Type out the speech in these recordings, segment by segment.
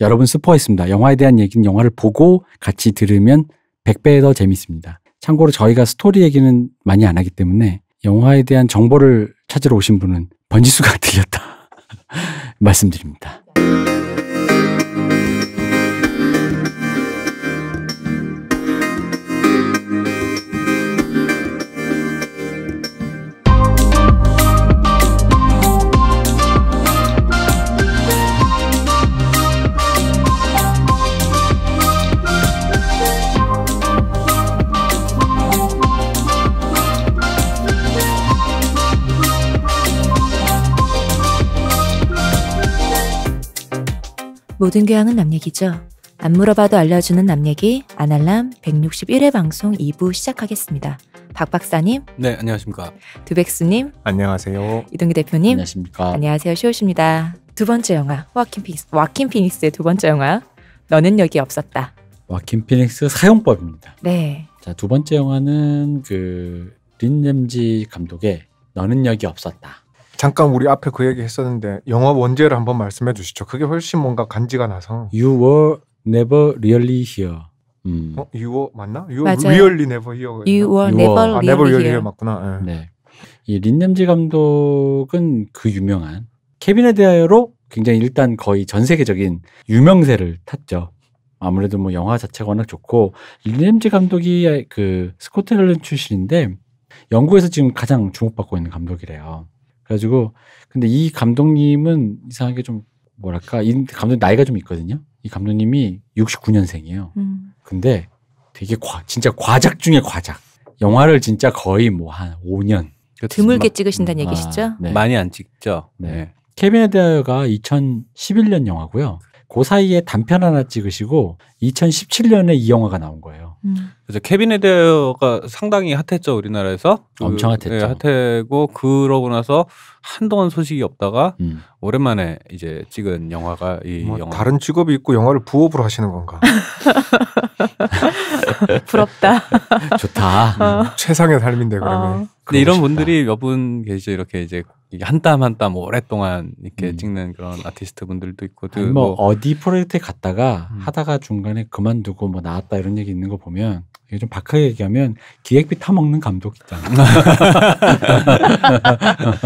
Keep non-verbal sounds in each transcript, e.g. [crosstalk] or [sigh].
여러분 스포했습니다. 영화에 대한 얘기는 영화를 보고 같이 들으면 100배 더 재밌습니다. 참고로 저희가 스토리 얘기는 많이 안 하기 때문에 영화에 대한 정보를 찾으러 오신 분은 번지수가 [laughs] 들렸다 [laughs] 말씀드립니다. 모든 교양은 남 얘기죠. 안 물어봐도 알려주는 남 얘기 아날람 161회 방송 2부 시작하겠습니다. 박 박사님. 네, 안녕하십니까. 두백수님. 안녕하세요. 이동기 대표님. 안녕하십니까. 안녕하세요. 쇼우십니다. 두 번째 영화 와킨 피닉스, 와킨 피닉스의 두 번째 영화 너는 여기 없었다. 와킨 피닉스 사용법입니다. 네. 자, 두 번째 영화는 그린 램지 감독의 너는 여기 없었다. 잠깐 우리 앞에 그 얘기 했었는데 영화 원제를 한번 말씀해 주시죠. 그게 훨씬 뭔가 간지가 나서. You were never really here. 음. 어, you were 맞나? You were really never here. You 아, were you never, 아, really never really here 맞구나. 네. 네. 이 린냄지 감독은 그 유명한 케빈에 대하여로 굉장히 일단 거의 전 세계적인 유명세를 탔죠. 아무래도 뭐 영화 자체가 워낙 좋고 린냄지 감독이 그 스코틀랜드 출신인데 영국에서 지금 가장 주목받고 있는 감독이래요. 그래가지고 근데 이 감독님은 이상하게 좀 뭐랄까 이 감독님 나이가 좀 있거든요. 이 감독님이 69년생이에요. 음. 근데 되게 과 진짜 과작 중에 과작. 영화를 진짜 거의 뭐 한 5년 드물게 찍으신다는 음. 아, 얘기시죠? 네. 많이 안 찍죠. 네. 케빈에 대하가 2011년 영화고요. 그 사이에 단편 하나 찍으시고 2017년에 이 영화가 나온 거예요. 음. 그래서 케빈 헤데어가 상당히 핫했죠 우리나라에서 그, 엄청 핫했죠. 그, 핫했고 그러고 나서 한동안 소식이 없다가 음. 오랜만에 이제 찍은 영화가 이뭐 영화. 다른 직업이 있고 영화를 부업으로 하시는 건가? [laughs] 부럽다. [laughs] 좋다. 어. 최상의 삶인데 그러면. 어. 근데 이런 싶다. 분들이 몇 분 계시죠. 이렇게 이제 한 땀 한땀 한 땀 오랫동안 이렇게 음. 찍는 그런 아티스트 분들도 있고. 아 뭐, 뭐, 어디 프로젝트에 갔다가 음. 하다가 중간에 그만두고 뭐 나왔다 이런 얘기 있는 거 보면 이게 좀 박하게 얘기하면 기획비 타먹는 감독 있잖아. [laughs]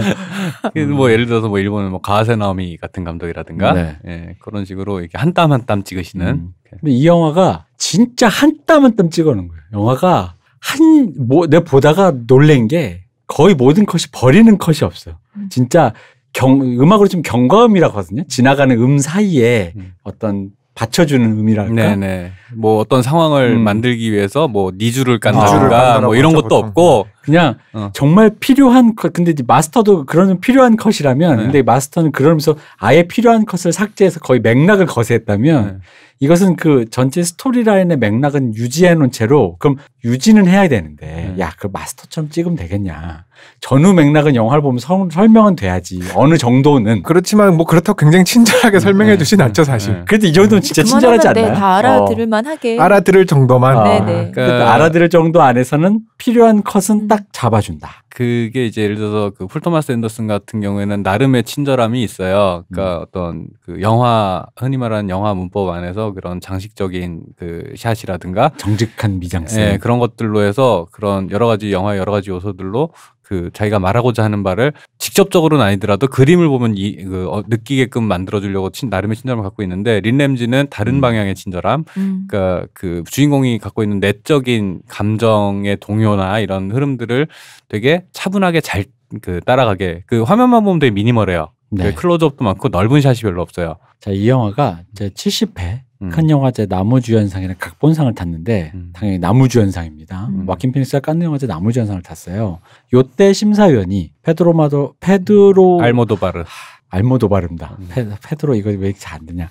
그 뭐 음. 예를 들어서 뭐 일본은 뭐 가세나미 같은 감독이라든가 네. 예, 그런 식으로 이렇게 한 땀 한 땀 찍으시는. 음. 근데 이 영화가 진짜 한 땀 한 땀 찍어놓은 거예요. 영화가 한, 뭐, 내가 보다가 놀란 게 거의 모든 컷이 버리는 컷이 없어요. 음. 진짜 경, 음악으로 좀 경과음이라고 하거든요. 지나가는 음 사이에 음. 어떤 받쳐주는 음이랄까. 네네. 네. 뭐 어떤 상황을 음. 만들기 위해서 뭐 니주를 깐다든가 아. 뭐 이런 것도 없고 음. 그냥 어. 정말 필요한 컷 근데 마스터도 그런 필요한 컷이라면 네. 근데 마스터는 그러면서 아예 필요한 컷을 삭제해서 거의 맥락을 거세했다면 네. 이것은 그 전체 스토리라인의 맥락은 유지해 놓은 채로 그럼 유지는 해야 되는데 네. 야그 마스터처럼 찍으면 되겠냐 전후 맥락은 영화를 보면 서, 설명은 돼야지 어느 정도는 그렇지만 뭐 그렇다고 굉장히 친절하게 네. 설명해 주진 네. 않죠 사실 네. 그래도 이 정도는 진짜 친절하지 않나요? 다 알아들을 만하게 어. 알아들을 정도만 어. 그러니까 알아들을 정도 안에서는 필요한 컷은 음. 딱딱 잡아준다. 그게 이제 예를 들어서 그풀토마스 앤더슨 같은 경우에는 나름의 친절함이 있어요. 그러니까 음. 어떤 그 영화 흔히 말하는 영화 문법 안에서 그런 장식적인 그 샷이라든가 정직한 미장센 예, 그런 것들로 해서 그런 여러 가지 영화 여러 가지 요소들로 그 자기가 말하고자 하는 바를 직접적으로는 아니더라도 그림을 보면 이, 그, 어, 느끼게끔 만들어주려고 친, 나름의 친절함을 갖고 있는데 린 램지는 다른 음. 방향의 친절함. 음. 그러니까 그 주인공이 갖고 있는 내적인 감정의 동요나 이런 흐름들을 되게 차분하게 잘그 따라가게 그 화면만 보면 되게 미니멀해요. 네. 그 클로즈업도 많고 넓은 샷이 별로 없어요. 자, 이 영화가 이제 70회 음. 칸 영화제 나무주연상이랑 각본상을 탔는데 음. 당연히 나무주연상입니다. 음. 와킨 피닉스가 칸 영화제 나무주연상을 탔어요. 요때 심사위원이 페드로 마도 음. 페드로 알모도바르 알모도바르입니다. 음. 페, 드로 이거 왜 잘 안 되냐?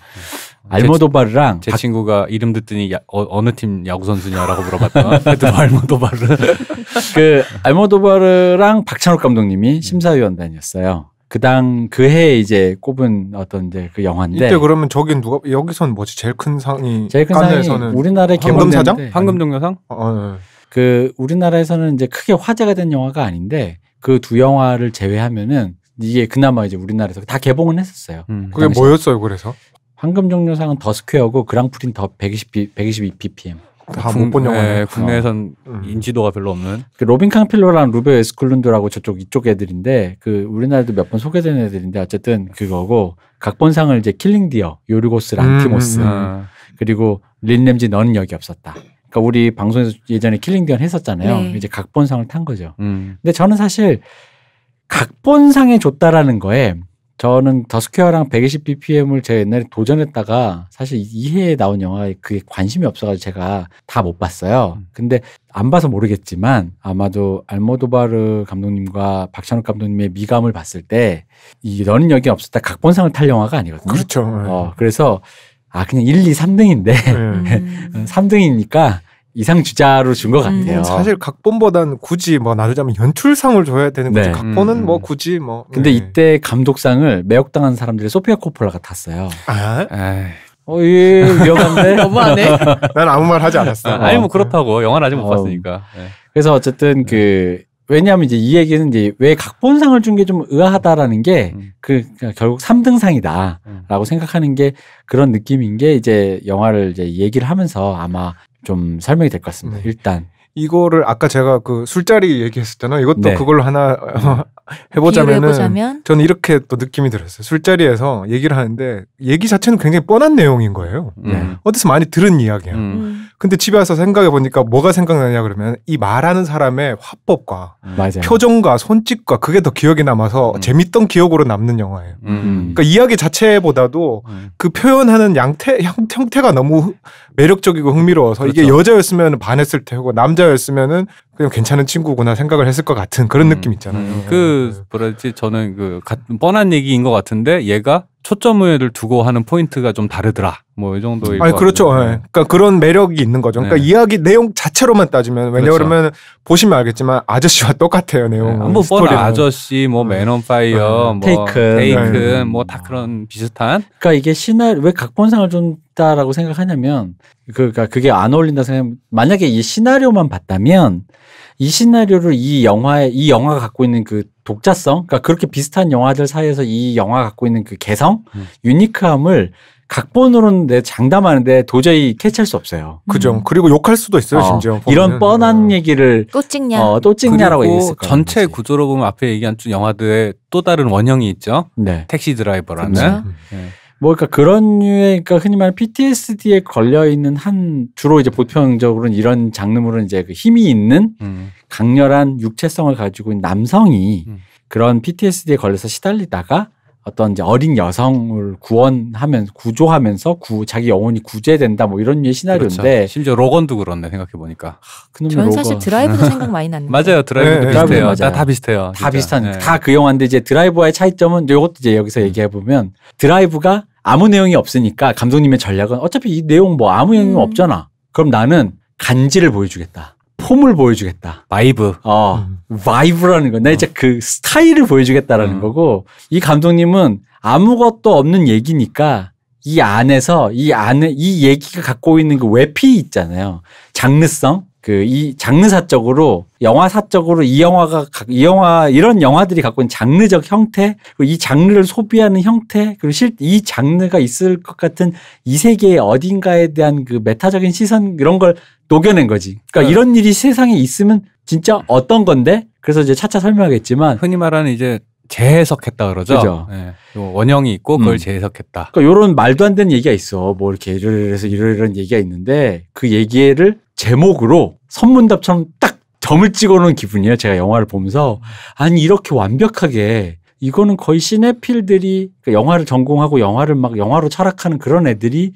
음. 알모도바르랑 제, 제 친구가 이름 듣더니 야, 어, 느팀 야구 선수냐라고 물어봤던 [laughs] 페드로 알모도바르 그 알모도바르랑 박찬욱 감독님이 심사위원단이었어요. 그당 그 해에 이제 꼽은 어떤 이제 그 영화인데 이때 그러면 저긴 누가 여기선 뭐지 제일 큰 상이 제일 큰 상이 우리나라의 개봉사장 황금종려상 어, 네. 그 우리나라에서는 이제 크게 화제가 된 영화가 아닌데 그 두 영화를 제외하면은 이게 그나마 이제 우리나라에서 다 개봉은 했었어요. 음. 그 그게 뭐였어요 그래서? 황금종려상은 더 스퀘어고 그랑프린 더 120, 122ppm. 다못본 그 영화네. 국내에선 예, 어. 음. 인지도가 별로 없는. 그 로빈 캉필로랑 루베 에스쿨룬드라고 저쪽 이쪽 애들인데 그 우리나라도 몇 번 소개된 애들인데 어쨌든 그거고 각본상을 이제 킬링 디어, 요르고스 란티모스 음, 음, 음, 그리고 린렘지 너는 여기 없었다. 그러니까 우리 방송에서 예전에 킬링 디언 했었잖아요. 네. 이제 각본상을 탄 거죠. 음. 근데 저는 사실 각본상에 줬다라는 거에 저는 더스퀘어랑 120bpm을 제가 옛날에 도전했다가 사실 이해에 나온 영화에 그게 관심이 없어가지고 제가 다 못 봤어요. 음. 근데 안 봐서 모르겠지만 아마도 알모도바르 감독님과 박찬욱 감독님의 미감을 봤을 때이 너는 여기 없었다 각본상을 탈 영화가 아니거든요. 그렇죠. 네. 어, 그래서 아, 그냥 1, 2, 3등인데 네. 3등이니까 [laughs] 이상 주자로 준것 음. 같아요. 음. 사실 각본보단 굳이 뭐 나누자면 연출상을 줘야 되는 거지. 네. 각본은 음. 뭐 굳이 뭐. 근데 네. 이때 감독상을 매혹당한 사람들이 소피아 코폴라가 탔어요. 아. 어, 예, 위험한데? [laughs] 너무하네. 난 아무 말 하지 않았어. 어, 어. 아, 니뭐 그렇다고. 영화는 아직 못 어. 봤으니까. 네. 그래서 어쨌든 네. 그, 왜냐하면 이제 이 얘기는 이제 왜 각본상을 준 게 좀 의아하다라는 게그 음. 그러니까 결국 3등상이다라고 음. 생각하는 게 그런 느낌인 게 이제 영화를 이제 얘기를 하면서 아마 좀 설명이 될 것 같습니다. 네. 일단 이거를 아까 제가 그 술자리 얘기했었잖아요. 이것도 네. 그걸로 하나 [laughs] 해보자면은 해보자면? 저는 이렇게 또 느낌이 들었어요. 술자리에서 얘기를 하는데 얘기 자체는 굉장히 뻔한 내용인 거예요. 음. 어디서 많이 들은 이야기야 음. 음. 근데 집에 와서 생각해 보니까 뭐가 생각나냐 그러면 이 말하는 사람의 화법과 음. 표정과 손짓과 그게 더 기억에 남아서 음. 재밌던 기억으로 남는 영화예요. 음. 음. 그러니까 이야기 자체보다도 음. 그 표현하는 양태 형, 형태가 너무 매력적이고 흥미로워서 그렇죠. 이게 여자였으면 반했을 테고 남자였으면은 그냥 괜찮은 친구구나 생각을 했을 것 같은 그런 음, 느낌 있잖아요. 음, 예. 그 뭐랄지 저는 그 뻔한 얘기인 것 같은데 얘가 초점을 두고 하는 포인트가 좀 다르더라. 뭐 이 정도일 아니 그렇죠. 네. 그러니까 그런 매력이 있는 거죠. 그러니까 네. 이야기 내용 자체로만 따지면 왜냐하면 그렇죠. 보시면 알겠지만 아저씨와 똑같아요 내용. 네. 뻔한 아저씨, 뭐매온 파이어, 뭐테이크 테이큰 뭐다 그런 비슷한. 그러니까 이게 시나리오 왜 각본상을 준다라고 생각하냐면 그, 그러니까 그게 안 어울린다 생각. 만약에 이 시나리오만 봤다면 이 시나리오를 이 영화에 이 영화가 갖고 있는 그 독자성, 그러니까 그렇게 비슷한 영화들 사이에서 이 영화가 갖고 있는 그 개성, 음. 유니크함을 각본으로는 내 장담하는데 도저히 캐치할 수 없어요. 그죠. 음. 그리고 욕할 수도 있어요, 어, 심지어. 이런 뻔한 어. 얘기를 또 찍냐? 어, 또 찍냐라고 얘기했을 거예요. 전체 거지. 구조로 보면 앞에 얘기한 영화들의 또 다른 원형이 있죠. 네. 택시 드라이버라는. 네. 네. 뭐 그러니까 그런 류의 그러니까 흔히 말하는 PTSD에 걸려 있는 한 주로 이제 보편적으로는 이런 장르물은 이제 그 힘이 있는 음. 강렬한 육체성을 가지고 있는 남성이 음. 그런 PTSD에 걸려서 시달리다가 어떤 이제 어린 여성을 구원하면 구조하면서 구 자기 영혼이 구제된다 뭐 이런 류의 시나리오인데 그렇죠. 심지어 로건도 그렇네 생각해 보니까 그놈의 저는 로건. 사실 드라이브도 [laughs] 생각 많이 났는데 맞아요 드라이브도 네, 비슷해요 맞아요. 다, 다 비슷해요 진짜. 비슷한 네. 다그 영화인데 이제 드라이브와의 차이점은 이것도 이제 여기서 음. 얘기해 보면 드라이브가 아무 내용이 없으니까 감독님의 전략은 어차피 이 내용 뭐 아무 내용이 음. 없잖아 그럼 나는 간지를 보여주겠다 폼을 보여주겠다. 바이브. 어, 음. 바이브라는 거. 나 이제 어. 그 스타일을 보여주겠다라는 음. 거고 이 감독님은 아무것도 없는 얘기니까 이 안에서 이 안에 이 얘기가 갖고 있는 그 외피 있잖아요. 장르성. 그이 장르사적으로 영화사적으로 이 영화가 이 영화 이런 영화들이 갖고 있는 장르적 형태 그리고 이 장르를 소비하는 형태 그리고 실 이 장르가 있을 것 같은 이 세계의 어딘가에 대한 그 메타적인 시선 이런 걸 녹여낸 거지. 그러니까 네. 이런 일이 세상에 있으면 진짜 어떤 건데? 그래서 이제 차차 설명하겠지만 흔히 말하는 이제 재해석했다 그러죠. 그죠. 네. 원형이 있고 그걸 음. 재해석했다. 그러니까 이런 말도 안 되는 얘기가 있어. 뭐 이렇게 이러서이런 얘기가 있는데 그 얘기를 제목으로 선문답처럼 딱 점을 찍어놓은 기분이에요. 제가 영화를 보면서 아니 이렇게 완벽하게 이거는 거의 시네필들이 그러니까 영화를 전공하고 영화를 막 영화로 철학하는 그런 애들이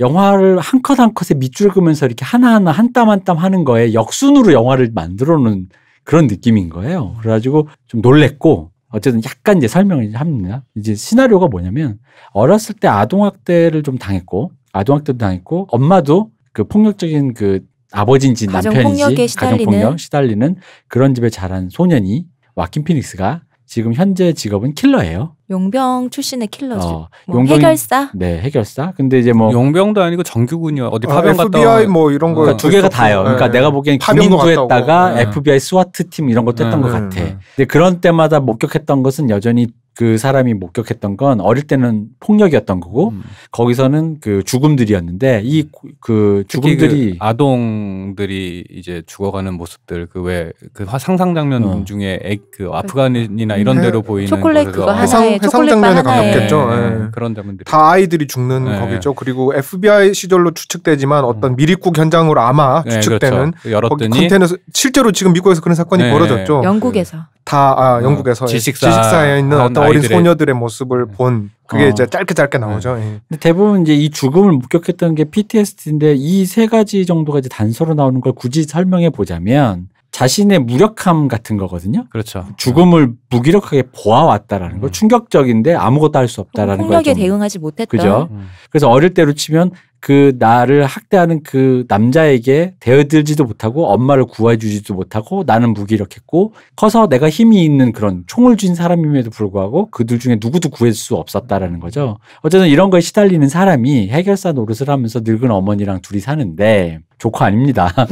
영화를 한 컷 한 컷에 밑줄 그면서 이렇게 하나하나 한 땀 한 땀 하는 거에 역순으로 영화를 만들어 놓은 그런 느낌인 거예요. 그래가지고 좀 놀랬고 어쨌든 약간 이제 설명을 합니다. 이제 시나리오가 뭐냐면 어렸을 때 아동학대를 좀 당했고 아동학대도 당했고 엄마도 그 폭력적인 그 아버지인지 남편인지 가정폭력 시달리는 그런 집에 자란 소년이 와킨 피닉스가 지금 현재 직업은 킬러예요. 용병 출신의 킬러죠. 어, 뭐 용병 해결사. 네, 해결사. 근데 이제 뭐 용병도 아니고 정규군이요. 어디 어, 파병 갔다 FBI 뭐 이런 어. 거. 그러니까 두 개가 다요 그러니까 네. 내가 보기엔 군인도 했다가 네. FBI 스와트 팀 이런 것도 했던 네. 것 네. 같아. 네. 근데 그런 때마다 목격했던 것은 여전히 그 사람이 목격했던 건 어릴 때는 폭력이었던 거고 음. 거기서는 그 죽음들이었는데 이그 음. 죽음들이 그 아동들이 이제 죽어가는 모습들 그 왜그 그 상상 장면 어. 중에 애, 그, 그 아프간이나 음. 이런 네. 데로 보이는 초콜릿 그거 어, 해상, 해상 장면에 가깝겠죠 네. 네. 그런 장면들 다 아이들이 죽는 네. 거겠죠 그리고 FBI 시절로 추측되지만 어떤 음. 미립국 현장으로 아마 네, 그렇죠. 추측되는 그렇죠. 열었더니 컨테이너 실제로 지금 미국에서 그런 사건이 벌어졌죠 영국에서 다 아, 영국에서 지식사, 지식사에 있는 어떤 아, 어린 소녀들의 모습을 음. 본 그게 어. 이제 짧게 짧게 네. 나오죠. 네. 근데 대부분 이제 이 죽음을 목격했던 게 PTSD인데 이 세 가지 정도가 이제 단서로 나오는 걸 굳이 설명해 보자면 자신의 무력함 같은 거거든요. 그렇죠. 죽음을 어. 무기력하게 보아왔다라는 음. 충격적인데 아무것도 할 수 없다라는 거죠. 폭력에 대응하지 못했던. 그죠. 음. 그래서 어릴 때로 치면 그 나를 학대하는 그 남자에게 대어들지도 못하고 엄마를 구해주지도 못하고 나는 무기력했고 커서 내가 힘이 있는 그런 총을 쥔 사람임에도 불구하고 그들 중에 누구도 구할 수 없었다라는 거죠. 어쨌든 이런 거에 시달리는 사람이 해결사 노릇을 하면서 늙은 어머니랑 둘이 사는데 조카 아닙니다. [laughs]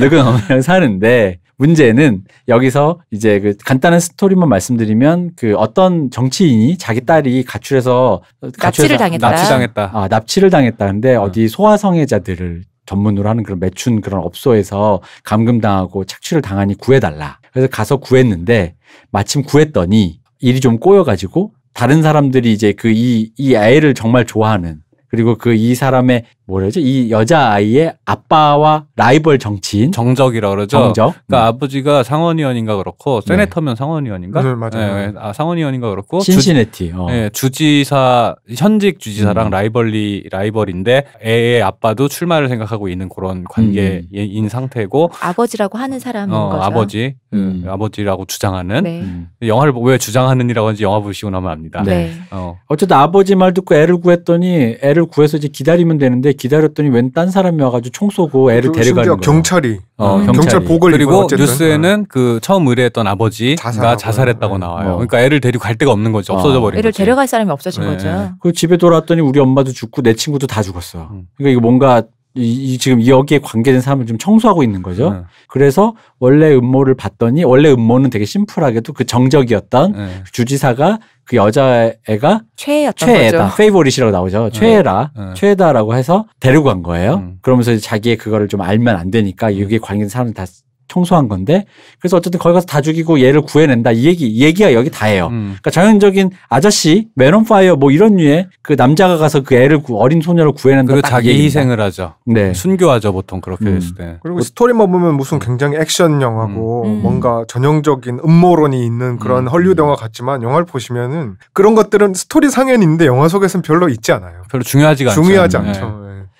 늙은 어머니랑 사는데 문제는 여기서 이제 그 간단한 스토리만 말씀드리면 그 어떤 정치인이 자기 딸이 가출해서 어, 납치를 당했다. 납치당했다. 아, 납치를 당했다. 근데 어. 어디 소아성애자들을 전문으로 하는 그런 매춘 그런 업소에서 감금당하고 착취를 당하니 구해달라. 그래서 가서 구했는데 마침 구했더니 일이 좀 꼬여가지고 다른 사람들이 이제 그 이 이 아이를 정말 좋아하는 그리고 그 이 사람의 뭐라죠? 이 여자 아이의 아빠와 라이벌 정치인 정적이라 그러죠. 정적. 그러니까 음. 아버지가 상원의원인가 그렇고 네. 세네터면 상원의원인가? 네, 맞아요. 네, 네. 아 상원의원인가 그렇고 신시내티. 어. 네, 주지사 현직 주지사랑 음. 라이벌리 라이벌인데 애의 아빠도 출마를 생각하고 있는 그런 관계인 음. 상태고 아버지라고 하는 사람인 어, 거죠. 아버지 그 음. 아버지라고 주장하는 네. 음. 영화를 왜 주장하는이라고 하는지 영화 보시고 나면 압니다. 네. 어. 어쨌든 아버지 말 듣고 애를 구했더니 애를 애를 구해서 이제 기다리면 되는데 기다렸더니 웬 딴 사람이 와가지고 총 쏘고 애를 그 데려가는 거예요. 경찰이. 어, 음. 경찰 경찰 복을 그리고 뉴스에는 어. 그 처음 의뢰했던 아버지가 자살했다고 나와요. 어. 그러니까 애를 데리고 갈 데가 없는 거죠. 어. 없어져 버린 애를 데려갈 사람이 없어진 네. 거죠. 그 집에 돌아왔더니 우리 엄마도 죽고 내 친구도 다 죽었어. 음. 그러니까 이거 뭔가 이, 이, 지금 여기에 관계된 사람을 좀 청소하고 있는 거죠. 네. 그래서 원래 음모를 봤더니 원래 음모는 되게 심플하게도 그 정적이었던 네. 주지사가 그 여자애가 최애였 최애다. 페이보릿이라고 나오죠. 네. 최애라. 네. 최애다라고 해서 데리고 간 거예요. 음. 그러면서 자기의 그거를 좀 알면 안 되니까 여기에 음. 관계된 사람을 다 청소한 건데 그래서 어쨌든 거기 가서 다 죽이고 얘를 구해낸다 이 얘기 이 얘기가 여기 다예요. 음. 그러니까 전형적인 아저씨 맨온 파이어 뭐 이런 류의 그 남자가 가서 그 애를 구, 어린 소녀를 구해낸다. 그리고 자기 얘기입니다. 희생을 하죠. 네. 순교하죠 보통 그렇게 음. 됐을 때. 그리고 스토리만 보면 무슨 굉장히 액션 영화고 음. 음. 뭔가 전형적인 음모론이 있는 그런 음. 헐리우드 영화 같지만 영화를 보시면은 그런 것들은 스토리 상에는 있는데 영화 속에서는 별로 있지 않아요. 별로 중요하지가 않죠. 중요하지 음. 않죠. 네.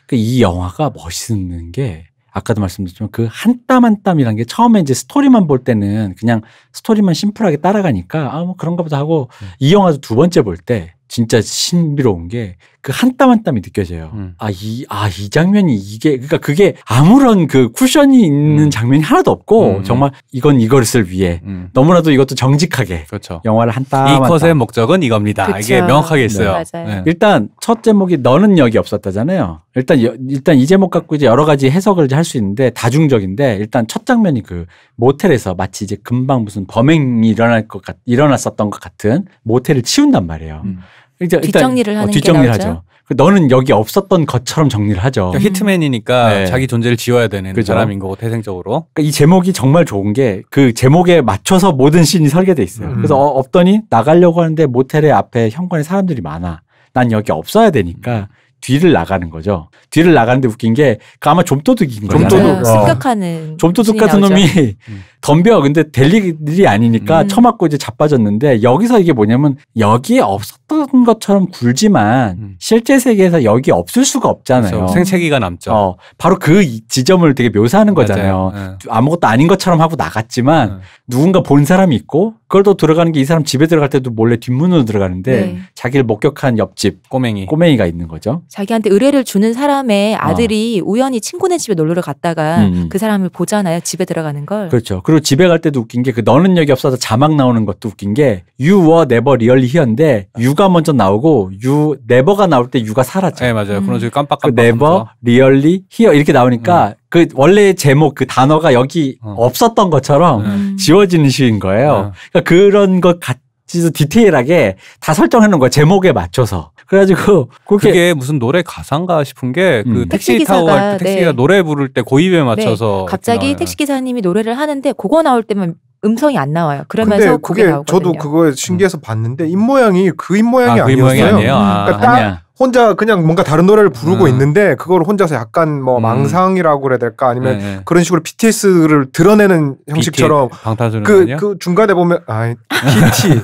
그 그이 영화가 멋있는 게 아까도 말씀드렸지만 그 한 땀 한 땀이란 게 처음에 이제 스토리만 볼 때는 그냥 스토리만 심플하게 따라가니까 아뭐 그런가 보다 하고 음. 이 영화도 두 번째 볼 때 진짜 신비로운 게 그한땀한 땀이 느껴져요. 음. 아, 이, 아, 이 장면이 이게, 그러니까 그게 아무런 그 쿠션이 있는 음. 장면이 하나도 없고, 음. 정말 이건 이것을 위해 음. 너무나도 이것도 정직하게 그렇죠. 영화를 한 땀. 이 컷의 목적은 이겁니다. 그쵸. 이게 명확하게 있어요. 네. 네. 일단 첫 제목이 너는 여기 없었다잖아요. 일단, 여, 일단 이 제목 갖고 이제 여러 가지 해석을 할 수 있는데 다중적인데 일단 첫 장면이 그 모텔에서 마치 이제 금방 무슨 범행이 일어날 것 같, 일어났었던 것 같은 모텔을 치운단 말이에요. 음. 그러 뒷정리를 어, 하는 어, 뒷정리를 하죠. 그 너는 여기 없었던 것처럼 정리를 하죠. 그러니까 히트맨이니까 음. 네. 자기 존재를 지워야 되는 그렇죠? 사람인 거고 태생적으로. 그러니까 이 제목이 정말 좋은 게 그 제목에 맞춰서 모든 씬이 설계돼 있어요. 음. 그래서 어, 없더니 나가려고 하는데 모텔의 앞에 현관에 사람들이 많아. 난 여기 없어야 되니까 음. 뒤를 나가는 거죠. 뒤를 나가는데 웃긴 게그 아마 좀도둑인 거잖아요. 좀도둑. 습격하는. 네, 어. 좀도둑 같은 놈이 음. 덤벼. 근데 될 일이 아니니까 음. 처맞고 이제 자빠졌는데 여기서 이게 뭐냐면 여기에 없었던 것처럼 굴지만 음. 실제 세계에서 여기 없을 수가 없잖아요. 그렇죠. 생채기가 남죠. 어, 바로 그 지점을 되게 묘사하는 거잖아요. 네. 아무것도 아닌 것처럼 하고 나갔지만 네. 누군가 본 사람이 있고 그걸 또 들어가는 게 이 사람 집에 들어갈 때도 몰래 뒷문으로 들어가는데 네. 자기를 목격한 옆집 꼬맹이 꼬맹이가 있는 거죠. 자기한테 의뢰를 주는 사람의 아. 아들이 어. 우연히 친구네 집에 놀러 를 갔다가 음, 음. 그 사람을 보잖아요. 집에 들어가는 걸. 그렇죠. 그리고 집에 갈 때도 웃긴 게 그 너는 여기 없어서 자막 나오는 것도 웃긴 게 you were never really here인데 you가 먼저 나오고 you never가 나올 때 you가 사라져. 네 맞아요. 음. 그런 식으로 깜빡깜빡. 그 never really here 이렇게 나오니까 음. 그 원래 제목 그 단어가 여기 어. 없었던 것처럼 네. 음. 지워지는 식인 거예요. 네. 그러니까 그런 것같이도 디테일하게 다 설정해 놓은 거야. 제목에 맞춰서. 그래가지고 그게 무슨 노래 가사인가 싶은 게그 음. 택시 타고 갈때 택시가 네. 노래 부를 때 고입에 네. 맞춰서 네. 갑자기 택시 기사님이 노래를 하는데 그거 나올 때만 음성이 안 나와요. 그러면서 그게 나오거든요. 저도 그거 신기해서 음. 봤는데 입 모양이 그 입 모양이 아, 그 아니었어요. 아, 그러니까 딱 혼자 그냥 뭔가 다른 노래를 부르고 음. 있는데 그걸 혼자서 약간 뭐 음. 망상이라고 그래야 될까 아니면 네, 네. 그런 식으로 BTS를 드러내는 형식처럼 그, 그 중간에 보면 아 BT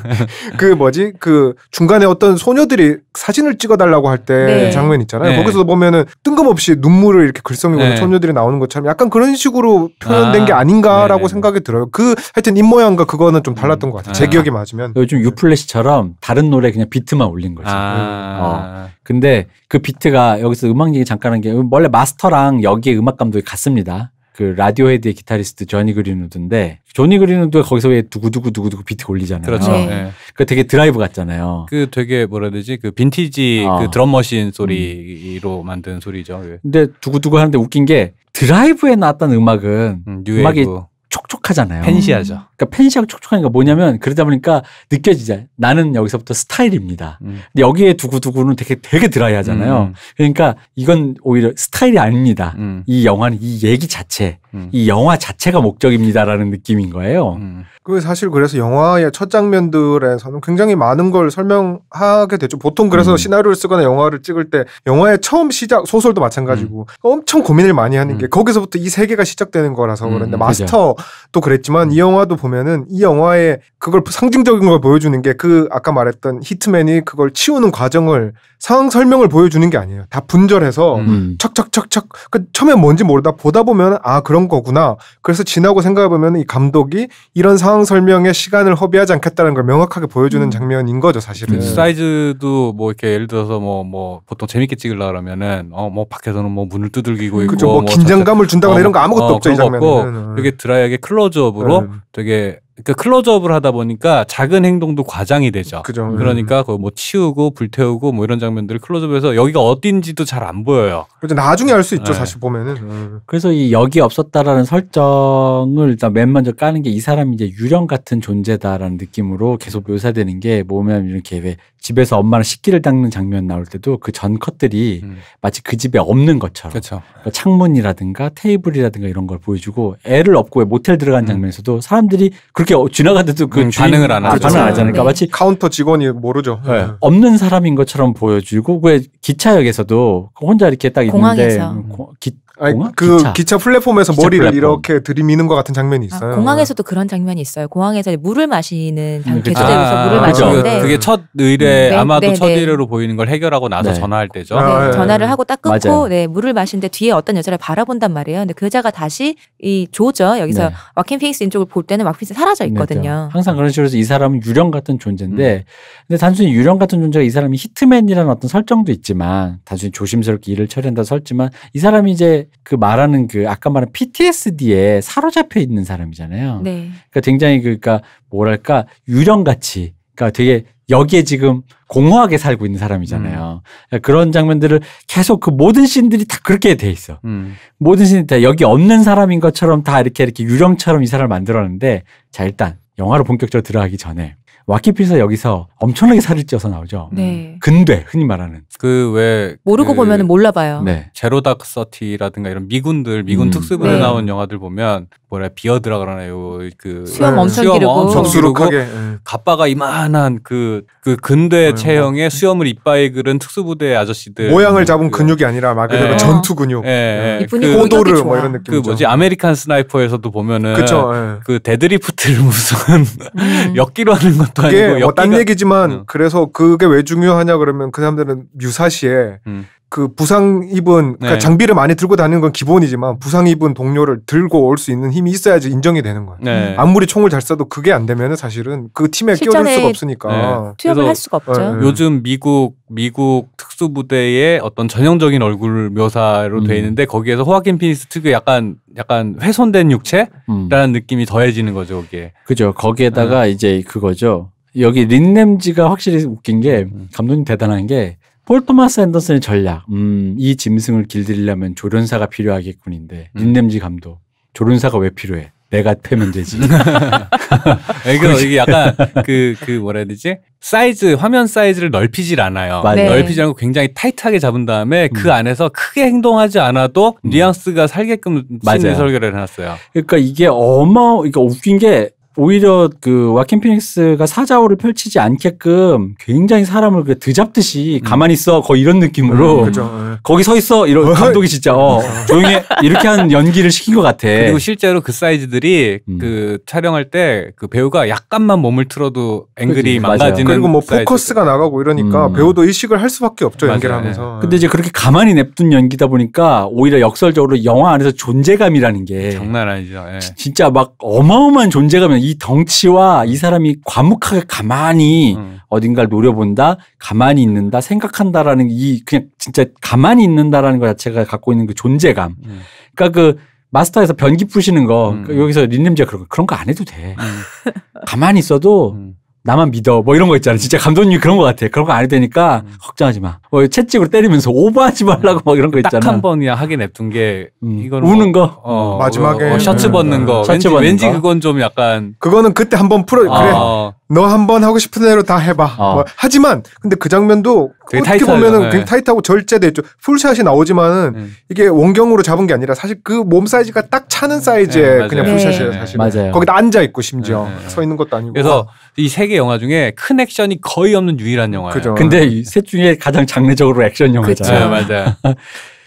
[laughs] 그 뭐지 그 중간에 어떤 소녀들이 사진을 찍어달라고 할때 네. 장면 있잖아요 네. 거기서 보면은 뜬금없이 눈물을 이렇게 글썽이고 네. 소녀들이 나오는 것처럼 약간 그런 식으로 표현된 아. 게 아닌가라고 네, 생각이 들어요 그 하여튼 입 모양과 그거는 좀 달랐던 음. 것 같아요 아. 제 기억이 맞으면 요즘 유플래시처럼 다른 노래 그냥 비트만 올린 거죠. 아. 어. 근데 그 비트가 여기서 음악 얘기 잠깐 한 게 원래 마스터랑 여기에 음악 감독이 같습니다. 그 라디오헤드의 기타리스트 조니 그린우드인데 조니 그린우드가 거기서 왜 두구두구 두구두구 비트 올리잖아요. 그렇죠. 네. 네. 그 되게 드라이브 같잖아요. 그 되게 뭐라 해야 되지? 그 빈티지 어. 그 드럼 머신 소리로 음. 만든 소리죠. 예. 근데 두구두구 하는데 웃긴 게 드라이브에 나왔던 음악은 음, 음악이 촉촉하잖아요. 펜시하죠. 그러니까 펜시하고 촉촉하니까 뭐냐면 그러다 보니까 느껴지죠. 나는 여기서부터 스타일입니다. 음. 근데 여기에 두고두고는 되게 되게 드라이하잖아요. 음. 그러니까 이건 오히려 스타일이 아닙니다. 음. 이 영화는 이 얘기 자체, 음. 이 영화 자체가 목적입니다라는 느낌인 거예요. 음. 그 사실 그래서 영화의 첫 장면들에서는 굉장히 많은 걸 설명하게 되죠. 보통 그래서 음. 시나리오를 쓰거나 영화를 찍을 때 영화의 처음 시작 소설도 마찬가지고 그러니까 엄청 고민을 많이 하는 게 거기서부터 이 세계가 시작되는 거라서 그런데 마스터도 그랬지만 이 영화도 보면 보면은 이 영화에 그걸 상징적인 걸 보여주는 게 그 아까 말했던 히트맨이 그걸 치우는 과정을 상황 설명을 보여주는 게 아니에요. 다 분절해서 음. 척척척척. 그 처음에 뭔지 모르다 보다 보면 아 그런 거구나. 그래서 지나고 생각해 보면 이 감독이 이런 상황 설명에 시간을 허비하지 않겠다는 걸 명확하게 보여주는 음. 장면인 거죠 사실은. 그 네. 사이즈도 뭐 이렇게 예를 들어서 뭐뭐 뭐 보통 재밌게 찍으려 그러면은 어뭐 밖에서는 뭐 문을 두들기고 음. 있고 그쵸, 뭐, 뭐 긴장감을 준다거나 어, 이런 거 아무것도 어, 없죠 이장면 되게 네. 드라이하게 클로즈업으로 네. 되게 이제 그러니까 그 클로즈업을 하다 보니까 작은 행동도 과장이 되죠. 그죠. 음. 그러니까 음. 뭐 치우고 불태우고 뭐 이런 장면들을 클로즈업해서 여기가 어딘지도 잘 안 보여요. 그래 나중에 알 수 있죠. 네. 사실 보면은. 음. 그래서 이 여기 없었다라는 설정을 일단 맨 먼저 까는 게 이 사람이 이제 유령 같은 존재다라는 느낌으로 계속 묘사되는 게 보면 이렇 계획. 집에서 엄마랑 식기를 닦는 장면 나올 때도 그 전 컷들이 음. 마치 그 집에 없는 것처럼 그렇죠. 그러니까 창문이라든가 테이블이라든가 이런 걸 보여주고 애를 업고 모텔 들어간 음. 장면에서도 사람들이 그렇게 어, 지나가는데도 그 음, 주인, 반응을 안 그 하죠. 반응을 안니까 그러니까 네. 마치 카운터 직원이 모르죠. 네. 네. 없는 사람인 것처럼 보여주고 왜 기차역에서도 혼자 이렇게 딱 있는데 공항에서. 음, 기, 아니, 공항? 그 기차, 기차 플랫폼에서 기차 머리를 플랫폼. 이렇게 들이미는 것 같은 장면이 아, 있어요. 아, 공항에서도 그런 장면이 있어요. 공항에서 물을 마시는 음, 그렇죠. 제주 아, 물을 그렇죠. 마시는데 그게 첫 의뢰 음, 네, 아마도 네, 첫 네. 의뢰로 보이는 걸 해결하고 나서 네. 전화할 때죠. 아, 네, 예. 전화를 하고 딱 끊고 네, 물을 마시는데 뒤에 어떤 여자를 바라본단 말이에요. 근데 그 여자가 다시 이 조죠. 여기서 마킨 페이스 인쪽을 볼 때는 마킨 피닉스 사라져 있거든요. 항상 그런 식으로 해서 이 사람은 유령 같은 존재인데 음. 근데 단순히 유령 같은 존재가 이 사람이 히트맨이라는 어떤 설정도 있지만 단순히 조심스럽게 일을 처리한다 설지만 이 사람이 이제 그 말하는 그 아까 말한 PTSD에 사로잡혀 있는 사람이잖아요. 네. 그러니까 굉장히 그니까 그러니까 뭐랄까 유령 같이 그러니까 되게 여기에 지금 공허하게 살고 있는 사람이잖아요. 음. 그러니까 그런 장면들을 계속 그 모든 씬들이 다 그렇게 돼 있어. 음. 모든 씬이 다 여기 없는 사람인 것처럼 다 이렇게 이렇게 유령처럼 이 사람을 만들었는데 자 일단 영화로 본격적으로 들어가기 전에 와키피에 여기서 엄청나게 살이쪄서 나오죠. 네. 근대 흔히 말하는 그 왜 모르고 그 보면 몰라봐요. 네. 제로닥 서티라든가 이런 미군들 미군 음. 특수부에 네. 나온 영화들 보면 뭐라 비어드라 그러나요 그 수염 네. 엄청 수염 기르고 적수룩하게 네. 갑바가 이만한 그그 그 근대 네. 체형의 수염을 이빨에 그른 특수부대 아저씨들 모양을 잡은 그, 근육이 아니라 막 그대로 네. 전투 근육 네. 네. 고도르뭐 그 이런 느낌그 뭐지 아메리칸 스나이퍼에서도 보면은 그쵸, 그 데드리프트를 [laughs] 무슨 음. 역기로 하는 건 것도 그게 아니고 뭐딴 얘기지만 어. 그래서 그게 왜 중요하냐 그러면 그 사람들은 유사시에 음. 그 부상 입은 그러니까 네. 장비를 많이 들고 다니는 건 기본이지만 부상 입은 동료를 들고 올 수 있는 힘이 있어야지 인정이 되는 거예요. 네. 음. 아무리 총을 잘 쏴도 그게 안 되면 사실은 그 팀에 끼어들 수가 없으니까 네. 네. 투협을 할 수가 없죠. 네. 요즘 미국 미국 특수부대의 어떤 전형적인 얼굴 묘사로 음. 돼 있는데 거기에서 호아킨 피니스 특유 약간 약간 훼손된 육체라는 음. 느낌이 더해지는 거죠, 그게 그죠. 거기에다가 음. 이제 그거죠. 여기 린램지가 확실히 웃긴 게 음. 감독님 대단한 게폴 토마스 앤더슨의 전략. 음, 이 짐승을 길들이려면 조련사가 필요하겠군인데. 음. 린램지 감독. 조련사가 왜 필요해? 내가 패면 되지. 그러니까 이게 약간 그, 그 뭐라 해야 되지? 사이즈, 화면 사이즈를 넓히질 않아요. 네. 넓히지 않고 굉장히 타이트하게 잡은 다음에 음. 그 안에서 크게 행동하지 않아도 음. 뉘앙스가 살게끔 맞아요. 설계를 해놨어요. 그러니까 이게 어마, 그러니까 웃긴 게 오히려 그 와킨 피닉스가 사자호를 펼치지 않게끔 굉장히 사람을 그 드잡듯이 음. 가만히 있어 거의 이런 느낌으로 그 거기 서 있어 이런 감독이 진짜 어, 조용히 이렇게 한 연기를 시킨 것 같아. 그리고 실제로 그 사이즈들이 음. 그 촬영할 때 그 배우가 약간만 몸을 틀어도 앵글이 그치, 망가지는 맞아요. 그리고 뭐사이즈 포커스가 나가고 이러니까 음. 배우도 의식을 할 수밖에 없죠 맞아요. 연기하면서. 예. 근데 이제 그렇게 가만히 냅둔 연기다 보니까 오히려 역설적으로 영화 안에서 존재감이라는 게 장난 아니죠. 예. 진짜 막 어마어마한 존재감이 이 덩치와 이 사람이 과묵하게 가만히 음. 어딘가를 노려본다, 가만히 있는다, 생각한다라는 이 그냥 진짜 가만히 있는다라는 것 자체가 갖고 있는 그 존재감. 음. 그러니까 그 마스터에서 변기 푸시는 거 음. 그러니까 여기서 린님제가 그런 거 그런 거 안 해도 돼. 음. 가만히 있어도 음. 나만 믿어. 뭐 이런 거 있잖아. 진짜 감독님이 그런 것 같아. 그런 거안 해도 되니까 음. 걱정하지 마. 뭐 채찍으로 때리면서 오버하지 말라고 막 이런 거 있잖아. 딱 한 번이야 하게 냅둔 게 음. 이거 우는 뭐 거. 어, 마지막에 어, 어 셔츠 음. 벗는 거. 셔츠 왠지, 벗는 왠지 거? 그건 좀 약간 그거는 그때 한번 풀어 그래. 어. 너 한 번 하고 싶은 대로 다 해봐. 어. 뭐. 하지만 근데 그 장면도 어떻게 타이트하죠. 보면은 네. 굉장히 타이트하고 절제돼 있죠. 풀샷이 나오지만은 음. 이게 원경으로 잡은 게 아니라 사실 그 몸 사이즈가 딱 차는 네, 사이즈의 네, 그냥 풀샷이에요. 네, 사실 맞아요. 거기다 앉아 있고 심지어 서 있는 것도 아니고. 그래서 이 세 개 영화 중에 큰 액션이 거의 없는 유일한 영화예요. 그죠. 근데 이 셋 중에 가장 장르적으로 액션 영화잖아요. 맞아요. [laughs]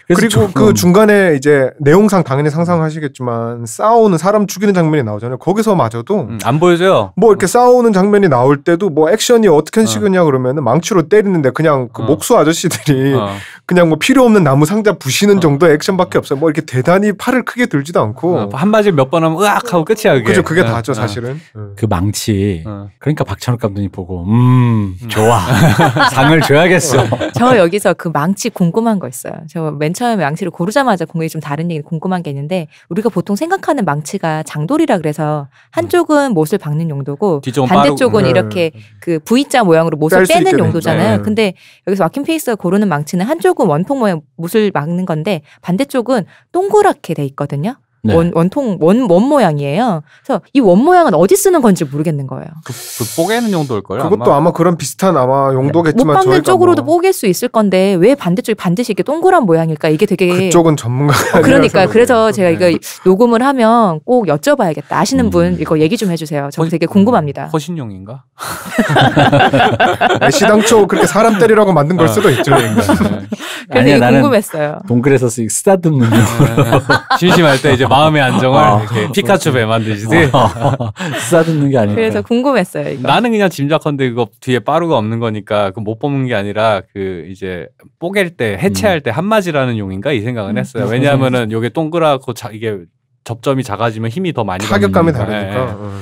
그리고 그 음. 중간에 이제 내용상 당연히 상상하시겠지만 싸우는 사람 죽이는 장면이 나오잖아요. 거기서마저도 음, 안 보여줘요. 뭐 이렇게 음. 싸우는 장면이 나올 때도 뭐 액션이 어떻게 어. 식으냐 그러면 망치로 때리는데 그냥 그 어. 목수 아저씨들이 어. 그냥 뭐 필요 없는 나무 상자 부시는 정도 의 액션밖에 없어요. 뭐 이렇게 대단히 팔을 크게 들지도 않고 한마디 몇 번 하면 으악 하고 끝이야 그게. 그죠 그게 다죠 사실은. 음. 그 망치. 그러니까 박찬욱 감독님 보고 음 좋아 [laughs] 상을 줘야겠어. 저 여기서 그 망치 궁금한 거 있어요. 저맨 처음에 망치를 고르자마자 공격이 좀 다른 얘기 궁금한 게 있는데 우리가 보통 생각하는 망치가 장돌이라 그래서 한쪽은 못을 박는 용도고 반대쪽은 빠르 이렇게 네. 그 V자 모양으로 못을 빼는 용도잖아요. 네. 근데 여기서 와킹 페이스가 고르는 망치는 한쪽은 원통 모양 못을 막는 건데 반대쪽은 동그랗게 돼 있거든요. 네. 원, 원통 원, 원 모양이에요. 그래서 이 원 모양은 어디 쓰는 건지 모르겠는 거예요. 그, 그 뽀개는 용도일 거예요. 그것도 아마, 아마 그런 비슷한 아마 용도겠지만 못 박는 쪽으로도 뭐. 뽀갤 수 있을 건데 왜 반대쪽이 반드시 이렇게 동그란 모양일까? 이게 되게 그쪽은 전문가 어, 그러니까 그래서 제가 이거 네. 녹음을 하면 꼭 여쭤봐야겠다. 아시는 음. 분 이거 얘기 좀 해주세요. 저 되게 궁금합니다. 허신용인가? 음, 네, 시당초 그렇게 사람 때리라고 만든 걸 어. 수도 있죠. 그래서 네. 궁금했어요. 동그래서 쓰 쓰다듬는 어, 심심할 때 이제 마음의 안정을 아, 이렇게 피카츄 배 만드시듯 어. [laughs] 쓰다듬는 게 아니라. 그래서 궁금했어요. 이거. 나는 그냥 짐작컨대 그거 뒤에 빠루가 없는 거니까 그 못 뽑는 게 아니라 그 이제 뽀갤 때 해체할 음. 때 한마디라는 용인가 이 생각은 음. 했어요. 음. 왜냐하면은 요게 동그랗고 자, 이게 접점이 작아지면 힘이 더 많이 타격감이 다르니까. 네. 뭐,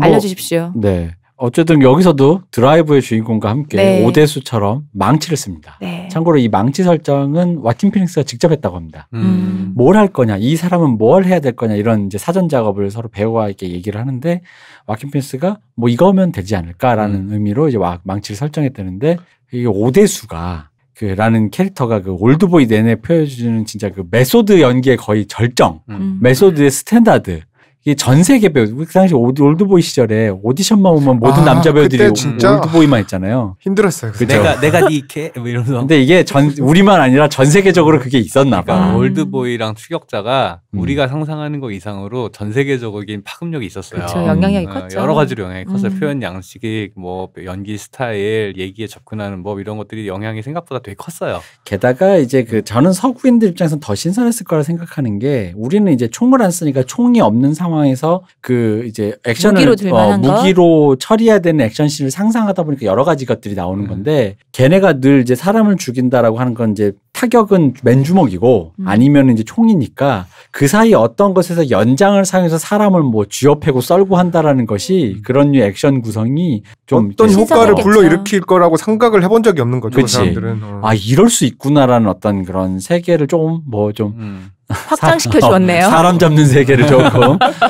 알려주십시오. 네. 어쨌든 여기서도 드라이브의 주인공과 함께 네. 오대수처럼 망치를 씁니다. 네. 참고로 이 망치 설정은 왓킨 피닉스가 직접 했다고 합니다. 음. 음. 뭘할 거냐, 이 사람은 뭘 해야 될 거냐 이런 이제 사전 작업을 서로 배우와 이렇게 얘기를 하는데 왓킨 피닉스가 뭐 이거면 되지 않을까라는 음. 의미로 이제 망치를 설정했다는데 이 오대수가 그라는 캐릭터가 그 올드보이 내내 표현해주는 진짜 그 메소드 연기의 거의 절정, 음. 음. 메소드의 스탠다드, 이게 전 세계 배우 그 당시 올드보이 시절에 오디션만 오면 모든 아, 남자 배우들이 올드보이만 했잖아요. 힘들었어요. 그죠? 내가 내가 니케 뭐 이러면서. 근데 이게 전 우리만 아니라 전 세계적으로 그게 있었나 봐. 그러니까 올드보이랑 추격자가 음. 우리가 상상하는 것 이상으로 전 세계적인 파급력이 있었어요. 그쵸, 영향력이 음. 컸죠. 여러 가지로 영향이 컸어요. 음. 표현 양식이 뭐 연기 스타일, 얘기에 접근하는 법 이런 것들이 영향이 생각보다 되게 컸어요. 게다가 이제 그 저는 서구인들 입장에서 더 신선했을 거라 생각하는 게 우리는 이제 총을 안 쓰니까 총이 없는 상황 상황에서 그 이제 액션을 무기로, 어, 무기로 처리해야 되는 액션씬을 상상하다 보니까 여러 가지 것들이 나오는 음. 건데 걔네가 늘 이제 사람을 죽인다라고 하는 건 이제 타격은 맨주먹이고 음. 아니면 이제 총이니까 그 사이 어떤 것에서 연장을 사용해서 사람을 뭐 쥐어패고 썰고 한다라는 것이 음. 그런 류 액션 구성이 좀 어떤 효과를 불러 일으킬 거라고 생각을 해본 적이 없는 거죠. 그 그치. 사람들은 어. 아 이럴 수 있구나라는 어떤 그런 세계를 조금 뭐좀 뭐좀 음. 확장시켜 주었네요. 사람 잡는 세계를 [laughs] 조금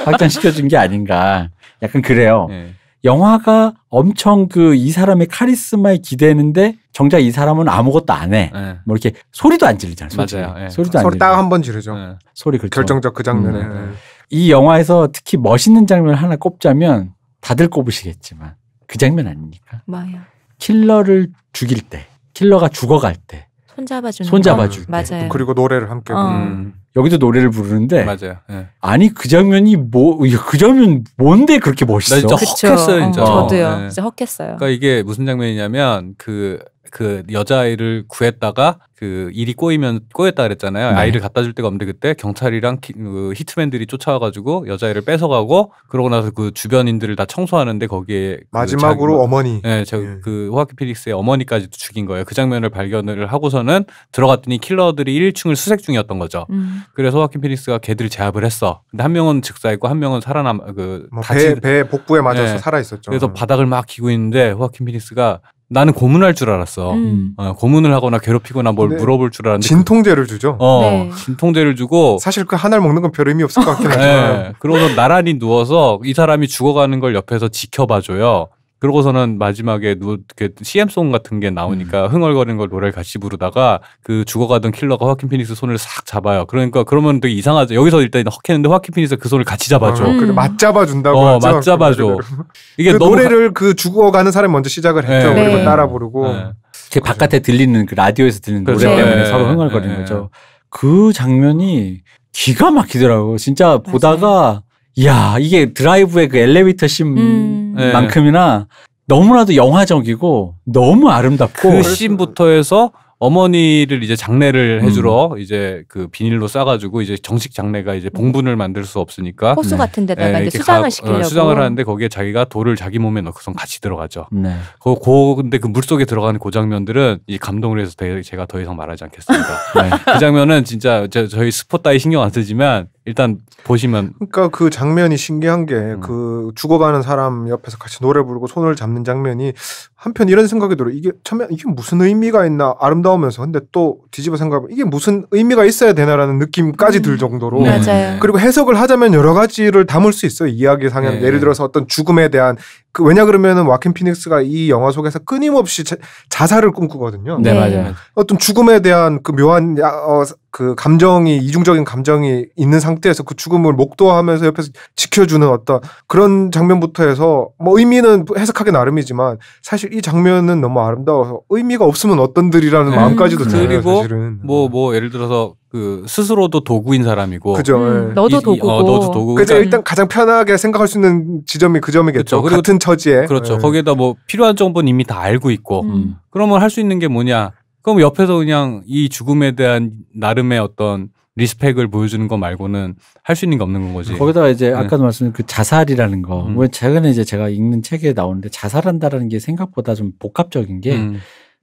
확장시켜 준 게 아닌가. 약간 그래요. 네. 영화가 엄청 그 이 사람의 카리스마에 기대는데 정작 이 사람은 아무것도 안 해. 네. 뭐 이렇게 소리도 안 지르잖아요. 맞아요. 네. 소리도 안 소리 딱 한 번 지르죠. 네. 소리 그렇죠. 결정적 그 장면에. 음. 네. 이 영화에서 특히 멋있는 장면을 하나 꼽자면 다들 꼽으시겠지만 그 장면 아닙니까? 뭐요? 킬러를 죽일 때, 킬러가 죽어갈 때. 손잡아주는 손잡아줄 때. 맞아요. 그리고 노래를 함께 어. 여기도 노래를 부르는데 맞아요. 네. 아니 그 장면이 뭐그 장면 뭔데 그렇게 멋있어? 나 진짜 헉했어요 진짜. 어, 저도요. 네. 진짜 헉했어요. 그러니까 이게 무슨 장면이냐면 그그 여자아이를 구했다가 그 일이 꼬이면 꼬였다 그랬잖아요. 네. 아이를 갖다 줄 데가 없는데 그때 경찰이랑 키, 그 히트맨들이 쫓아와가지고 여자애를 뺏어가고 그러고 나서 그 주변인들을 다 청소하는데 거기에 그 마지막으로 그 어머니, 네, 저그 예. 그 호아키 피닉스의 어머니까지도 죽인 거예요. 그 장면을 발견을 하고서는 들어갔더니 킬러들이 1층을 수색 중이었던 거죠. 음. 그래서 호아키 피닉스가 걔들을 제압을 했어. 근데 한 명은 즉사했고 한 명은 살아남 그뭐 다친 배, 배 복부에 맞아서 네. 살아 있었죠. 그래서 바닥을 막 기고 있는데 호아키 피닉스가 나는 고문할 줄 알았어. 음. 어, 고문을 하거나 괴롭히거나 뭘 네. 물어볼 줄 알았는데 진통제를 그 주죠. 어, 네. 진통제를 주고 사실 그 하나를 먹는 건 별 의미 없을 것 같긴 [laughs] 네. 하지만 네. 그러고 나란히 누워서 이 사람이 죽어가는 걸 옆에서 지켜봐줘요. 그러고서는 마지막에 누 이렇게 그 CM송 같은 게 나오니까 음. 흥얼거리는 걸 노래를 같이 부르다가 그 죽어가던 킬러가 화킨 피닉스 손을 싹 잡아요. 그러니까 그러면 되게 이상하죠. 여기서 일단 헉했는데 화킨 피닉스 그 손을 같이 잡아줘. 어, 음. 맞 잡아준다고. 어, 하죠? 맞 그 잡아줘. 이게 그 노래를 가... 그 죽어가는 사람 이 먼저 시작을 했죠. 네. 그리고 네. 따라 부르고. 네. 그 바깥에 들리는 그 라디오에서 들리는 그렇죠. 노래 때문에 네. 서로 흥얼거리는 네. 거죠. 그 장면이 기가 막히더라고. 진짜 맞아요. 보다가 이야 이게 드라이브의 그 엘리베이터 씬만큼이나 음. 예. 너무나도 영화적이고 너무 아름답고 그 씬부터 해서 어머니를 이제 장례를 음. 해주러 음. 이제 그 비닐로 싸가지고 이제 정식 장례가 이제 봉분을 만들 수 없으니까 호수 네. 같은 데다가 네. 이제 수장을 어, 시키려고 수장을 하는데 거기에 자기가 돌을 자기 몸에 넣고선 같이 들어가죠. 네. 그, 고, 근데 그 물속에 들어가는 그 장면들은 이 감동을 해서 제가 더 이상 말하지 않겠습니다. [laughs] 네. 그 장면은 진짜 저, 저희 스포 따위 신경 안 쓰지만 일단 보시면 그러니까 그 장면이 신기한 게그 음. 죽어가는 그 사람 옆에서 같이 노래 부르고 손을 잡는 장면이 한편 이런 생각이 들어 이게 처음에 이게 무슨 의미가 있나 아름다우면서 근데 또 뒤집어 생각하면 이게 무슨 의미가 있어야 되나라는 느낌까지 음. 들 정도로 네. 그리고 해석을 하자면 여러 가지를 담을 수 있어요 이야기상에 네. 예를 들어서 어떤 죽음에 대한 그 왜냐 그러면은 와킨 피닉스가 이 영화 속에서 끊임없이 자, 살을 꿈꾸거든요. 네, 네, 맞아요. 어떤 죽음에 대한 그 묘한 야, 어, 그 감정이 이중적인 감정이 있는 상태에서 그 죽음을 목도하면서 옆에서 지켜주는 어떤 그런 장면부터 해서 뭐 의미는 해석하기 나름이지만 사실 이 장면은 너무 아름다워서 의미가 없으면 어떤들이라는 네. 마음까지도 음, 들어요. 그리고 뭐뭐 뭐 예를 들어서 그 스스로도 도구인 사람이고 그죠. 음, 예. 어, 너도 도구고. 어, 너도 도구. 그죠. 그러니까 일단 가장 편하게 생각할 수 있는 지점이 그 점이겠죠. 그렇죠. 같은 처지에. 그렇죠. 네. 거기에다 뭐 필요한 정보는 이미 다 알고 있고. 음. 음. 그러면 할 수 있는 게 뭐냐? 그럼 옆에서 그냥 이 죽음에 대한 나름의 어떤 리스펙을 보여주는 거 말고는 할 수 있는 게 없는 건 거지. 거기다가 이제 네. 아까도 말씀드린 그 자살이라는 거. 음. 왜 뭐 최근에 이제 제가 읽는 책에 나오는데 자살한다라는 게 생각보다 좀 복합적인 게 음.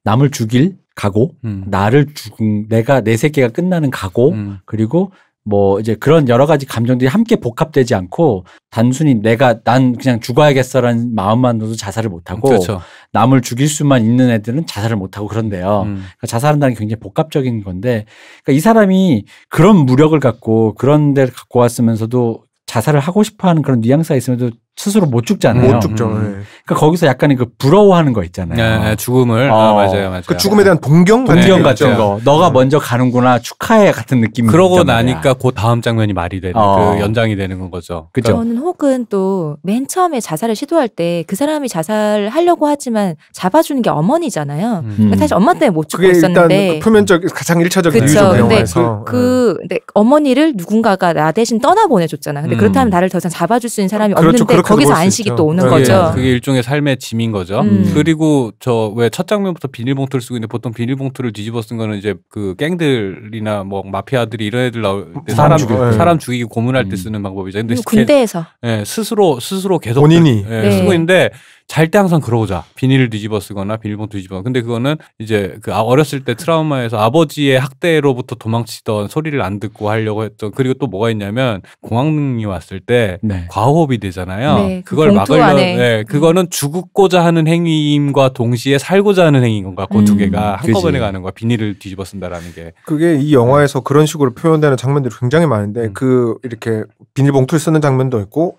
남을 죽일 가고 음. 나를 죽은 내가 내 세계가 끝나는 가고 음. 그리고 뭐 이제 그런 여러 가지 감정들이 함께 복합되지 않고 단순히 내가 난 그냥 죽어야겠어라는 마음만으로도 자살을 못하고 그렇죠. 남을 죽일 수만 있는 애들은 자살을 못하고 그런데요. 음. 그러니까 자살한다는 게 굉장히 복합적인 건데 그러니까 이 사람이 그런 무력을 갖고 그런 데를 갖고 왔으면서도 자살을 하고 싶어 하는 그런 뉘앙스가 있으면도 스스로 못 죽잖아요. 못 죽죠. 음. 네. 그러니까 거기서 약간그 부러워하는 거 있잖아요. 네, 네, 죽음을. 아, 어. 아, 맞아요, 맞아요. 그 죽음에 대한 동경, 동경 같은 그렇죠. 거. 너가 음. 먼저 가는구나 축하해 같은 느낌. 그러고 나니까 그 다음 장면이 말이 되는 어. 그 연장이 되는 건 거죠. 그죠. 그러니까 저는 혹은 또 맨 처음에 자살을 시도할 때 그 사람이 자살을 하려고 하지만 잡아주는 게 어머니잖아요. 음. 그러니까 사실 엄마 때문에 못 죽고 있었는데 그 표면적 가장 일차적인 그쵸. 유유 근데 그, 음. 그 근데 어머니를 누군가가 나 대신 떠나 보내줬잖아. 근데 음. 그렇다면 나를 더 이상 잡아줄 수 있는 사람이 그렇죠. 없는데 거기서 안식이 또 오는 그 거죠. 네. 그게 일종의 삶의 짐인 거죠. 음. 음. 그리고 저 왜 첫 장면부터 비닐봉투를 쓰고 있는데 보통 비닐봉투를 뒤집어 쓴 거는 이제 그 갱들이나 뭐 마피아들이 이런 애들 나올 뭐 때 사람 죽여, 사람 죽이고 고문할 때 음. 쓰는 방법이죠. 근데 군대에서 예, 스스로 스스로 계속 본인이 예, 쓰고 있는데 잘때 항상 그러자 고 비닐을 뒤집어 쓰거나 비닐봉 투 뒤집어 근데 그거는 이제 그 아, 어렸을 때 트라우마에서 아버지의 학대로부터 도망치던 소리를 안 듣고 하려고 했던 그리고 또 뭐가 있냐면 공황이 왔을 때 네. 과호흡이 되잖아요 네, 그 그걸 막으려 네, 그거는 죽고자 하는 행위임과 동시에 살고자 하는 행위인 건가 그두 음. 개가 한꺼번에 그치. 가는 거야 비닐을 뒤집어 쓴다라는 게 그게 이 영화에서 그런 식으로 표현되는 장면들이 굉장히 많은데 음. 그 이렇게 비닐봉투를 쓰는 장면도 있고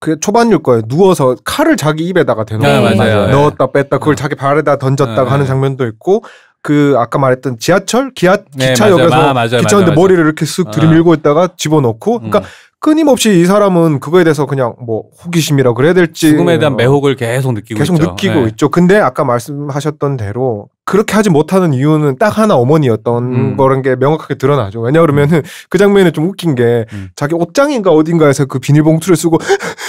그게 초반일 거예요. 누워서 칼을 자기 입에다가 대놓고 네. 네. 넣었다 뺐다 그걸 자기 발에다 던졌다 네. 하는 장면도 있고 그 아까 말했던 지하철 기하 네, 기차역에서 아, 기차인데 머리를 이렇게 쓱 들이밀고 있다가 집어넣고 음. 그러니까 끊임없이 이 사람은 그거에 대해서 그냥 뭐 호기심이라 그래야 될지 죽음에 대한 매혹을 계속 느끼고 계속 있죠. 느끼고 네. 있죠. 근데 아까 말씀하셨던 대로 그렇게 하지 못하는 이유는 딱 하나 어머니였던 음. 거란 게 명확하게 드러나죠. 왜냐 그러면은 음. 그 장면이 좀 웃긴 게 음. 자기 옷장인가 어딘가에서 그 비닐봉투를 쓰고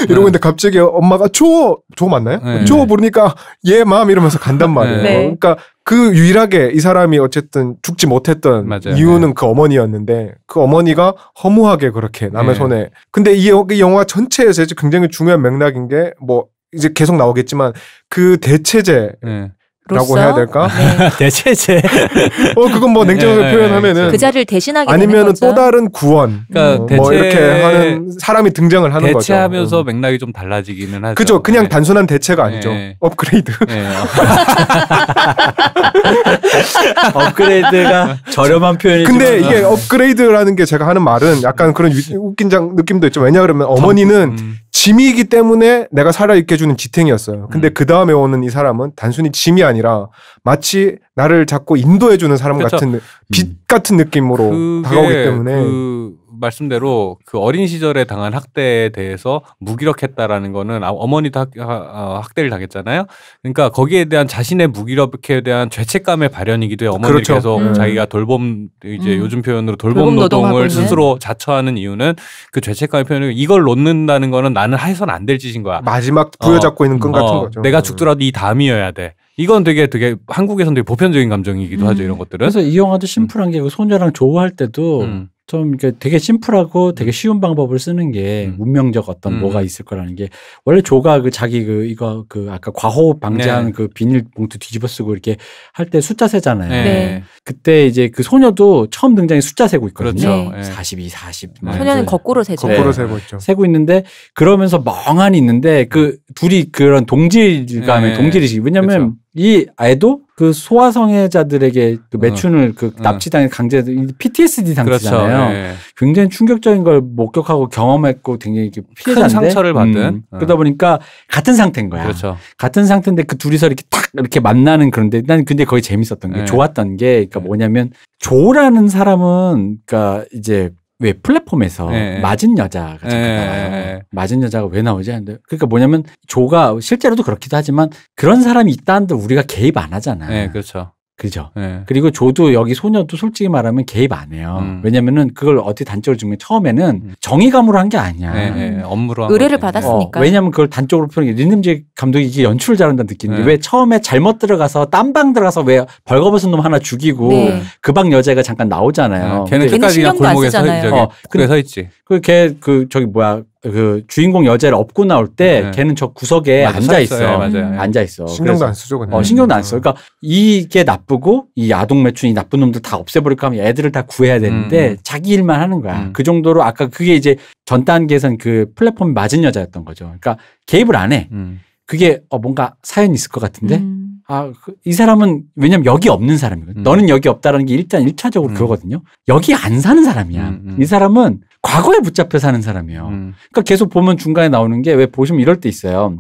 이러고 네. 있는데 갑자기 엄마가 조어 줘! 어 맞나요? 네. 조어 부르니까 예, 맘! 이러면서 간단 네. 말이에요. 네. 그러니까 그 유일하게 이 사람이 어쨌든 죽지 못했던 맞아요. 이유는 그 어머니였는데 그 어머니가 허무하게 그렇게 남의 네. 손에. 근데 이 영화 전체에서 굉장히 중요한 맥락인 게 뭐 이제 계속 나오겠지만 그 대체제 네. 라고 해야 될까? 네. 대체제. [laughs] 네, 어 그건 뭐 냉정하게 네, 네 표현하면은 네. 그 자리를 대신하게 아니면은 또 다른 구원. 그러니까 어, 대체... 뭐 이렇게 하는 사람이 등장을 하는 거죠. 대체하면서 음. 맥락이 좀 달라지기는 하죠. 그죠. 그냥 네. 단순한 대체가 아니죠. 업그레이드. [laughs] [laughs] 업그레이드가 저렴한 표현이 근데 이게 업그레이드라는 게 제가 하는 말은 약간 그런 유, 웃긴 장 느낌도 있죠. 왜냐 그러면 어머니는 음. 짐이기 때문에 내가 살아있게 해주는 지탱이었어요. 근데 음. 그 다음에 오는 이 사람은 단순히 짐이 아니라 마치 나를 자꾸 인도해주는 사람 그쵸. 그렇죠. 같은 음. 빛 같은 느낌으로 다가오기 때문에 그 말씀대로 그 어린 시절에 당한 학대에 대해서 무기력했다라는 거는 아, 어머니도 학, 어, 학대를 당했잖아요. 그러니까 거기에 대한 자신의 무기력에 대한 죄책감의 발현이기도 해요. 어머니께서 그렇죠. 계속 음. 자기가 돌봄 이제 음. 요즘 표현으로 돌봄, 돌봄 노동을 스스로 자처하는 이유는 그 죄책감의 표현을 이걸 놓는다는 거는 나는 해선 안 될 짓인 거야. 마지막 부여잡고 어, 있는 끈 어, 같은 거죠. 내가 음. 죽더라도 이 다음이어야 돼. 이건 되게 되게 한국에선 되게 보편적인 감정이기도 음. 하죠 이런 음. 것들은. 그래서 이 영화도 심플한 게 소녀랑 조우할 때도 음. 좀 그러니까 되게 심플하고 되게 음. 쉬운 방법을 쓰는 게 음. 운명적 어떤 음. 뭐가 있을 거라는 게 원래 조가 그 자기 그 이거 그 아까 과호흡 방지하는 네. 그 비닐 봉투 뒤집어 쓰고 이렇게 할 때 숫자 세잖아요. 네. 네. 그때 이제 그 소녀도 처음 등장에 숫자 세고 있거든요. 그렇죠. 네. 42, 40. 네. 소녀는 거꾸로 세죠. 거꾸로 네. 세고 있죠. 세고 있는데 그러면서 멍하니 있는데 그 둘이 그런 동질감의 네. 동질이시. 왜냐면 그렇죠. 이 아이도 그 소아성애자들에게 그 어. 매춘을 그 어. 납치당해 강제 PTSD 그렇죠. 당치잖아요. 그렇죠. 네. 굉장히 충격적인 걸 목격하고 경험했고 굉장히 피해자인데 큰 상처를 음, 받은 음. 그러다 어. 보니까 같은 상태인 거야. 그렇죠. 같은 상태인데 그 둘이서 이렇게 탁 이렇게 만나는 그런데 난 근데 거의 재밌었던 게 네. 좋았던 게 그러니까 뭐냐면 조라는 사람은 그러니까 이제 왜 플랫폼에서 네. 맞은 여자가 잠깐 네. 예, 나와요. 맞은 여자가 왜 나오지? 근데 그러니까 뭐냐면 조가 실제로도 그렇기도 하지만 그런 사람이 있다 는데 우리가 개입 안 하잖아. 네, 그렇죠. 그죠. 네. 그리고 조도 여기 소녀도 솔직히 말하면 개입 안 해요. 음. 왜냐면은 그걸 어떻게 단적으로 주면 처음에는 음. 정의감으로 한 게 아니야. 네, 네. 음. 업무로 의뢰를 받았으니까. 어, 왜냐면 그걸 단적으로 표현해. 린듬지 감독이 이게 연출을 잘한다는 느낌인데 네. 왜 처음에 잘못 들어가서 딴방 들어가서 왜 벌거벗은 놈 하나 죽이고 네. 그방 여자가 잠깐 나오잖아요. 네, 걔는 끝까지 골목에 서, 저기 어, 그래 서 있지. 그 걔그 그 저기 뭐야 그 주인공 여자를 업고 나올 때 네. 걔는 저 구석에 맞아, 앉아 있어. 있 네, 맞아요. 네. 앉아 있어. 신경도 안 쓰죠, 그냥. 어, 신경도 안 음. 써. 그러니까 이게 나쁘고 이아동 매춘이 나쁜 놈들 다 없애버릴까 하면 애들을 다 구해야 되는데 음, 음. 자기 일만 하는 거야. 음. 그 정도로 아까 그게 이제 전 단계에선 그 플랫폼 맞은 여자였던 거죠. 그러니까 개입을 안 해. 음. 그게 어 뭔가 사연이 있을 것 같은데 음. 아, 그 이 사람은 왜냐면 여기 없는 사람이거든. 음. 너는 여기 없다라는 게 일단 일차적으로 음. 그거거든요. 여기 안 사는 사람이야. 음, 이 사람은 과거에 붙잡혀 사는 사람이에요. 음. 그러니까 계속 보면 중간에 나오는 게 왜 보시면 이럴 때 있어요.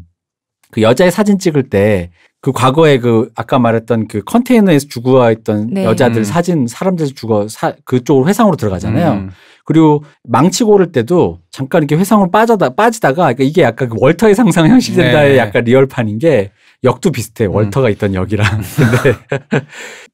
그 여자의 사진 찍을 때 그 과거에 그 아까 말했던 그 컨테이너에서 죽어 있던 네. 여자들 음. 사진 사람들 죽어 사, 그쪽으로 회상으로 들어가잖아요. 음. 그리고 망치 고를 때도 잠깐 이렇게 회상으로 빠져다 빠지다가 그러니까 이게 약간 그 월터의 상상 현실된다의 네. 약간 리얼판인 게 역도 비슷해. 음. 월터가 있던 역이랑. [laughs] 근데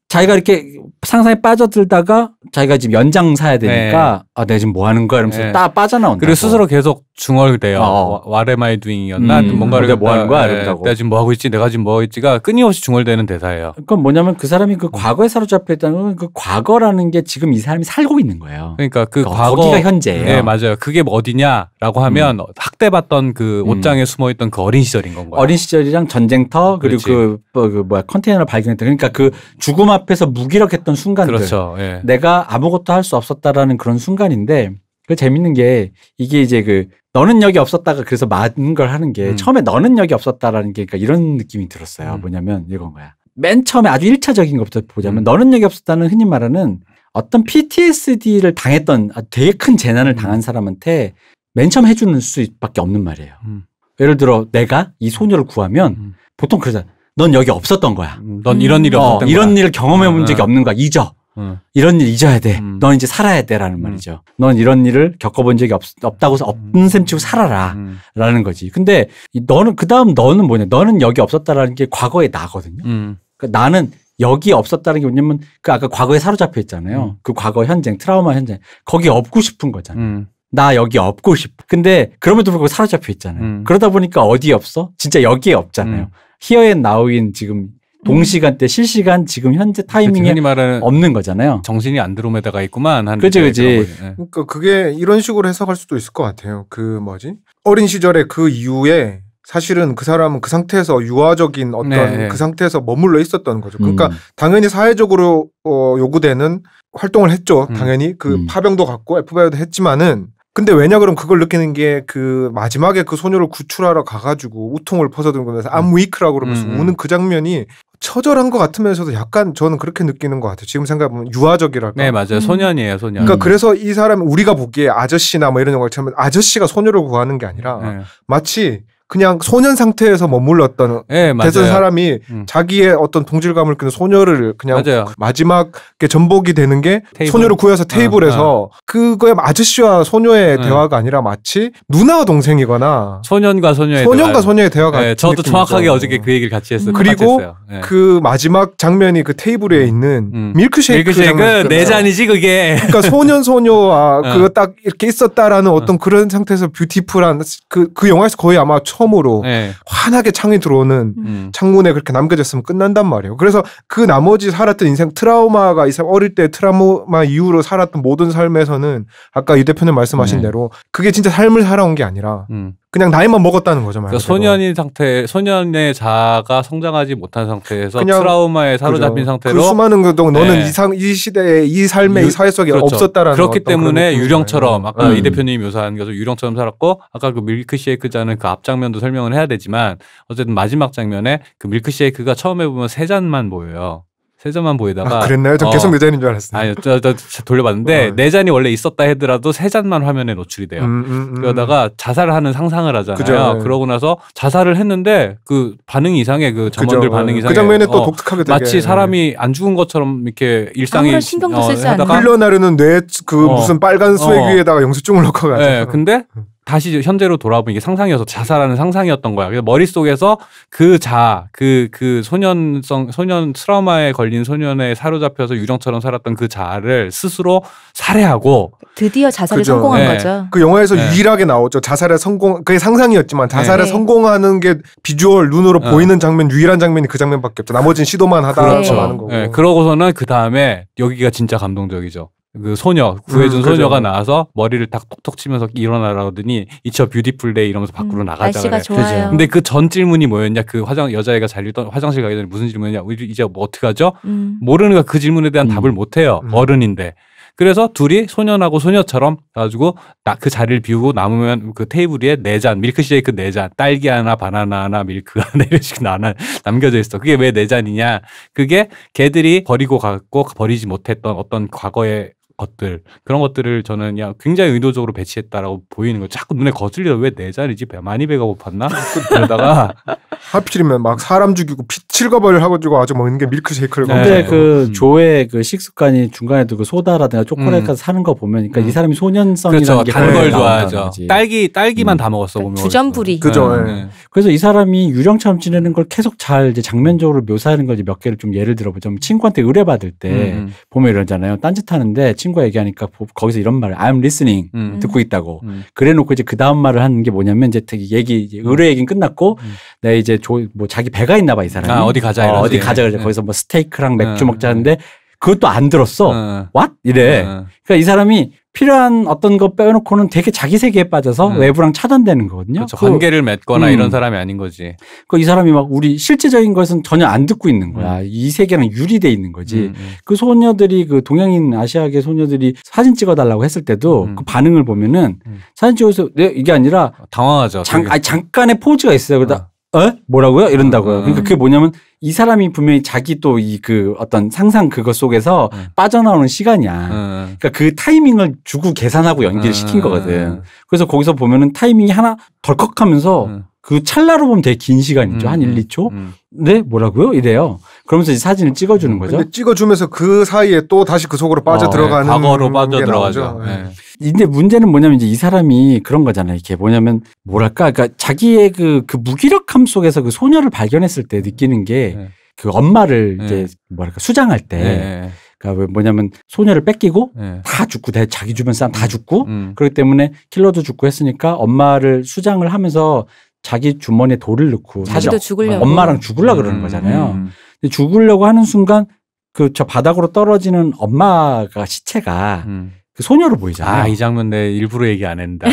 자기가 이렇게 상상에 빠져들다가 자기가 지금 연장 사야 되니까 네. 아 내가 지금 뭐 하는 거야 이러면서 네. 딱 빠져나온다. 그리고 스스로 계속 중얼대요. 어. 와 w 마이 t a 이었나 음, 뭔가를 내가 뭐 하는 거야? 네, 내가 지금 뭐 하고 있지? 내가 지금 뭐 있지가 끊임없이 중얼대는 대사예요. 그건 뭐냐면 그 사람이 그 음. 과거에 사로잡혀 있다는 건그 과거라는 게 지금 이 사람이 살고 있는 거예요. 그러니까 그그 어, 과거 거기가 현재예요. 네 맞아요. 그게 뭐 어디냐라고 하면 음. 학대받던 그 음. 옷장에 음. 숨어있던 그 어린 시절인 건 거예요. 어린 시절이랑 전쟁터 그리고 그 뭐, 그 뭐야 컨테이너를 발견했던 그러니까 그 죽음한 앞에서 무기력했던 순간들. 그렇죠. 예. 내가 아무것도 할 수 없었다라는 그런 순간인데 그 재밌는 게 이게 이제 그 너는 여기 없었다가 그래서 맞는 걸 하는 게 음. 처음에 너는 여기 없었다라는 게 그러니까 이런 느낌이 들었어요. 음. 뭐냐면 이건 거야. 맨 처음에 아주 일차적인 것부터 보자면 음. 너는 여기 없었다는 흔히 말하는 어떤 PTSD를 당했던 아, 되게 큰 재난을 음. 당한 사람한테 맨 처음 해주는 수밖에 없는 말이에요. 음. 예를 들어 내가 이 소녀를 구하면 음. 보통 그러잖아. 넌 여기 없었던 거야. 음, 넌 이런 일이 어, 없었던 어, 이런 일을 경험해 본 적이 음, 음. 없는 거야. 잊어. 음. 이런 일 잊어야 돼. 음. 넌 이제 살아야 돼라는 말이죠. 음. 넌 이런 일을 겪어본 적이 없, 없다고 해서 없는 셈 치고 살아라라는 거지. 근데 너는 그 다음 너는 뭐냐? 너는 여기 없었다라는 게 과거의 나거든요. 그러니까 나는 여기 없었다는 게 뭐냐면 그 아까 과거에 사로잡혀 있잖아요. 그 과거 현쟁, 트라우마 현쟁 거기 없고 싶은 거잖아요. 나 여기 없고 싶어. 근데 그럼에도 불구하고 사로잡혀 있잖아요. 그러다 보니까 어디에 없어? 진짜 여기에 없잖아요. 히어앤 나우인 지금 음. 동시간대 실시간 지금 현재 그렇죠. 타이밍에 그렇지, 없는 거잖아요. 정신이 안드로메다가 있구만 하는 그지 그지. 예. 그러니까 그게 이런 식으로 해석할 수도 있을 것 같아요. 그 뭐지? 어린 시절에 그 이후에 사실은 그 사람은 그 상태에서 유아적인 어떤 네, 네. 그 상태에서 머물러 있었던 거죠. 그러니까 음. 당연히 사회적으로 어, 요구되는 활동을 했죠. 음. 당연히 그 음. 파병도 갔고 FBI도 했지만은 근데 왜냐 그럼 그걸 느끼는 게 그 마지막에 그 소녀를 구출하러 가가지고 우통을 벗어들면서 암위크라고 음. 그러면서 음, 음. 우는 그 장면이 처절한 것 같으면서도 약간 저는 그렇게 느끼는 것 같아요. 지금 생각해보면 유아적이랄까. 네, 맞아요. 음. 소년이에요, 소년. 그러니까 그래서 이사람 우리가 보기에 아저씨나 뭐 이런 영화를 치면 아저씨가 소녀를 구하는 게 아니라 네. 마치 그냥 소년 상태에서 머물렀던 네, 대선 사람이 음. 자기의 어떤 동질감을 끄는 소녀를 그냥 맞아요. 마지막에 전복이 되는 게 테이블. 소녀를 구해서 아, 테이블에서 어, 아. 어. 그거에 아저씨와 소녀의 네. 대화가 아니라 마치 누나와 동생이거나 소년과 소녀의 소년과 대화. 소녀의 대화가 네, 저도 죠 정확하게 어저께 그 얘기를 같이 했어요. 그리고 네. 그 마지막 장면이 그 테이블에 음. 있는 음. 밀크쉐이크 밀크쉐이크 내 잔이지 그게 그러니까 소년 소녀와 [laughs] 어. 그딱 이렇게 있었다라는 어떤 어. 그런 상태에서 뷰티풀한 그그 그 영화에서 거의 아마 처음으로 네. 환하게 창이 들어오는 음. 창문에 그렇게 남겨졌으면 끝난단 말이에요. 그래서 그 나머지 살았던 인생 트라우마가 이 사람 어릴 때 트라우마 이후로 살았던 모든 삶에서는 아까 유 대표님 말씀하신 네. 대로 그게 진짜 삶을 살아온 게 아니라 음. 그냥 나이만 먹었다는 거죠. 그러니까 소년인 상태, 소년의 자가 성장하지 못한 상태에서 트라우마에 사로잡힌 그죠. 상태로 그 수많은 그동 네. 너는 이상 이 시대에 이 삶에 유, 이 사회 속에 그렇죠. 없었다라는 그렇기 때문에 유령처럼 아까 음. 이 대표님이 묘사한 것을 유령처럼 살았고 아까 그 밀크 쉐이크 잔은 그앞 장면도 설명을 해야 되지만 어쨌든 마지막 장면에 그 밀크 쉐이크가 처음에 보면 세 잔만 보여요. 세 잔만 보이다가 아, 그랬나요? 전 어, 계속 네 잔인 줄 알았어요. 아니, 저, 저, 저 돌려봤는데 네 잔이 원래 있었다 해더라도 세 잔만 화면에 노출이 돼요. 음, 음, 음. 그러다가 자살하는 상상을 하잖아요. 그죠. 네. 그러고 나서 자살을 했는데 그 반응 이상의 그 점원들 반응 이상의 그 장면에 어, 또 독특하게 되게. 마치 네. 사람이 안 죽은 것처럼 이렇게 일상이 신경도 어, 쓰지 그 어, 않는 흘러나르는 뇌그 무슨 빨간 수액 어. 위에다가 영수증을 넣고 가죠. 네, 근데 음. 다시 현재로 돌아보면 이게 상상이어서 자살하는 상상이었던 거야. 그래서 머릿속에서 그 자, 그, 그 소년성, 소년 트라우마에 걸린 소년에 사로잡혀서 유령처럼 살았던 그 자아를 스스로 살해하고 드디어 자살에 그죠. 성공한 네. 거죠. 그 영화에서 네. 유일하게 나오죠. 자살에 성공, 그게 상상이었지만 네. 자살에 네. 성공하는 게 비주얼 눈으로 네. 보이는 장면, 유일한 장면이 그 장면밖에 없죠. 나머지는 시도만 하다 그렇죠. 하는 거고. 네, 그러고서는 그 다음에 여기가 진짜 감동적이죠. 그 소녀 구해준 음, 소녀가 나와서 머리를 딱 톡톡 치면서 일어나라 그러더니 이처 뷰티풀 데이 이러면서 음, 밖으로 음, 나가자 그래. 좋아요. 근데 그 전 질문이 뭐였냐? 그 화장 여자애가 잘리던 화장실 가기 전에 무슨 질문이냐? 우리 이제 뭐 어떻게 하죠? 음. 모르니까 그 질문에 대한 음. 답을 못 해요. 음. 어른인데. 그래서 둘이 소년하고 소녀처럼 가지고 나 그 자리를 비우고 남으면 그 테이블 위에 네잔 밀크쉐이크 네잔 딸기 하나 바나나 하나 밀크 하나 [laughs] 이렇게 하나 남겨져 있어 그게 왜 네 잔이냐 그게 걔들이 버리고 갔고 버리지 못했던 어떤 과거의 것들 그런 것들을 저는 그냥 굉장히 의도적으로 배치했다라고 보이는 거 자꾸 눈에 거슬려왜내 자리지 많이 배가 고팠나 그러다가 [laughs] 하필이면 막 사람 죽이고 피칠거벌 하고지고 아주 먹는 게 밀크 쉐이크를 네. 근데 네. 그 음. 조의 그 식습관이 중간에 도그 소다라든가 초콜릿 까 음. 사는 거 보면 그러니까 음. 이 사람이 소년성이라는 그렇죠. 게단걸 좋아하죠 딸기 딸기만 음. 다 먹었어 그러니까 보면 주전부리 음. 그죠 네. 네. 그래서 이 사람이 유령처럼 지내는 걸 계속 잘 이제 장면적으로 묘사하는 걸몇 개를 좀 예를 들어보자면 뭐 친구한테 의뢰받을 때 음, 보면 이러잖아요 딴짓하는데 친구가 얘기하니까 거기서 이런 말을 I'm listening 음. 음. 듣고 있다고 음. 그래놓고 이제 그 다음 말을 하는 게 뭐냐면 이제 얘기 음. 의뢰 얘기는 끝났고 내가 음. 이제 조, 뭐 자기 배가 있나 봐 이 사람이 아, 어디 가자 어, 디 가자 그래 네. 거기서 뭐 스테이크랑 맥주 네. 먹자는데 그것도 안 들었어 왓 네. 이래 그러니까 이 사람이 필요한 어떤 거 빼놓고는 되게 자기 세계에 빠져서 음. 외부랑 차단되는 거거든요. 그렇죠. 그, 관계를 맺거나 음. 이런 사람이 아닌 거지. 그 이 사람이 막 우리 실제적인 것은 전혀 안 듣고 있는 거야. 음. 이 세계랑 유리돼 있는 거지. 음, 음. 그 소녀들이 그 동양인 아시아계 소녀들이 사진 찍어달라고 했을 때도 음. 그 반응을 보면은 사진 찍어서 네, 이게 아니라 당황하죠. 장, 아니, 잠깐의 포즈가 있어요. 그러다 어. 어? 뭐라고요? 이런다고요. 음. 그러니까 그게 뭐냐면 이 사람이 분명히 자기 또 이 그 어떤 상상 그것 속에서 음. 빠져나오는 시간이야. 음. 그러니까 그 타이밍을 주고 계산하고 연기를 시킨 음. 거거든. 그래서 거기서 보면은 타이밍이 하나 덜컥하면서 음. 그 찰나로 보면 되게 긴 시간이죠. 음, 한 1, 2초. 음, 음. 네, 뭐라고요? 이래요. 그러면서 이제 사진을 찍어주는 거죠. 근데 찍어주면서 그 사이에 또 다시 그 속으로 빠져 들어가는. 어, 예. 예. 네. 과거로 빠져 들어가죠. 네. 근데 문제는 뭐냐면 이제 이 사람이 그런 거잖아요. 이게 뭐냐면 뭐랄까, 그러니까 자기의 그, 그 무기력함 속에서 그 소녀를 발견했을 때 느끼는 게. 네. 그 엄마를 네. 이제 뭐랄까 수장할 때 네. 그러니까 뭐냐면 소녀를 뺏기고 네. 다 죽고 자기 주변 사람 다 죽고 음. 그렇기 때문에 킬러도 죽고 했으니까 엄마를 수장을 하면서 자기 주머니에 돌을 넣고 자기도 죽으려 엄마랑 죽을라 음. 그러는 거잖아요. 음. 근데 죽으려고 하는 순간 그 저 바닥으로 떨어지는 엄마가 시체가 음. 그 소녀로 보이잖아요. 아, 이 장면 내 일부러 얘기 안 했다.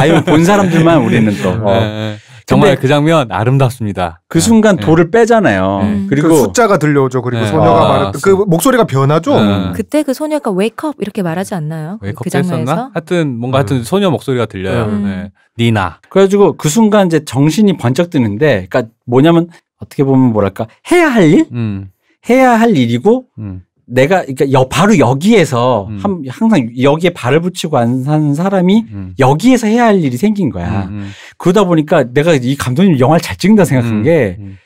아, 이거 본 사람들만 우리는 또. 어. 어. 네, 네. 정말 그 장면 아름답습니다. 그 네. 순간 네. 돌을 빼잖아요. 네. 음. 그리고 그 숫자가 들려오죠. 그리고 네. 소녀가 아, 말그 목소리가 변하죠. 네. 음. 그때 그 소녀가 웨이크업 이렇게 말하지 않나요? 웨이크업 그 장면에서? 하여튼 뭔가 네. 하여튼 소녀 목소리가 들려요. 음. 니나. 그래가지고 그 순간 이제 정신이 번쩍 드는데, 그러니까 뭐냐면 어떻게 보면 뭐랄까 해야 할 일, 음. 해야 할 일이고. 음. 내가 그러니까 여, 바로 여기에서 음. 한, 항상 여기에 발을 붙이고 안사 사람이 음. 여기에서 해야 할 일이 생긴 거야. 음, 음, 그러다 보니까 내가 이 감독님 영화를 잘 찍는다 생각한 음, 게이 음.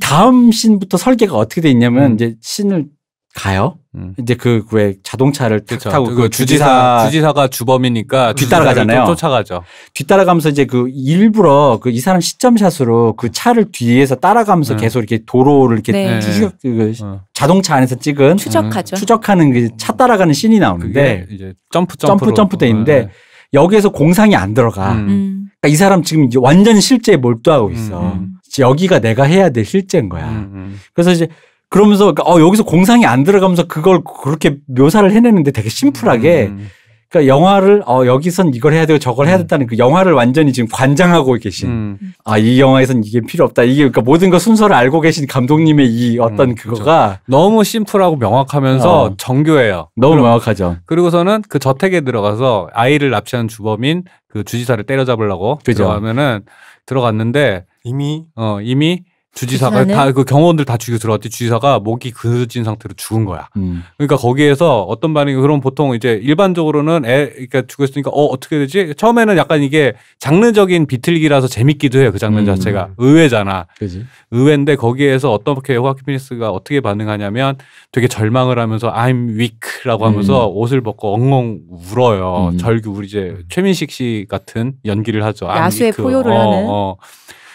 다음 씬부터 설계가 어떻게 돼 있냐면 이제 씬을 가요. 음. 이제 그 왜 자동차를 탁 그쵸. 타고 그, 그 주지사 주지사가 주범이니까 뒤따라가잖아요. 쫓아가죠. 뒤따라가면서 이제 그 일부러 그 이 사람 시점샷으로 그 차를 뒤에서 따라가면서 네. 계속 이렇게 도로를 이렇게 네. 네. 추적 그 어. 자동차 안에서 찍은 추적하죠. 추적하는 그 차 따라가는 씬이 나오는데 이제 점프 점프 점프 돼있는데 네. 여기에서 공상이 안 들어가. 음. 음. 그러니까 이 사람 지금 완전 실제에 몰두하고 있어. 음. 음. 여기가 내가 해야 될 실제인 거야. 음, 그래서 이제 그러면서 그러니까 어 여기서 공상이 안 들어가면서 그걸 그렇게 묘사를 해내는데 되게 심플하게 음. 그러니까 영화를 어 여기선 이걸 해야 되고 저걸 해야 된다는그 음. 영화를 완전히 지금 관장하고 계신 음. 아이 영화에선 이게 필요 없다 이게 그러니까 모든 거 순서를 알고 계신 감독님의 이 어떤 음, 그거가 그렇죠. 너무 심플하고 명확하면서 어. 정교해요. 너무 명확하죠. 그리고서는 그 저택에 들어가서 아이를 납치한 주범인 그 주지사를 때려잡으려고 그죠. 들어가면은 들어갔는데 이미 어 이미 주지사가 다 그 경호원들 다 죽여 들어갔지 주지사가 목이 그어진 상태로 죽은 거야. 음. 그러니까 거기에서 어떤 반응이 그럼 보통 이제 일반적으로는 애 그러니까 죽었으니까 어 어떻게 되지? 처음에는 약간 이게 장르적인 비틀기라서 재밌기도 해요. 그 장면 음. 자체가 의외잖아. 그치. 의외인데 거기에서 어떻게 호아킨 피니스가 어떻게 반응하냐면 되게 절망을 하면서 I'm weak라고 음. 하면서 음. 옷을 벗고 엉엉 울어요. 음. 절규 우리 이제 음. 최민식 씨 같은 연기를 하죠. 야수의 포효를 어, 하는. 어.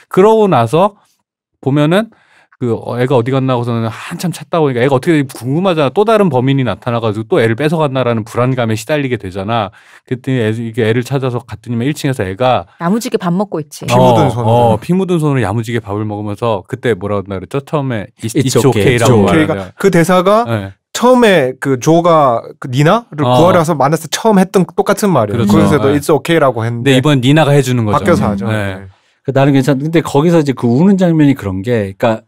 그러고 나서 보면은 그 어, 애가 어디 갔나 하고서는 한참 찾다 보니까 애가 어떻게 궁금하잖아. 또 다른 범인이 나타나가지고 또 애를 뺏어갔나라는 불안감에 시달리게 되잖아. 그랬더니 애, 이게 애를 찾아서 갔더니 1층에서 애가 야무지게 밥 먹고 있지. 피 묻은 어, 손으로. 어, 피 묻은 손으로 야무지게 밥을 먹으면서 그때 뭐라 그랬나 그랬죠? 처음에 이츠 오케이라고 말하는 그 대사가 네. 처음에 그 조가 그 니나를 어. 구하러 와서 만났을 때 처음 했던 똑같은 말이에요. 그렇죠. 그래서 네. 이츠 오케이라고 했는데 이번 니나가 해주는 거죠. 바뀌어서 하죠. 네. 네. 나는 괜찮. 근데 거기서 이제 그 우는 장면이 그런 게, 그러니까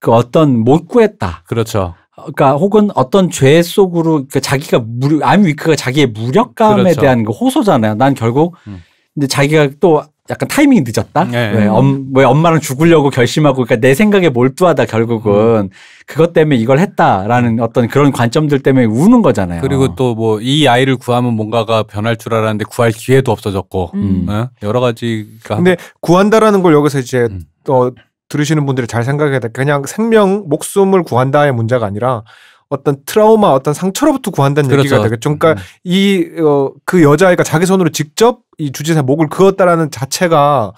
그 어떤 못 구했다. 그렇죠. 어, 그러니까 혹은 어떤 죄 속으로 그러니까 자기가 무력, 암 위크가 자기의 무력감에 그렇죠. 대한 그 호소잖아요. 난 결국 음. 근데 자기가 또 약간 타이밍이 늦었다. 네. 왜, 엄, 왜엄마는 죽으려고 결심하고 그러니까 내 생각에 몰두하다 결국은 음. 그것 때문에 이걸 했다라는 어떤 그런 관점들 때문에 우는 거잖아요. 그리고 또 뭐 이 아이를 구하면 뭔가가 변할 줄 알았는데 구할 기회도 없어졌고 음. 음. 네? 여러 가지가. 근데 구한다라는 걸 여기서 이제 음. 어, 들으시는 분들이 잘 생각해야 돼. 그냥 생명 목숨을 구한다의 문제가 아니라 어떤 트라우마 어떤 상처로부터 구한다는 그렇죠. 얘기가 되겠죠. 그러니까 음. 이그 어, 그 여자아이가 자기 손으로 직접 이 주지사 목을 그었다라는 자체가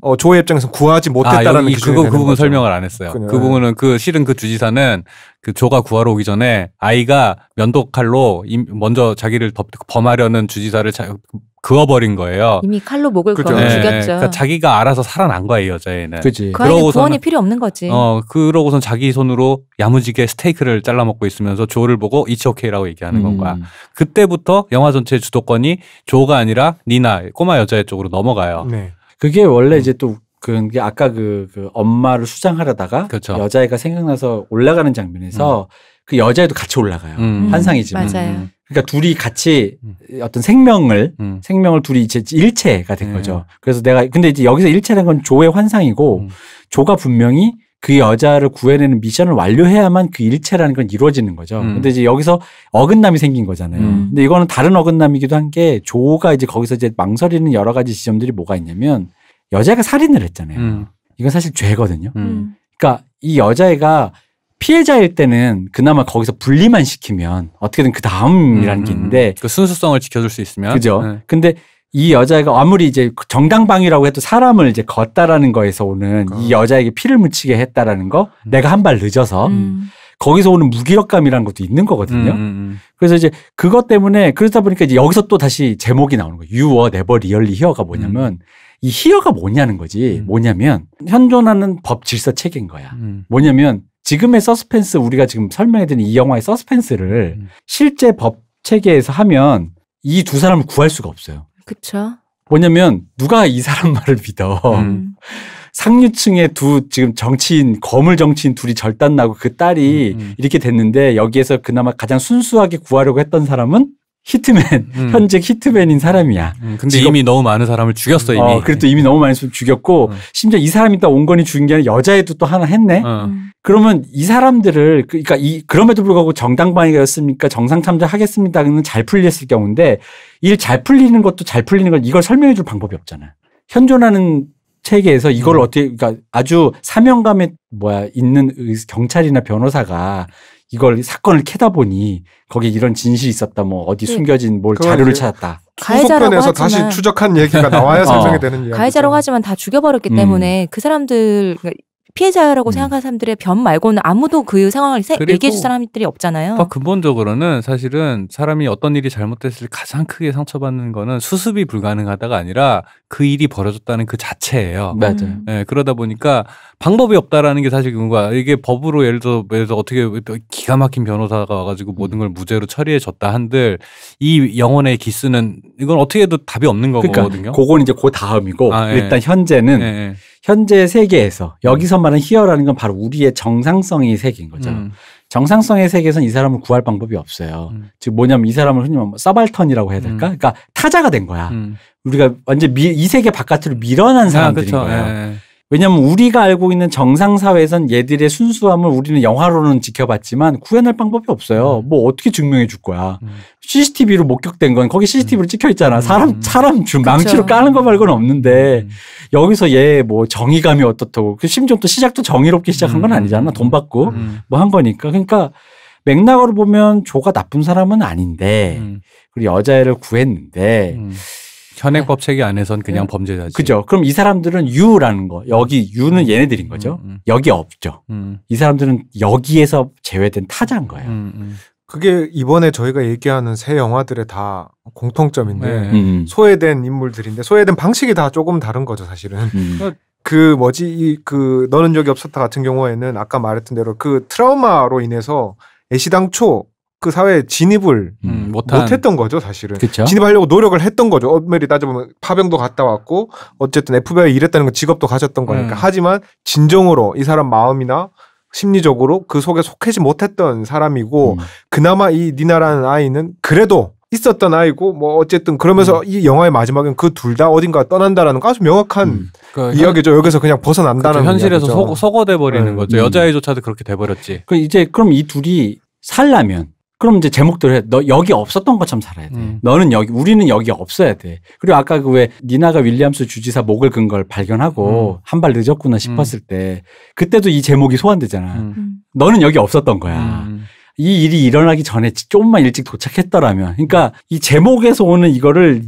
어, 조의 입장에서 구하지 못했다라는 아, 그거 그 부분 거죠. 설명을 안 했어요. 그냥. 그 부분은 그 실은 그 주지사는 그 조가 구하러 오기 전에 아이가 면도칼로 먼저 자기를 범하려는 주지사를 자, 그어버린 거예요. 이미 칼로 목을 그죠. 네. 죽였죠. 그러니까 자기가 알아서 살아난 거예요 여자애는. 그지. 그 아이는 구원이 필요 없는 거지. 어, 그러고선 자기 손으로 야무지게 스테이크를 잘라 먹고 있으면서 조를 보고 이츠 오케이라고 얘기하는 음. 건가 그때부터 영화 전체 의 주도권이 조가 아니라 니나 꼬마 여자애 쪽으로 넘어가요. 네. 그게 원래 음. 이제 또그 아까 그, 그 엄마를 수장하려다가 그렇죠. 여자애가 생각나서 올라가는 장면에서 음. 그 여자애도 같이 올라가요. 음. 환상이지만. 맞아요. 음. 그러니까 둘이 같이 음. 어떤 생명을 음. 생명을 둘이 이제 일체가 된 네. 거죠. 그래서 내가 근데 이제 여기서 일체된 건 조의 환상이고 음. 조가 분명히 그 여자를 구해내는 미션을 완료해야만 그 일체라는 건 이루어지는 거죠. 음. 근데 이제 여기서 어긋남이 생긴 거잖아요. 음. 근데 이거는 다른 어긋남이기도 한 게 조가 이제 거기서 이제 망설이는 여러 가지 지점들이 뭐가 있냐면 여자가 살인을 했잖아요. 이건 사실 죄거든요. 그러니까 이 여자애가 피해자일 때는 그나마 거기서 분리만 시키면 어떻게든 그 다음이라는 음, 게 음, 음. 있는데 그 순수성을 지켜줄 수 있으면 그죠. 네. 근데 이 여자가 아무리 이제 정당방위라고 해도 사람을 이제 걷다라는 거에서 오는 그러니까. 이 여자에게 피를 묻히게 했다라는 거 음. 내가 한 발 늦어서 음. 거기서 오는 무기력감이라는 것도 있는 거거든요. 음, 음. 그래서 이제 그것 때문에 그러다 보니까 이제 여기서 또 다시 제목이 나오는 거예요. You were never really here가 뭐냐면 이 희어가 뭐냐는 거지. 음. 뭐냐면 현존하는 법 질서 체계인 거야. 음. 뭐냐면 지금의 서스펜스 우리가 지금 설명해드린 이 영화의 서스펜스를 음. 실제 법 체계에서 하면 이 두 사람을 구할 수가 없어요. 그렇죠. 뭐냐면 누가 이 사람 [laughs] 말을 믿어. 음. 음. 상류층의 두 지금 정치인 거물 정치인 둘이 절단 나고 그 딸이 음, 이렇게 됐는데 여기에서 그나마 가장 순수하게 구하려고 했던 사람은 히트맨 음. [laughs] 현직 히트맨인 사람이야. 음, 근데 이미 너무 많은 사람을 죽였어 어, 이미. 어, 그래도 이미 너무 많은 사람 죽였고 음. 심지어 이 사람이 딱 온건히 죽인 게 아니라 여자애도 또 하나 했네. 어. 음. 그러면 이 사람들을 그, 그러니까 이 그럼에도 불구하고 정당방위가였습니까? 정상 참조하겠습니다는 잘 풀렸을 경우인데 일 잘 풀리는 것도 잘 풀리는 걸 이걸 설명해줄 방법이 없잖아. 현존하는 체계에서 이걸 음. 어떻게 그러니까 아주 사명감에 뭐야 있는 경찰이나 변호사가 이걸 사건을 캐다 보니 거기에 이런 진실이 있었다 뭐 어디 예. 숨겨진 뭘 자료를 찾았다. 가해자라서 다시 추적한 얘기가 나와야 어. 설명이 되는 이야기. 가해자라고 하지만 다 죽여버렸기 음. 때문에 그 사람들 그러니까 피해자라고 음. 생각하는 사람들의 변 말고는 아무도 그 상황을 얘기해 줄 사람들이 없잖아요. 그 근본적으로는 사실은 사람이 어떤 일이 잘못됐을 때 가장 크게 상처받는 거는 수습이 불가능하다가 아니라 그 일이 벌어졌다는 그 자체예요. 음. 맞아요. 음. 네, 그러다 보니까 방법이 없다라는 게 사실 그거야. 이게 법으로 예를 들어 서어떻게 뭐 기가 막힌 변호사가 와가지고 음. 모든 걸 무죄로 처리해 줬다 한들 이 영혼의 기스는 이건 어떻게 해도 답이 없는 그러니까 거거든요. 그러니까 그건 이제 그 다음이고 아, 예. 일단 현재는. 예, 예. 현재 세계에서 음. 여기서 말하는 희열하는건 바로 우리의 정상성의 세계인 거죠. 음. 정상성의 세계에서는 이 사람을 구할 방법이 없어요. 음. 즉 뭐냐면 이 사람을 흔히 말하면 서발턴이라고 해야 될까? 음. 그러니까 타자가 된 거야. 음. 우리가 완전 미, 이 세계 바깥으로 밀어난 아, 사람들인 아, 그렇죠. 거예요. 네. 예. 왜냐면 우리가 알고 있는 정상 사회에선 얘들의 순수함을 우리는 영화로는 지켜봤지만 구현할 방법이 없어요. 음. 뭐 어떻게 증명해 줄 거야. 음. CCTV로 목격된 건 거기 CCTV로 음. 찍혀 있잖아. 사람 음. 사람 줄 망치로 까는 거 말고는 없는데 음. 여기서 얘 뭐 정의감이 어떻다고 그 심지어 또 시작도 정의롭게 시작한 건 아니잖아. 돈 받고 뭐 한 거니까. 그러니까 맥락으로 보면 조가 나쁜 사람은 아닌데 그리고 여자애를 구했는데. 현행 네. 법체계 안에선 그냥 네. 범죄자지. 그죠. 그럼 이 사람들은 유라는 거. 여기 유는 얘네들인 음, 거죠. 음, 음. 여기 없죠. 음. 이 사람들은 여기에서 제외된 타자인 거예요. 음, 음. 그게 이번에 저희가 얘기하는 새 영화들의 다 공통점인데 네. 소외된 인물들인데 소외된 방식이 다 조금 다른 거죠, 사실은. 그러니까 그 뭐지 그 너는 적이 없었다 같은 경우에는 아까 말했던 대로 그 트라우마로 인해서 애시당초 그 사회에 진입을 음, 음. 못했던 거죠 사실은 그쵸? 진입하려고 노력을 했던 거죠 엄밀히 따져보면 파병도 갔다 왔고 어쨌든 FBI 일했다는 건 직업도 가졌던 거니까 음. 하지만 진정으로 이 사람 마음이나 심리적으로 그 속에 속해지 못했던 사람이고 음. 그나마 이 니나라는 아이는 그래도 있었던 아이고 뭐 어쨌든 그러면서 음. 이 영화의 마지막엔 그 둘 다 어딘가 떠난다라는 아주 명확한 음. 그 이야기죠. 여기서 그냥 벗어난다는 그죠 현실에서 속, 어돼 버리는 네. 거죠. 음. 여자애조차도 그렇게 돼 버렸지. 그럼 이제 그럼 이 둘이 살라면 그럼 이제 제목들로 해. 너 여기 없었던 것처럼 살아야 돼. 음. 너는 여기, 우리는 여기 없어야 돼. 그리고 아까 그 왜 니나가 윌리엄스 주지사 목을 근걸 발견하고 음. 한발 늦었구나 싶었을 음. 때 그때도 이 제목이 소환되잖아. 음. 음. 너는 여기 없었던 거야. 이 일이 일어나기 전에 조금만 일찍 도착했더라면. 그러니까 이 제목에서 오는 이거를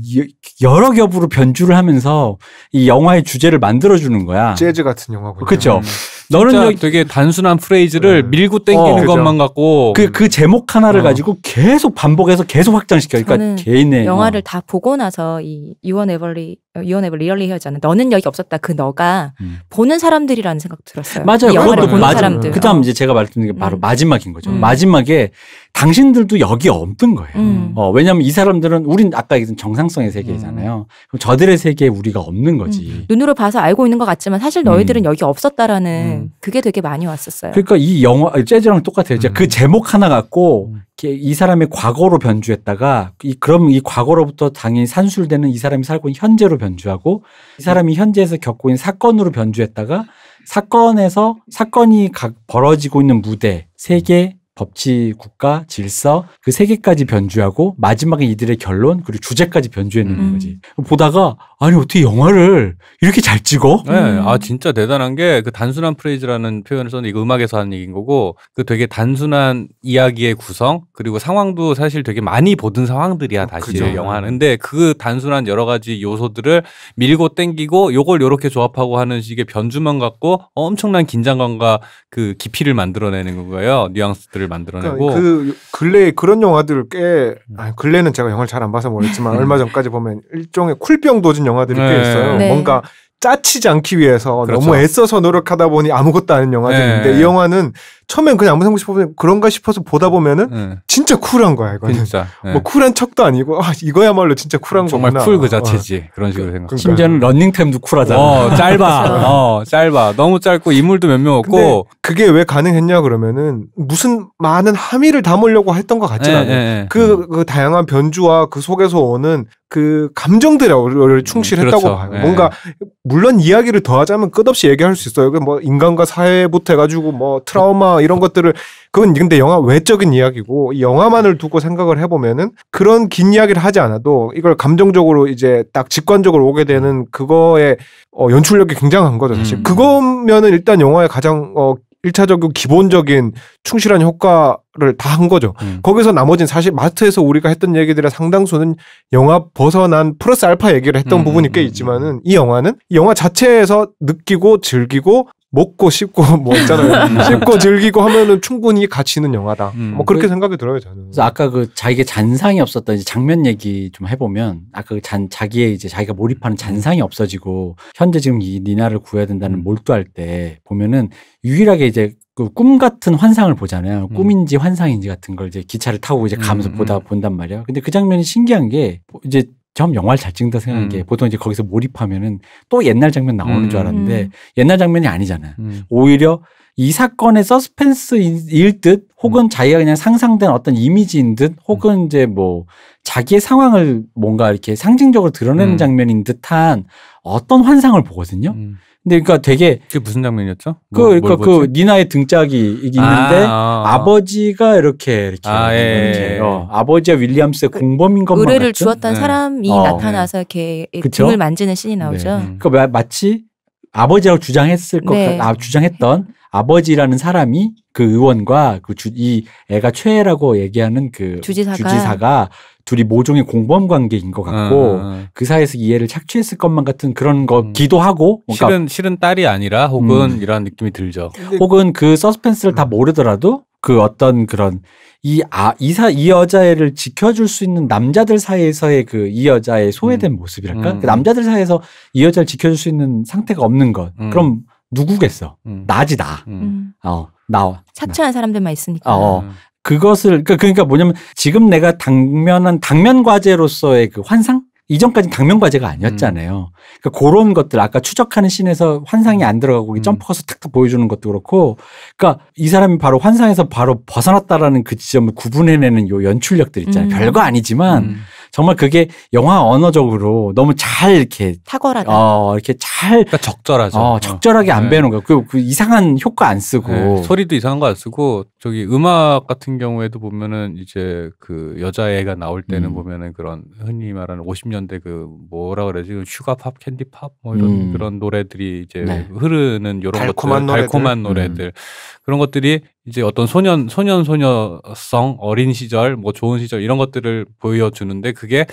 여러 겹으로 변주를 하면서 이 영화의 주제를 만들어주는 거야. 재즈 같은 영화군요. 그렇죠. 너는 여기 되게 단순한 프레이즈를 네. 밀고 땡기는 어, 것만 갖고 그그 그 제목 하나를 어. 가지고 계속 반복해서 계속 확장시켜. 그러니까 개인의 영화를 어. 다 보고 나서 이 유언 에벌리 어, 유언 에벌 리얼리 헤어잖아. 너는 여기 없었다. 그 너가 음. 보는 사람들이라는 생각 들었어요. 맞아요. 영화를 보는 맞아. 사람들. 그다음 어. 이제 제가 말씀드린 게 바로 음. 마지막인 거죠. 음. 마지막에 당신들도 여기 없는 거예요. 음. 어, 왜냐하면 이 사람들은 우린 아까 얘기했던 정상성의 세계잖아요. 음. 그럼 저들의 세계에 우리가 없는 거지. 음. 눈으로 봐서 알고 있는 것 같지만 사실 음. 너희들은 여기 없었다라는 음. 그게 되게 많이 왔었어요. 그러니까 이 영화 아, 재즈랑 똑같아요. 음. 그 제목 하나 갖고 이 사람의 과거로 변주했다가 이 그럼 이 과거로부터 당연히 산술되는 이 사람이 살고 있는 현재로 변주하고 이 사람이 현재에서 겪고 있는 사건으로 변주했다가 사건에서 사건이 벌어지고 있는 무대 세계 법치, 국가, 질서 그 세 개까지 변주하고 마지막에 이들의 결론 그리고 주제까지 변주했는 음. 거지. 보다가 아니 어떻게 영화를 이렇게 잘 찍어? 네, 음. 아 진짜 대단한 게 그 단순한 프레이즈라는 표현을 썼는데 이거 음악에서 하는 얘기인 거고 그 되게 단순한 이야기의 구성 그리고 상황도 사실 되게 많이 보던 상황들이야 어, 다시 그죠. 영화는. 근데 그 단순한 여러 가지 요소들을 밀고 땡기고 요걸 요렇게 조합하고 하는 식의 변주만 갖고 엄청난 긴장감과 그 깊이를 만들어내는 거예요. 뉘앙스들을 영화들을 만들어내고 그러니까 그 근래 그런 영화들을 꽤 음. 아니, 근래는 제가 영화를 잘 안 봐서 모르겠지만 음. 얼마 전까지 보면 일종의 쿨병 도진 영화들이 네. 꽤 있어요. 네. 뭔가 짜치지 않기 위해서 그렇죠. 너무 애써서 노력하다 보니 아무것도 아닌 영화들인데 네. 이 영화는 처음엔 그냥 아무 생각 싶어 그런가 싶어서 보다 보면은 네. 진짜 쿨한 거야 이거 진짜. 네. 뭐 쿨한 척도 아니고 아 이거야말로 진짜 쿨한 정말 거구나. 정말 쿨그 어, 어. 자체지 어. 그런 식으로 그, 생각. 그러니까. 심지어는 러닝템도 쿨하잖아. 어, 짧아. 어 짧아. 너무 짧고 인물도 몇 명 없고. 그게 왜 가능했냐 그러면은 무슨 많은 함의를 담으려고 했던 것 같진 네, 않아요. 네, 네. 그, 음. 그 다양한 변주와 그 속에서 오는 그 감정들에 음, 충실했다고 그렇죠. 봐요. 네. 물론 이야기를 더하자면 끝없이 얘기할 수 있어요. 뭐 인간과 사회부터 해가지고 뭐 트라우마 이런 것들을 그건 근데 영화 외적인 이야기고 영화만을 두고 생각을 해보면은 그런 긴 이야기를 하지 않아도 이걸 감정적으로 이제 딱 직관적으로 오게 되는 그거에 어, 연출력이 굉장한 거죠. 사실 음. 그거면은 일단 영화의 가장 어, 일차적이고 기본적인 충실한 효과를 다 한 거죠. 음. 거기서 나머지는 사실 마트에서 우리가 했던 얘기들의 상당수는 영화 벗어난 플러스 알파 얘기를 했던 음. 부분이 음, 꽤 음, 음. 있지만은 이 영화는 이 영화 자체에서 느끼고 즐기고 먹고 씹고 [laughs] 뭐 있잖아요. 음. 씹고 즐기고 하면은 충분히 가치 있는 영화다. 음. 뭐 그렇게 그, 생각이 들어요 저는. 그래서 아까 그 자기의 잔상이 없었던 장면 얘기 좀 해보면 아까 그잔 자기의 이제 자기가 몰입하는 잔상이 없어지고 현재 지금 이 니나를 구해야 된다는 음. 몰두할 때 보면은 유일하게 이제 그꿈 같은 환상을 보잖아요. 음. 꿈인지 환상인지 같은 걸 이제 기차를 타고 이제 가면서 음. 보다 본단 말이야. 근데 그 장면이 신기한 게 뭐 이제 참 영화를 잘 찍는다 생각한 음. 게 보통 이제 거기서 몰입하면은 또 옛날 장면 나오는 음. 줄 알았는데 음. 옛날 장면이 아니잖아. 음. 오히려 이 사건의 서스펜스일 듯 혹은 음. 자기가 그냥 상상된 어떤 이미지인 듯 혹은 이제 뭐 자기의 상황을 뭔가 이렇게 상징적으로 드러내는 장면인 듯한 어떤 환상을 보거든요. 근데 그러니까 되게 그게 무슨 장면이었죠? 그 뭐, 그러니까 그 니나의 등짝이 있는데 아, 어, 어. 버지가 이렇게 이렇게 아, 예, 예. 어. 아버지와 윌리엄스의 그 공범인 것만 의뢰를 주었던 네. 사람이 어. 나타나서 이렇게 그쵸? 등을 만지는 씬이 나오죠. 네. 음. 그러니까 마치 아버지라고 주장했을 것 네. 같, 아, 주장했던 아버지라는 사람이 그 의원과 그 주, 이 애가 최애라고 얘기하는 그 주지사가, 주지사가 둘이 모종의 공범 관계인 것 같고 아. 아, 아. 그 사이에서 이해를 착취했을 것만 같은 그런 거 음. 기도하고 그러니까 실은 실은 딸이 아니라 혹은 음. 이런 느낌이 들죠. 혹은 그 서스펜스를 음. 다 모르더라도 그 어떤 그런 이 아, 이사 이 여자애를 지켜줄 수 있는 남자들 사이에서의 그 이 여자의 소외된 음. 모습이랄까 음. 그 남자들 사이에서 이 여자를 지켜줄 수 있는 상태가 없는 것 음. 그럼 누구겠어 음. 나지 나 음. 음. 어, 나 사처한 사람들만 있으니까 어, 어. 그것을 그, 그러니까 뭐냐면 지금 내가 당면한 당면 과제로서의 그 환상 이전까지는 당면 과제가 아니었잖아요. 음. 그러니까 그런 것들 아까 추적하는 씬에서 환상이 안 들어가고 음. 점프가서 탁탁 보여주는 것도 그렇고, 그러니까 이 사람이 바로 환상에서 바로 벗어났다라는 그 지점을 구분해내는 요 연출력들 있잖아요. 음. 별거 아니지만 음. 정말 그게 영화 언어적으로 너무 잘 이렇게 탁월하다. 어, 이렇게 잘 그러니까 적절하죠. 어, 어. 적절하게 안 네. 배우는 거예요. 그, 그 이상한 효과 안 쓰고 네. 소리도 이상한 거 안 쓰고 저기 음악 같은 경우에도 보면은 이제 그 여자애가 나올 때는 음. 보면은 그런 흔히 말하는 50년대 그 뭐라 그러지? 그 슈가팝, 캔디팝 뭐 이런 음. 그런 노래들이 이제 네. 흐르는 요런 것들 달콤한 음. 노래들, 음. 그런 것들이 이제 어떤 소년 소년 소녀성 어린 시절 뭐 좋은 시절 이런 것들을 보여주는데 그게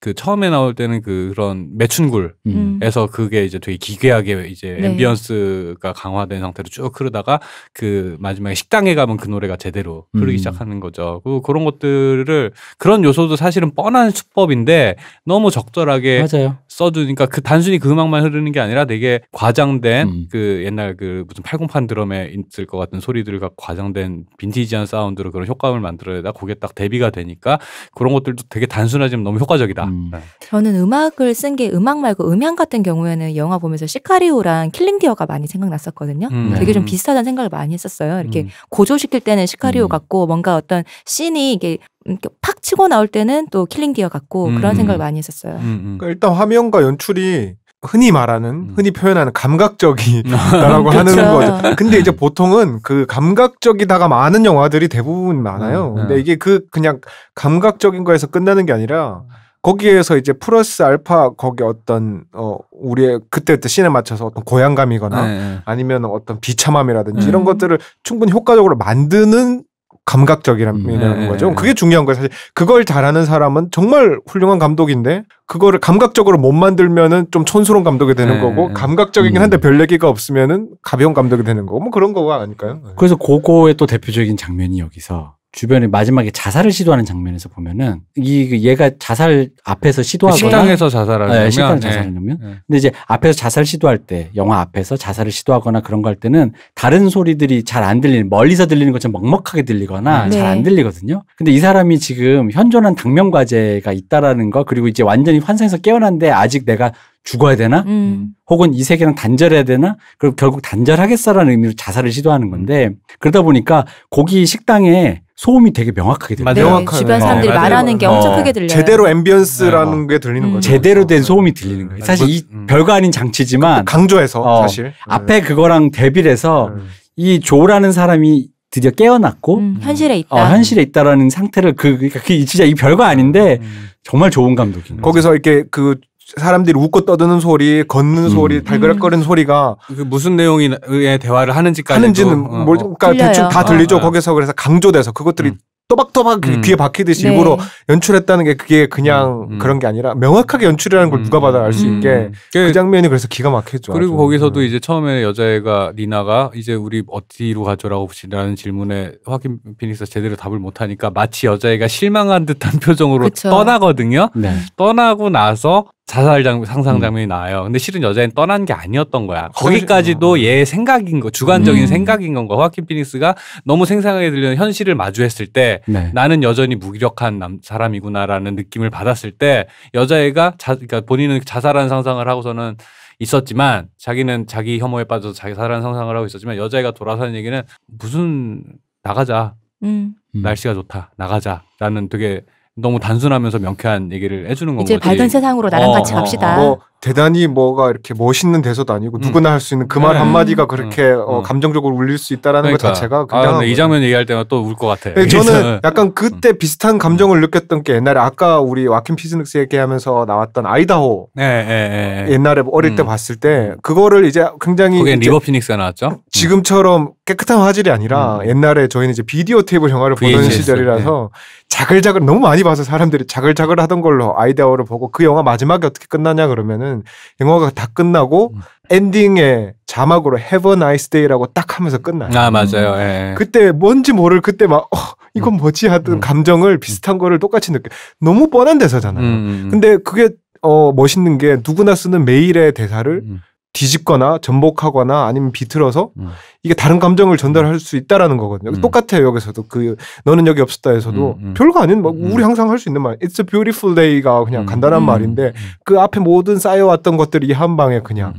그 처음에 나올 때는 그 그런 매춘굴에서 음. 그게 이제 되게 기괴하게 이제 네. 앰비언스가 강화된 상태로 쭉 흐르다가 그 마지막에 식당에 가면 그 노래가 제대로 흐르기 음. 시작하는 거죠. 그 그런 것들을 그런 요소도 사실은 뻔한 수법인데 너무 적절하게 맞아요. 써주니까 그 단순히 그 음악만 흐르는 게 아니라 되게 과장된 음. 그 옛날 그 무슨 팔공판 드럼에 있을 것 같은 소리들과 과장된 빈티지한 사운드로 그런 효과음을 만들어내다 그게 딱 대비가 되니까 그런 것들도 되게 단순하지만 너무 효과적이다. 음. 네. 저는 음악을 쓴 게 음악 말고 음향 같은 경우에는 영화 보면서 시카리오랑 킬링 디어가 많이 생각났었거든요. 음. 네. 되게 좀 비슷하다는 생각을 많이 했었어요. 이렇게 음. 고조시킬 때는 시카리오 음. 같고 뭔가 어떤 씬이 이게 이렇게 팍 치고 나올 때는 또 킬링 디어 같고 음. 그런 생각을 많이 했었어요. 음. 음. 그러니까 일단 화면과 연출이 흔히 말하는 음. 흔히 표현하는 감각적이다라고 [laughs] 그렇죠. 하는 그렇죠. 거죠. 근데 이제 보통은 그 감각적이다가 많은 영화들이 대부분 많아요. 음, 근데 이게 그 그냥 감각적인 거에서 끝나는 게 아니라 거기에서 이제 플러스 알파 거기 어떤 어 우리의 그때그때 씬에 맞춰서 어떤 고향감이거나 네, 네. 아니면 어떤 비참함이라든지 음. 이런 것들을 충분히 효과적으로 만드는 감각적이라는 음. 네. 거죠. 네, 네. 그게 중요한 거예요. 사실 그걸 잘하는 사람은 정말 훌륭한 감독인데 그거를 감각적으로 못 만들면은 좀 촌스러운 감독이 되는 네. 거고 네. 감각적이긴 음. 한데 별 얘기가 없으면은 가벼운 감독이 되는 거고 뭐 그런 거가 아닐까요? 그래서 고거의또 대표적인 장면이 여기서 주변에 마지막에 자살을 시도하는 장면에서 보면은 이 그 얘가 자살 앞에서 시도하거나 식당에서 자살을 하면 네, 식당 자살을 네. 하면 네. 근데 이제 앞에서 자살 시도할 때 영화 앞에서 자살을 시도하거나 그런 거 할 때는 다른 소리들이 잘 안 들리는 멀리서 들리는 것처럼 먹먹하게 들리거나 네. 잘안 들리거든요. 근데 이 사람이 지금 현존한 당면 과제가 있다라는 거 그리고 이제 완전히 환생에서 깨어난데 아직 내가 죽어야 되나? 음. 혹은 이 세계랑 단절해야 되나? 그럼 결국 단절하겠어라는 의미로 자살을 시도하는 건데 그러다 보니까 고기 식당에 소음이 되게 명확하게 들려요. 네, 명확하게. 주변 사람들이 어, 말하는 게 엄청 어, 크게 들려요. 제대로 앰비언스라는 네. 어. 게 들리는 음. 거죠. 제대로 된 어. 소음이 들리는 거예요. 사실 음. 이 음. 별거 아닌 장치지만 그 강조해서 어, 사실 앞에 네. 그거랑 대비를 해서 음. 이 조라는 사람이 드디어 깨어났고 음, 음, 현실에 있다. 어, 현실에 있다라는 상태를 그, 그러니까 그 진짜 이 별거 아닌데 정말 좋은 감독인 거죠. 거기서 이렇게 그 사람들이 웃고 떠드는 소리, 걷는 음. 소리, 달그락거리는 음. 소리가 그 무슨 내용의 대화를 하는지까지 하는지는 어, 뭐 그러니까 들려요. 대충 다 어, 들리죠. 아, 거기서 그래서 강조돼서 그것들이 음. 또박또박 음. 귀에 박히듯이 네. 일부러 연출했다는 게 그게 그냥 음, 음. 그런 게 아니라 명확하게 연출이라는 걸 누가 받아 알수 있게 그, 그 장면이 그래서 기가 막히죠. 그리고 아주. 거기서도 이제 처음에 여자애가 리나가 이제 우리 어디로 가죠라고 라는 질문에 화긴 피닉스 제대로 답을 못 하니까 마치 여자애가 실망한 듯한 [laughs] 표정으로 그쵸. 떠나거든요. 네. 떠나고 나서 자살 장면 상상 음. 장면이 음. 나와요. 근데 실은 여자애는 떠난 게 아니었던 거야. 거기까지도 음. 얘 생각인 거, 주관적인 음. 생각인 건가. 호아킨 피닉스가 너무 생생하게 들리는 현실을 마주했을 때 네. 나는 여전히 무기력한 남, 사람이구나라는 느낌을 받았을 때 여자애가 자, 그러니까 본인은 자살한 상상을 하고서는 있었지만 자기는 자기 혐오에 빠져서 자기 살한 상상을 하고 있었지만 여자애가 돌아서는 얘기는 무슨 나가자. 음. 음. 날씨가 좋다. 나가자라는 되게 너무 단순하면서 명쾌한 얘기를 해주는 거고 이제 밝은 세상으로 나랑 어, 같이 어, 갑시다. 어, 어, 대단히 뭐가 이렇게 멋있는 대사도 아니고 음. 누구나 할 수 있는 그말 음. 한마디가 그렇게 음. 어, 감정적으로 울릴 수 있다라는 그러니까. 것 자체가 아, 굉장히 아, 이 장면 얘기할 때마다 또 울 것 같아요. 네, 저는 [laughs] 약간 그때 비슷한 감정을 느꼈던 게 옛날에 아까 우리 와킨 피즈닉스 얘기하면서 나왔던 아이다호 네, 네, 옛날에 어릴 때 봤을 때 그거를 이제 굉장히 그게 리버 피닉스가 나왔죠. 지금처럼 깨끗한 화질이 아니라 옛날에 저희는 이제 비디오 테이블 영화를 보던 VHS. 시절이라서 자글자글 너무 많이 봐서 사람들이 자글자글 하던 걸로 아이다호를 보고 그 영화 마지막에 어떻게 끝나냐 그러면은 때는 음. 영화가 다 끝나고 음. 엔딩에 자막으로 Have a nice day라고 딱 하면서 끝나요. 아 맞아요. 음. 예, 예. 그때 뭔지 모를 그때 막 어, 이건 뭐지 하던 음. 감정을 비슷한 거를 똑같이 느껴. 너무 뻔한 대사잖아요. 음. 근데 그게 어 멋있는 게 누구나 쓰는 메일의 대사를 음. 뒤집거나 전복하거나 아니면 비틀어서 음. 이게 다른 감정을 전달할 음. 수 있다라는 거거든요. 음. 똑같아요. 여기서도 그 너는 여기 없었다에서도 음, 음. 별거 아닌 막 음. 우리 항상 할 수 있는 말. It's a beautiful day가 그냥 음. 간단한 말인데 그 앞에 모든 쌓여왔던 것들이 한 방에 그냥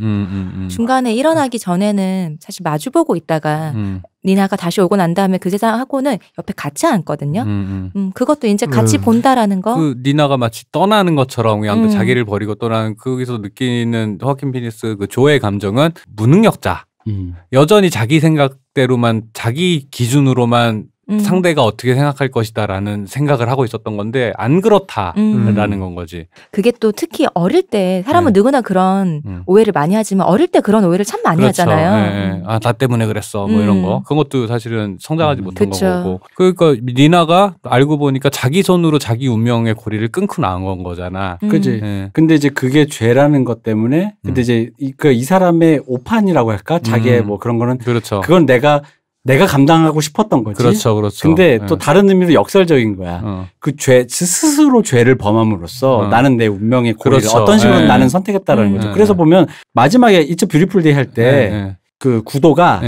중간에 일어나기 전에는 사실 마주보고 있다가 니나가 다시 오고 난 다음에 그 세상하고는 옆에 같이 앉거든요. 음, 음. 음 그것도 이제 같이 음. 본다라는 거. 그 니나가 마치 떠나는 것처럼 그냥 그 자기를 버리고 떠나는 거기서 느끼는 허킨 피니스 그 조의 감정은 무능력자. 음. 여전히 자기 생각대로만 자기 기준으로만 음. 상대가 어떻게 생각할 것이다라는 생각을 하고 있었던 건데 안 그렇다라는 음. 건 거지. 그게 또 특히 어릴 때 사람은 네. 누구나 그런 음. 오해를 많이 하지만 어릴 때 그런 오해를 참 많이 그렇죠. 하잖아요. 네. 예, 예. 아나 때문에 그랬어 뭐 이런 거. 음. 그런 것도 사실은 성장하지 음. 못한 그쵸. 거고. 그러니까 니나가 알고 보니까 자기 손으로 자기 운명의 고리를 끊고 나온 건 거잖아. 음. 그지. 네. 근데 이제 그게 죄라는 것 때문에 근데 이제 이, 그이 사람의 오판이라고 할까 자기의 뭐 그런 거는 그렇죠. 그건 내가 내가 감당하고 싶었던 거지. 그렇죠, 그렇죠. 근데 네. 또 다른 의미로 역설적인 거야. 어. 그 죄, 스스로 죄를 범함으로써 어. 나는 내 운명의 고리를 그렇죠. 어떤 식으로 네. 나는 선택했다라는 음. 거죠. 그래서 네. 보면 마지막에 It's Beautiful a Day 할 때그 네, 네. 구도가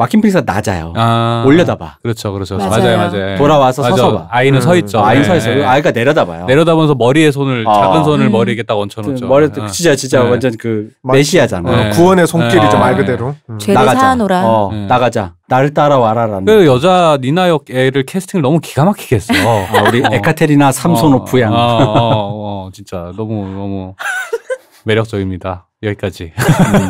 와킨 피닉스가 낮아요. 아, 올려다봐. 그렇죠, 그렇죠. 맞아요, 맞아요. 맞아요. 네. 돌아와서 맞아. 서서 봐. 아이는 음. 서 있죠. 음. 아이 네. 서 있어. 아이가 내려다봐요. 내려다보면서 머리에 손을 아. 작은 손을 음. 머리에 딱 얹혀놓죠. 그 머리 아. 진짜 진짜 네. 완전 그 메시아잖아. 네. 어, 구원의 손길이죠 네. 말 그대로. 음. 나가자. 어, 나가자. 나를 따라와라라는. 그 여자 니나 역 애를 캐스팅을 너무 기가 막히게 했어. 아, 우리 어. 에카테리나 어. 삼손오프 양. 어, 어, 진짜 너무 너무 매력적입니다. 여기까지. 음.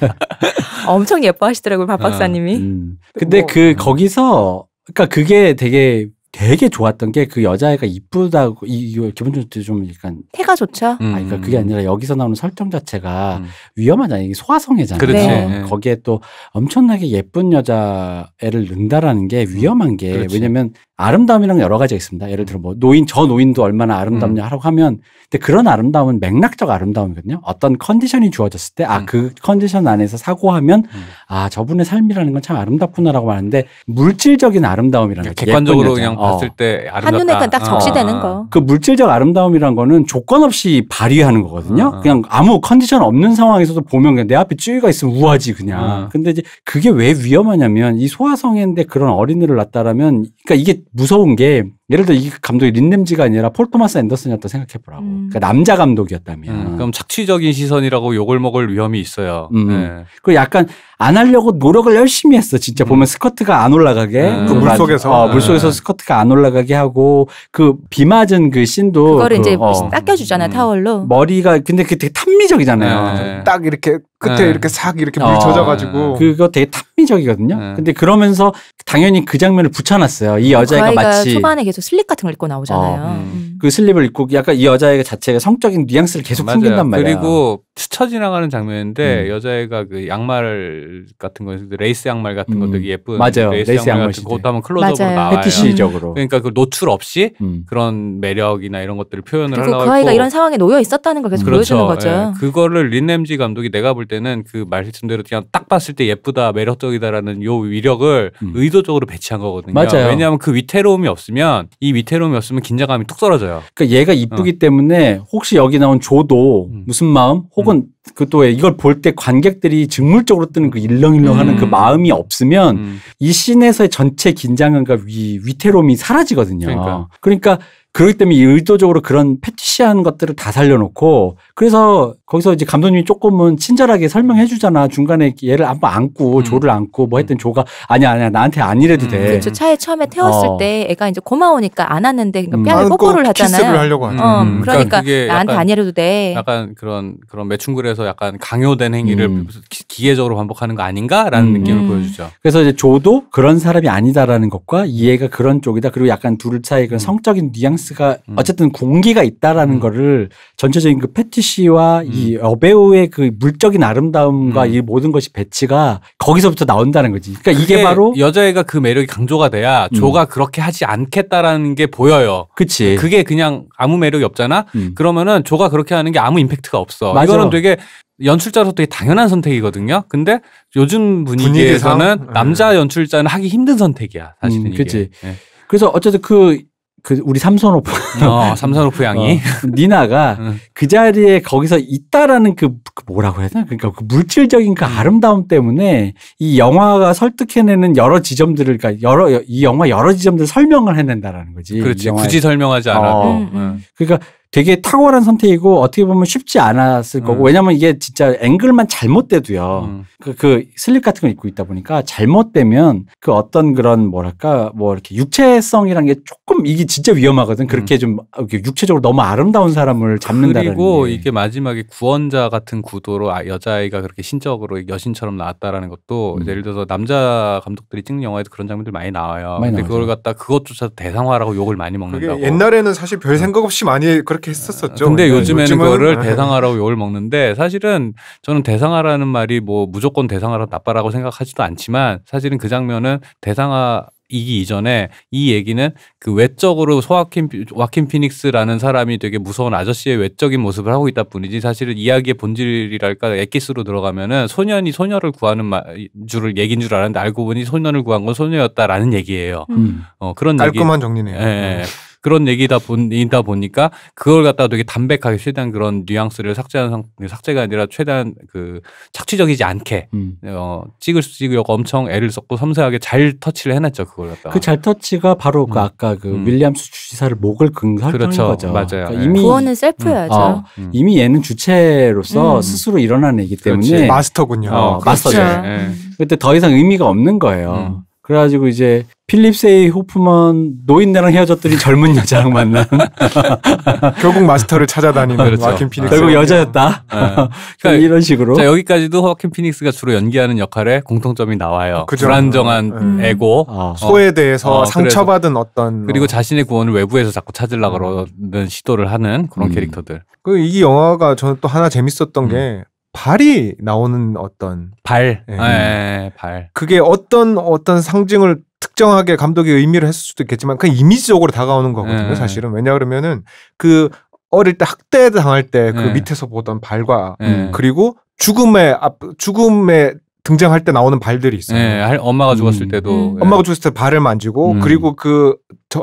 [laughs] 엄청 예뻐하시더라고요, 박 아, 박사님이. 아, 음. 근데 뭐, 그, 음. 거기서, 그니까 그게 되게 되게 좋았던 게 그 여자애가 이쁘다고 이, 이 기본적으로 좀 약간 태가 좋죠. 음. 아, 그러니까 그게 아니라 여기서 나오는 설정 자체가 음. 위험하지 않아요. 소화성애잖아요. 그렇죠. 네. 네. 거기에 또 엄청나게 예쁜 여자애를 넣는다라는 게 음. 위험한 게 그렇지. 왜냐면 아름다움이랑 여러 가지가 있습니다. 예를 들어 뭐 노인 저 노인도 얼마나 아름답냐 음. 하라고 하면 근데 그런 아름다움은 맥락적 아름다움이거든요. 어떤 컨디션이 주어졌을 때 아그 음. 컨디션 안에서 사고하면 아 저분의 삶이라는 건 참 아름답구나라고 하는데 물질적인 아름다움이라는 그러니까 객관적으로 그냥 봤을 어. 때 아름답다. 한눈에 딱 적시되는 어. 거. 그 물질적 아름다움이란 거는 조건 없이 발휘하는 거거든요. 어. 그냥 아무 컨디션 없는 상황에서도 보면 그냥 내 앞에 쭈위가 있으면 우아지 그냥. 어. 근데 이제 그게 왜 위험하냐면 이 소아성인데 그런 어린이를 낳다라면 그러니까 이게 무서운 게 예를 들어 이 감독이 린냄지가 아니라 폴 토마스 앤더슨이었다 생각해보라고. 음. 그러니까 남자 감독이었다면. 음, 그럼 착취적인 시선이라고 욕을 먹을 위험이 있어요. 음. 네. 그리고 약간 안 하려고 노력을 열심히 했어. 진짜 보면 음. 스커트가 안 올라가게. 음. 그 물속에서. 어, 물속에서 네. 스커트 피가 안 올라가게 하고 그 비 맞은 그 씬도 그걸 그, 이제 어. 닦여주잖아 요 타월로 머리가 근데 그게 되게 탐미적이잖아요. 네. 딱 이렇게 끝에 네. 이렇게 싹 이렇게 물이 어, 젖어가지고 네, 네. 그거 되게 탐미적이거든요. 네. 근데 그러면서 당연히 그 장면을 붙여놨어요. 이 그 여자애가 그 마치 초반에 계속 슬립 같은 걸 입고 나오잖아요. 어, 음. 음. 그 슬립을 입고 약간 이 여자애가 자체가 성적인 뉘앙스를 계속 맞아요. 풍긴단 말이에요. 그리고 스쳐 지나가는 장면인데 음. 여자애가 그 양말 같은 거 레이스 양말 같은 음. 것도 예쁜 맞아요. 레이스, 레이스 양말, 같은 것도 한번 클로즈업으로 맞아요. 나와요. 패티시적으로 그러니까 그 노출 없이 음. 그런 매력이나 이런 것들을 표현을 그 하려고 그 아이가 이런 상황에 놓여 있었다는 걸 계속 그 보여주는 거죠. 예. 그거를 린 램지 감독이 내가 볼 때는 그 말씀대로 그냥 딱 봤을 때 예쁘다, 매력적이다라는 요 위력을 음. 의도적으로 배치한 거거든요. 맞아요. 왜냐하면 그 위태로움이 없으면 이 위태로움이 없으면 긴장감이 뚝 떨어져요. 그러니까 얘가 이쁘기 어. 때문에 혹시 여기 나온 조도 음. 무슨 마음 혹은 음. 그또 이걸 볼 때 관객들이 직물적으로 뜨는 그 일렁일렁하는 그 음. 마음이 없으면 음. 이 씬에서의 전체 긴장감과 위, 위태로움이 사라지거든요. 그러니까, 그러니까 그렇기 때문에 의도적으로 그런 패티시한 것들을 다 살려놓고 그래서 거기서 이제 감독님이 조금은 친절하게 설명해 주잖아. 중간에 얘를 한번 안고 음. 조를 안고 뭐했던 음. 조가 아니야, 아니야. 나한테 안 이래도 음. 돼. 음. 그렇죠. 차에 처음에 태웠을 어. 때 애가 이제 고마우니까 안았는데 그러니까 음. 뺨을 뽀뽀를 하잖아요. 키스를 하려고 하죠. 어, 그러니까, 그러니까 나한테 안 이래도 돼. 약간 그런 그런 매춘굴에서 약간 강요된 행위를 음. 기계적으로 반복하는 거 아닌가라는 느낌을 보여주죠. 그래서 이제 조도 그런 사람이 아니다라는 것과 이해가 그런 쪽이다. 그리고 약간 둘 사이 그런 성적인 뉘앙스 프랑스가 음. 어쨌든 공기가 있다라는 음. 거를 전체적인 그 패티시와 음. 이 여배우의 그 물적인 아름다움과 음. 이 모든 것이 배치가 거기서부터 나온다는 거지. 그러니까 이게 바로 여자애가 그 매력이 강조가 돼야 음. 조가 그렇게 하지 않겠다라는 게 보여요. 그치. 그게 그냥 아무 매력이 없잖아. 음. 그러면은 조가 그렇게 하는 게 아무 임팩트가 없어. 맞아. 이거는 되게 연출자로서 되게 당연한 선택이거든요. 근데 요즘 분위기에서는 분위기상? 남자 네. 연출자는 하기 힘든 선택이야. 사실은 음, 그치. 이게. 네. 그래서 어쨌든 그그 우리 삼선오프 어, 삼선오프 양이 어, 니나가 [laughs] 응. 그 자리에 거기서 있다라는 그, 그, 뭐라고 해야 되나 그러니까 그 물질적인 그 아름다움 때문에 이 영화가 설득해내는 여러 지점들을 그러니까 여러 이 영화 여러 지점들 을 설명을 해낸다라는 거지 그렇지 굳이 설명하지 어. 않아도 어, 응. 그러니까 되게 탁월한 선택이고 어떻게 보면 쉽지 않았을 거고 음. 왜냐면 이게 진짜 앵글만 잘못돼도요 음. 그, 그 슬립 같은 걸 입고 있다 보니까 잘못되면 그 어떤 그런 뭐랄까 뭐 이렇게 육체성이라는 게 조금 이게 진짜 위험하거든 그렇게 음. 좀 육체적으로 너무 아름다운 사람을 잡는다는 그리고 게. 이게 마지막에 구원자 같은 구도로 아, 여자아이가 그렇게 신적으로 여신처럼 나왔다라는 것도 음. 예를 들어서 남자 감독들이 찍는 영화에도 그런 장면들 많이 나와요 많이 근데 나오죠. 그걸 갖다 그것조차 대상화라고 욕을 많이 먹는다고 옛날에는 사실 별 음. 생각 없이 많이 그렇게 그렇게 했었었죠. 근데 네, 요즘에는 그거를 아. 대상하라고 욕을 먹는데 사실은 저는 대상하라는 말이 뭐 무조건 대상하라 나빠라고 생각하지도 않지만 사실은 그 장면은 대상하 이기 이전에 이 얘기는 그 외적으로 소아킨 와킨 피닉스라는 사람이 되게 무서운 아저씨의 외적인 모습을 하고 있다 뿐이지 사실은 이야기의 본질이랄까 액기스로 들어가면은 소년이 소녀를 구하는 마, 줄을 얘긴 줄 알았는데 알고 보니 소년을 구한 건 소녀였다라는 얘기예요. 음. 어 그런 깔끔한 얘기. 정리네요. 예, 예. 네. 그런 얘기다 보니다 보니까 그걸 갖다 되게 담백하게 최대한 그런 뉘앙스를 삭제한는 상, 그 삭제가 아니라 최대한 그 착취적이지 않게 음. 어, 찍을 수 찍으려고 엄청 애를 썼고 섬세하게 잘 터치를 해놨죠 그걸 갖다. 그잘 터치가 바로 그 음. 아까 그 음. 윌리엄스 주지사를 목을 긁는 그렇죠. 거죠. 맞아요. 그러니까 예. 이미 구원은 셀프야죠. 어, 음. 이미 얘는 주체로서 음. 스스로 일어난 애기 때문에 그렇지. 마스터군요. 어, 마스터죠. 그렇죠. 예. 그때 더 이상 의미가 없는 거예요. 그래가지고 이제 필립 세이 호프먼 노인네랑 헤어졌더니 젊은 여자랑 만난. [laughs] 결국 마스터를 찾아다니는 그렇죠. 와킨 피닉스. 결국 여자였다. 네. [laughs] 그러니까 이런 식으로. 자, 여기까지도 와킨 피닉스가 주로 연기하는 역할에 공통점이 나와요. 아, 그죠. 불안정한 네. 음. 애고 아. 어. 소에 대해서 어, 상처받은 어떤 그리고 어. 자신의 구원을 외부에서 자꾸 찾으려 고 음. 그러는 시도를 하는 그런 음. 캐릭터들. 그이 영화가 저는 또 하나 재밌었던 음. 게 발이 나오는 어떤 발, 예. 아, 예, 예. 예, 발. 그게 어떤 어떤 상징을 특정하게 감독이 의미를 했을 수도 있겠지만 그냥 이미지적으로 다가오는 거거든요. 예. 예. 사실은 왜냐 그러면은 그 어릴 때 학대 당할 때 그 밑에서 보던 발과 음, 그리고 죽음의 앞 죽음의 등장할 때 나오는 발들이 있어요. 네, 엄마가 음. 죽었을 음. 때도 예. 네. 엄마가 죽었을 때 발을 만지고 음. 그리고 그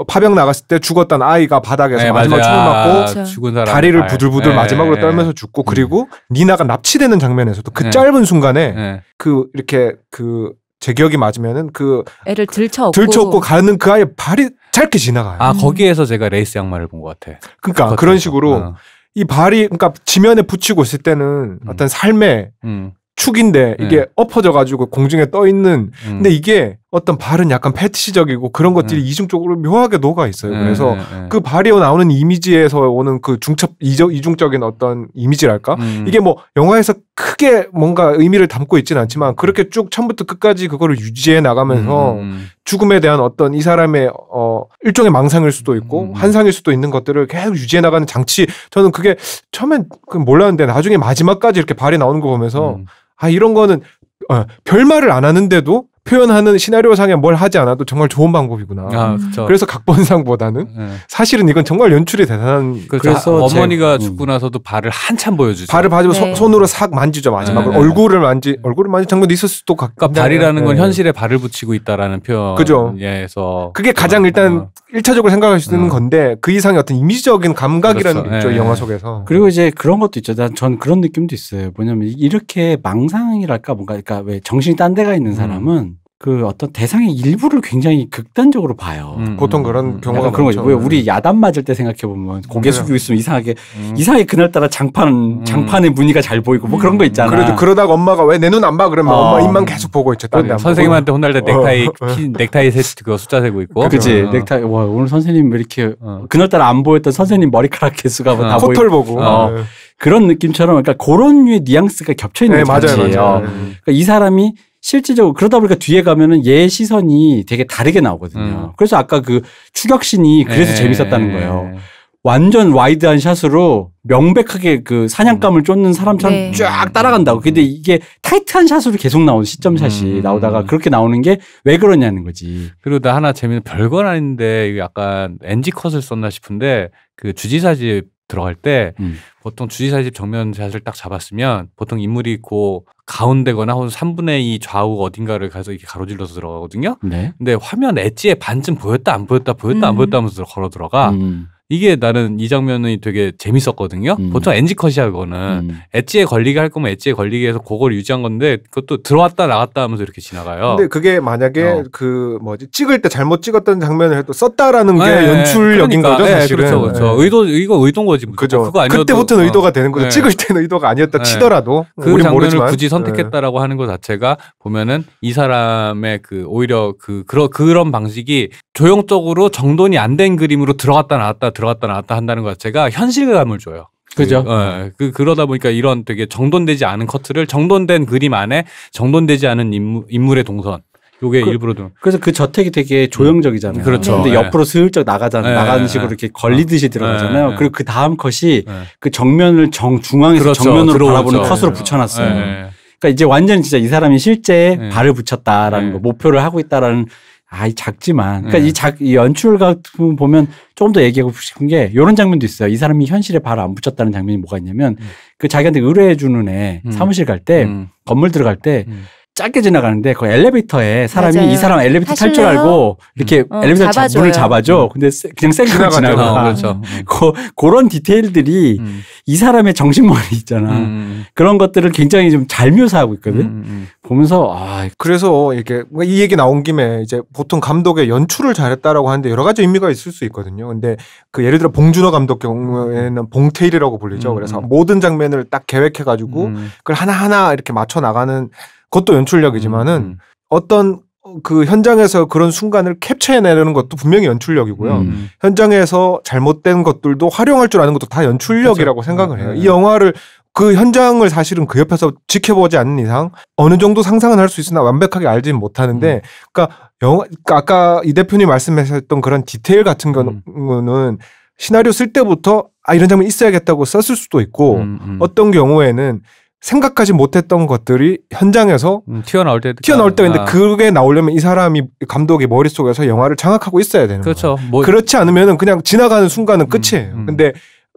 파병 나갔을 때 죽었던 아이가 바닥에서 네, 마지막 총을 맞고 아, 죽은 사람 다리를 발. 부들부들 마지막으로 떨면서 죽고 음. 그리고 니나가 납치되는 장면에서도 그 짧은 순간에 그 이렇게 그 제기이 맞으면은 그 애를 들쳐업고 들쳐업고 가는 그 아이 발이 짧게 지나가요. 아 음. 거기에서 제가 레이스 양말을 본 것 같아. 그러니까 그런 식으로. 어. 이 발이 그러니까 지면에 붙이고 있을 때는 음. 어떤 삶의 음. 축인데 이게 네. 엎어져 가지고 공중에 떠 있는 음. 근데 이게 어떤 발은 약간 패티시적이고 그런 것들이 네. 이중적으로 묘하게 녹아 있어요. 네, 그래서 네, 네. 그 발이 나오는 이미지에서 오는 그 중첩 이중적인 적이 어떤 이미지랄까 음. 이게 뭐 영화에서 크게 뭔가 의미를 담고 있지는 않지만 그렇게 쭉 처음부터 끝까지 그거를 유지해 나가면서 음. 음, 음. 죽음에 대한 어떤 이 사람의 어 일종의 망상일 수도 음, 있고 음. 환상일 수도 있는 것들을 계속 유지해 나가는 장치 저는 그게 처음엔 몰랐는데 나중에 마지막까지 이렇게 발이 나오는 거 보면서 아 이런 거는 어, 별말을 안 하는데도 표현하는 시나리오상에 뭘 하지 않아도 정말 좋은 방법이구나. 아, 그래서 각본상보다는 네. 사실은 이건 정말 연출이 대단한. 그렇죠. 그래서 아, 어머니가 제, 음. 죽고 나서도 발을 한참 보여주죠. 발을 봐주고 네. 손으로 싹 만지죠 마지막으로 네, 네. 얼굴을 만지 얼굴을 만지 장면도 있을 수도 같고. 그러니까 네. 발이라는 건 네. 현실에 발을 붙이고 있다라는 표현. 그죠. 예서 그게 가장 일단 어. 일차적으로 생각할 수 있는 음. 건데 그 이상의 어떤 이미지적인 감각이라는 그렇죠. 게 있죠 영화 속에서. 그리고 이제 그런 것도 있죠. 난 전 그런 느낌도 있어요. 뭐냐면 이렇게 망상이랄까 뭔가 그러니까 왜 정신이 딴 데가 있는 음. 사람은 음. 그 어떤 대상의 일부를 굉장히 극단적으로 봐요. 음, 음 보통 그런 음. 경우가 그런 거죠. 왜 우리 네. 야단 맞을 때 생각해 보면 고개 숙이고 있으면 이상하게 음. 이상하게 그날 따라 장판 음. 장판의 무늬가 잘 보이고 뭐 그런 거 있잖아. 그래도 그러다가 엄마가 왜 내 눈 안 봐? 그러면 어. 엄마 입만 계속 보고 있죠. 그, 선생님한테 혼날 때 넥타이 어. 넥타이 세트 그 숫자 세고 있고. 그지 어. 넥타이 와 오늘 선생님 왜 이렇게 어. 그날 따라 안 보였던 선생님 머리카락 개수가 뭐 어. 다 보이고. 보고. 어. 그런 느낌처럼 그러니까 그런 류의 뉘앙스가 겹쳐 있는 거지. 네, 맞아요. 맞아요. 그러니까 이 사람이 실질적으로 그러다 보니까 뒤에 가면은 얘 시선이 되게 다르게 나오거든요. 음. 그래서 아까 그 추격신이 그래서 에. 예, 재밌었다는 예, 거예요. 예. 완전 와이드한 샷으로 명백하게 그 사냥감을 쫓는 사람처럼 네. 쫙 따라간다고. 근데 음. 이게 타이트한 샷으로 계속 나오는 시점 샷이 음. 나오다가 그렇게 나오는 게 왜 그러냐는 거지. 그리고 나 하나 재밌는 별건 아닌데 이거 약간 NG 컷을 썼나 싶은데 그 주지사집 들어갈 때 음. 보통 주지사집 정면 샷을 딱 잡았으면 보통 인물이 있고 가운데거나 혹은 3분의 2 좌우 어딘가를 가서 이렇게 가로질러서 들어가거든요. 네. 근데 화면 엣지에 반쯤 보였다 안 보였다 보였다 음. 안 보였다 하면서 걸어 들어가. 음. 이게 나는 이 장면이 되게 재밌었거든요. 음. 보통 엔지 컷이야 그거는 음. 엣지에 걸리게 할 거면 엣지에 걸리게 해서 그걸 유지한 건데 그것도 들어왔다 나갔다 하면서 이렇게 지나가요. 근데 그게 만약에 어. 그 뭐지 찍을 때 잘못 찍었던 장면을 또 썼다라는 게 네, 네, 연출력인 그러니까. 거죠 네, 사실은. 네, 그렇죠, 그렇죠. 네. 의도 이거 의도인 거지. 그죠. 그거 아니어도 그때부터는 어. 의도가 되는 거죠. 네. 찍을 때는 의도가 아니었다 치더라도 그 장면을 모르지만. 굳이 선택했다라고 하는 것 자체가 보면은 이 사람의 그 오히려 그그런 그런 방식이 조형적으로 정돈이 안 된 그림으로 들어갔다 나왔다 들어갔다 나왔다 한다는 것 자체가 현실감을 줘요. 그죠. 그, 어, 그, 그러다 보니까 이런 되게 정돈되지 않은 커트를 정돈된 그림 안에 정돈되지 않은 인물, 인물의 동선 요게 그, 일부러 좀. 그래서 그 저택이 되게 조형적이잖아요. 그렇죠. 근데 예. 옆으로 슬쩍 나가잖아요. 네. 나가는 식으로 이렇게 걸리듯이 어, 들어가잖아요. 네. 그리고 그 다음 컷이 그 정면을 정 중앙에서 그렇죠. 정면으로 들어오죠. 바라보는 컷으로 붙여놨어요. 그러니까 이제 완전 진짜 이 사람이 실제 발을 붙였다라는 거, 목표를 하고 있다라는 아이 작지만 그러니까 네. 이작 이 연출 같은 보면 조금 더 얘기하고 싶은 게 이런 장면도 있어요. 이 사람이 현실에 발안 붙였다는 장면이 뭐가 있냐면 음. 그 자기한테 의뢰해 주는 애 음. 사무실 갈때 음. 건물 들어갈 때 음. 짧게 지나가는데 그 엘리베이터에 사람이 맞아요. 이 사람 엘리베이터 탈 줄 알고 이렇게 음. 어, 엘리베이터 잡 문을 잡아줘. 음. 근데 그냥 생각 지나가. 어, 그렇죠. 음. [laughs] 고, 그런 디테일들이 음. 이 사람의 정신머리 있잖아. 음. 그런 것들을 굉장히 좀 잘 묘사하고 있거든. 음. 보면서 아 그래서 이렇게 이 얘기 나온 김에 이제 보통 감독의 연출을 잘했다라고 하는데 여러 가지 의미가 있을 수 있거든요. 근데 그 예를 들어 봉준호 감독 경우에는 봉테일이라고 불리죠. 그래서 모든 장면을 딱 계획해 가지고 그걸 하나하나 이렇게 맞춰 나가는 그것도 연출력이지만은 음, 음. 어떤 그 현장에서 그런 순간을 캡처해내려는 것도 분명히 연출력이고요. 음. 현장에서 잘못된 것들도 활용할 줄 아는 것도 다 연출력이라고 그렇죠. 생각을 해요. 네. 이 영화를 그 현장을 사실은 그 옆에서 지켜보지 않는 이상 어느 정도 상상은 할 수 있으나 완벽하게 알지는 못하는데, 음. 그러니까 영화, 그러니까 아까 이 대표님 말씀하셨던 그런 디테일 같은 경우는 음. 시나리오 쓸 때부터 아 이런 장면 있어야겠다고 썼을 수도 있고 음, 음. 어떤 경우에는 생각하지 못했던 것들이 현장에서 음, 튀어나올 때 튀어나올 때인데 아. 그게 나오려면 이 사람이 감독이 머릿속에서 영화를 장악하고 있어야 되는 그렇죠. 거예요. 그렇 뭐. 그렇지 않으면 그냥 지나가는 순간은 음, 끝이에요. 음. 근데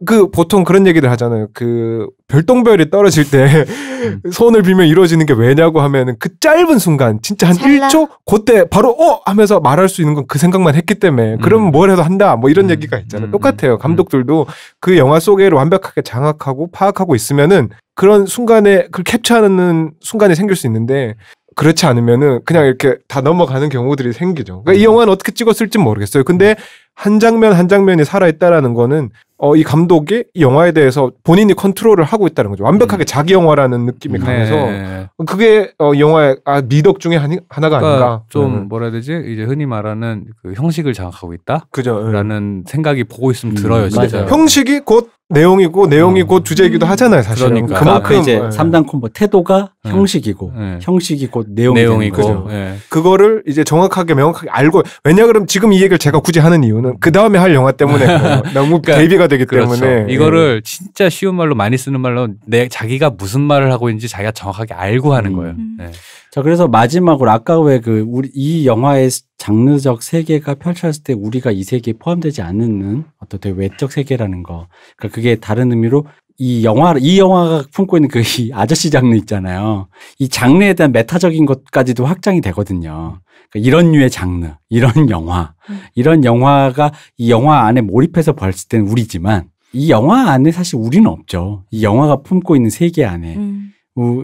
그 보통 그런 얘기를 하잖아요. 그 별똥별이 떨어질 때 음. [laughs] 손을 빌면 이루어지는 게 왜냐고 하면은 그 짧은 순간 진짜 한 찰나. 1초 그때 바로 어 하면서 말할 수 있는 건 그 생각만 했기 때문에 음. 그럼 뭘 해도 한다 뭐 이런 음. 얘기가 있잖아요. 음. 똑같아요. 음. 감독들도 그 영화 속에를 완벽하게 장악하고 파악하고 있으면은 그런 순간에 그 캡처하는 순간이 생길 수 있는데 그렇지 않으면은 그냥 이렇게 다 넘어가는 경우들이 생기죠. 그러니까 음. 이 영화는 어떻게 찍었을지 모르겠어요. 근데 한 장면 한 장면이 살아있다라는 거는 어, 이 감독이 이 영화에 대해서 본인이 컨트롤을 하고 있다는 거죠. 완벽하게 음. 자기 영화라는 느낌이 음. 강해서 네, 네, 네. 그게 어, 영화의 아, 미덕 중에 한, 하나가 그러니까 아닌가. 좀 음. 뭐라 해야 되지? 이제 흔히 말하는 그 형식을 장악하고 있다. 그죠. 예. 라는 음. 생각이 보고 있으면 음, 들어요. 진짜. 형식이 곧 내용이고 내용이고 음. 주제이기도 하잖아요 사실은 그러니까. 그만큼 아, 이제 네. 3단 콤보 태도가 네. 형식이고 네. 형식이 곧 내용이 내용이고 네. 그거를 이제 정확하게 명확하게 알고 왜냐 그럼 지금 이 얘기를 제가 굳이 하는 이유는 그 다음에 할 영화 때문에 [laughs] 너무 그러니까, 대비가 되기 그렇죠. 때문에 예. 이거를 진짜 쉬운 말로 많이 쓰는 말로 내 자기가 무슨 말을 하고 있는지 자기가 정확하게 알고 하는 음. 거예요. 음. 네. 자, 그래서 마지막으로 아까 왜 그 우리 이 영화의 장르적 세계가 펼쳐졌을 때 우리가 이 세계에 포함되지 않는 어떤 되게 외적 세계라는 거. 그러니까 그게 다른 의미로 이 영화 이 영화가 품고 있는 그 이 아저씨 장르 있잖아요. 이 장르에 대한 메타적인 것까지도 확장이 되거든요. 그러니까 이런 류의 장르, 이런 [laughs] 영화, 음. 이런 영화가 이 영화 안에 몰입해서 봤을 때는 우리지만 이 영화 안에 사실 우리는 없죠. 이 영화가 품고 있는 세계 안에. 음.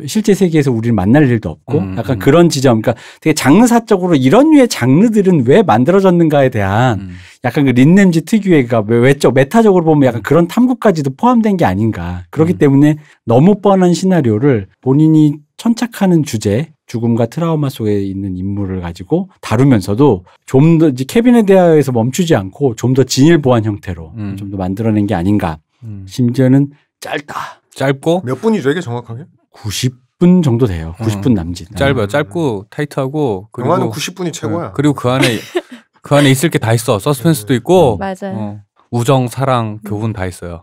실제 세계에서 우리를 만날 일도 없고 음, 약간 음. 그런 지점 그러니까 되게 장르사적으로 이런 류의 장르들은 왜 만들어졌는가에 대한 음. 약간 그 린램지 특유의 그러니까 외적 메타적으로 보면 약간 음. 그런 탐구까지도 포함된 게 아닌가 그렇기 음. 때문에 너무 뻔한 시나리오를 본인이 천착하는 주제 죽음과 트라우마 속에 있는 인물을 가지고 다루면서도 좀 더 이제 캐빈에 대하여서 멈추지 않고 좀 더 진일 보한 형태로 음. 좀더 만들어낸 게 아닌가 심지어는 짧다 짧고 몇 분이죠 이게 정확하게? 90분 정도 돼요. 90분 음. 남짓. 네. 짧아요. 짧고 타이트하고 그리고 영화는 90분이 최고야. 그리고 그 안에 그 안에 있을 게 다 있어. 서스펜스도 있고. 음. 맞아요. 어, 우정, 사랑, 음. 교훈 다 있어요.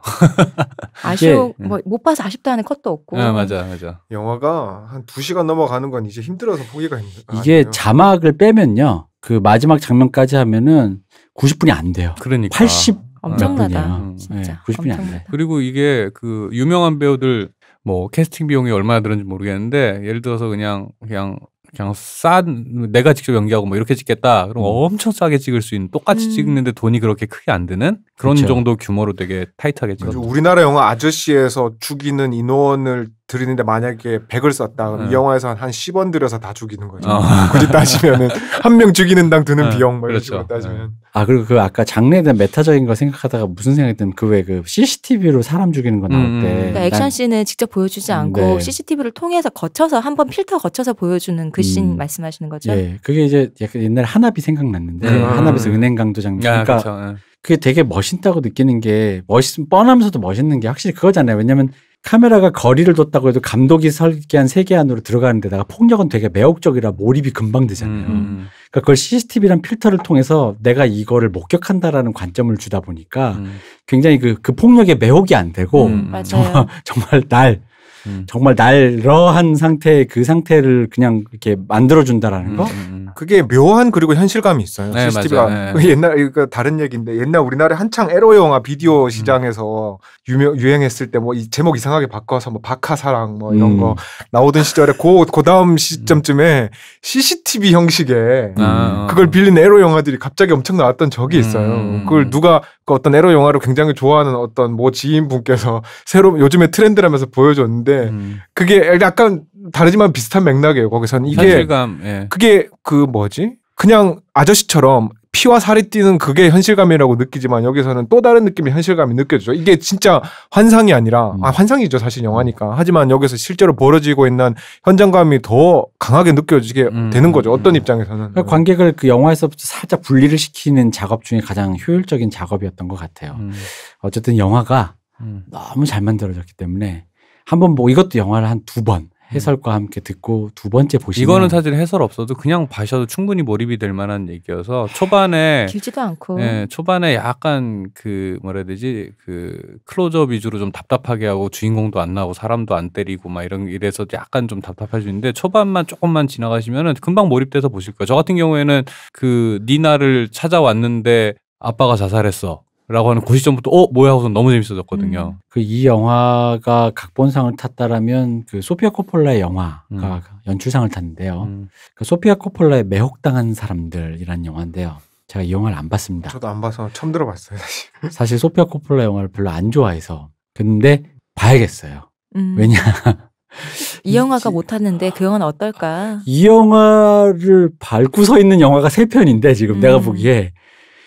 [laughs] 아쉬워 뭐못 봐서 아쉽다는 컷도 없고. 네, 맞아, 맞아. 영화가 한 2시간 넘어가는 건 이제 힘들어서 포기가 힘들. 아, 이게 아니에요. 자막을 빼면요. 그 마지막 장면까지 하면은 90분이 안 돼요. 그러니까. 80 엄청나다. 분이야. 진짜. 네, 90분이 엄청나다. 안 돼. 그리고 이게 그 유명한 배우들 뭐 캐스팅 비용이 얼마나 들었는지 모르겠는데 예를 들어서 그냥 그냥 그냥 싼 내가 직접 연기하고 뭐 이렇게 찍겠다 그럼 음. 엄청 싸게 찍을 수 있는 똑같이 음. 찍는데 돈이 그렇게 크게 안 드는 그런 그쵸. 정도 규모로 되게 타이트하게 찍었죠. 그렇죠. 우리나라 영화 아저씨에서 죽이는 인원을 드리는데 만약에 100을 썼다. 그럼 네. 이 영화에서 한 10원 들여서 다 죽이는 거죠. 어. [laughs] 굳이 따지면은 한명 죽이는 당 드는 네. 비용 뭐 이런 그렇죠. 식으로 따지면. 아 그리고 그 아까 장르에 대한 메타적인 거 생각하다가 무슨 생각이 든 그왜 그 CCTV로 그 사람 죽이는 거 나올 음. 음 때 음. 그러니까 액션 씬은 직접 보여주지 않고 네. CCTV를 통해서 거쳐서 한번 필터 거쳐서 보여주는 그씬 음. 말씀하시는 거죠. 예. 그게 이제 옛날 하나비 생각났는데 음. 음 하나비에서 은행 강도 장면. 야, 아, 그러니까 그쵸. 예. 그게 되게 멋있다고 느끼는 게 멋있 뻔하면서도 멋있는 게 확실히 그거잖아요. 왜냐면 카메라가 거리를 뒀다고 해도 감독이 설계한 세계 안으로 들어가는 데다가 폭력은 되게 매혹적이라 몰입이 금방 되잖아요. 음. 음. 그러니까 그걸 CCTV란 필터를 통해서 내가 이거를 목격한다라는 관점을 주다 보니까 음. 굉장히 그, 그 폭력의 매혹이 안 되고 음. 음. 정말, 정말 날 음. 정말 날러한 상태 의그 상태를 그냥 이렇게 만들어 준다라는 음, 거. 음, 그게 묘한 그리고 현실감이 있어요. 네, CCTV가 네. 옛날 그 다른 얘기인데 옛날 우리나라 한창 에로 영화 비디오 시장에서 유명 유행했을 때 뭐 이 제목 이상하게 바꿔서 뭐 박하사랑 뭐 이런 거 나오던 시절에 고 그다음 시점쯤에 CCTV 형식의 아, 어, 그걸 어. 빌린 에로 영화들이 갑자기 엄청 나왔던 적이 있어요. 그걸 누가 그 어떤 에로 영화를 굉장히 좋아하는 어떤 뭐 지인분께서 새로 요즘에 트렌드라면서 보여줬는데 있는데 네. 음. 그게 약간 다르지만 비슷한 맥락이에요. 거기서는 이게 현실감, 예. 그게 그 뭐지? 그냥 아저씨처럼 피와 살이 뛰는 그게 현실감이라고 느끼지만 여기서는 또 다른 느낌의 현실감이 느껴지죠. 이게 진짜 환상이 아니라 음. 아 환상이죠 사실 영화니까. 하지만 여기서 실제로 벌어지고 있는 현장감이 더 강하게 느껴지게 음. 되는 거죠. 음. 어떤 음. 입장에서는 그러니까 관객을 그 영화에서부터 살짝 분리를 시키는 작업 중에 가장 효율적인 작업이었던 것 같아요. 음. 어쨌든 영화가 음. 너무 잘 만들어졌기 때문에 한번 보고 뭐 이것도 영화를 한 두번 음. 해설과 함께 듣고 두 번째 보시면 이거는 사실 해설 없어도 그냥 봐셔도 충분히 몰입이 될 만한 얘기여서 초반에 길지도 않고 예, 초반에 약간 그 뭐라 해야 되지 그 클로즈업 위주로 좀 답답하게 하고 주인공도 안 나오고 사람도 안 때리고 막 이런 이래서 약간 좀 답답해지는데 초반만 조금만 지나가시면은 금방 몰입돼서 보실 거예요. 저 같은 경우에는 그 니나를 찾아왔는데 아빠가 자살했어. 라고 하는 고시점부터어 그 뭐야 하고서 너무 재밌어졌거든요. 음. 그이 영화가 각본상을 탔다라면 그 소피아 코폴라의 영화가 음. 연출상을 탔는데요. 음. 그 소피아 코폴라의 매혹당한 사람들이라는 영화인데요. 제가 이 영화를 안 봤습니다. 저도 안 봐서 처음 들어봤어요, 사실. [laughs] 사실 소피아 코폴라 영화를 별로 안 좋아해서 근데 봐야겠어요. 음. 왜냐 [laughs] 이 영화가 못탔는데 그 영화는 어떨까? 이 영화를 밟고 서 있는 영화가 세 편인데 지금 내가 음. 보기에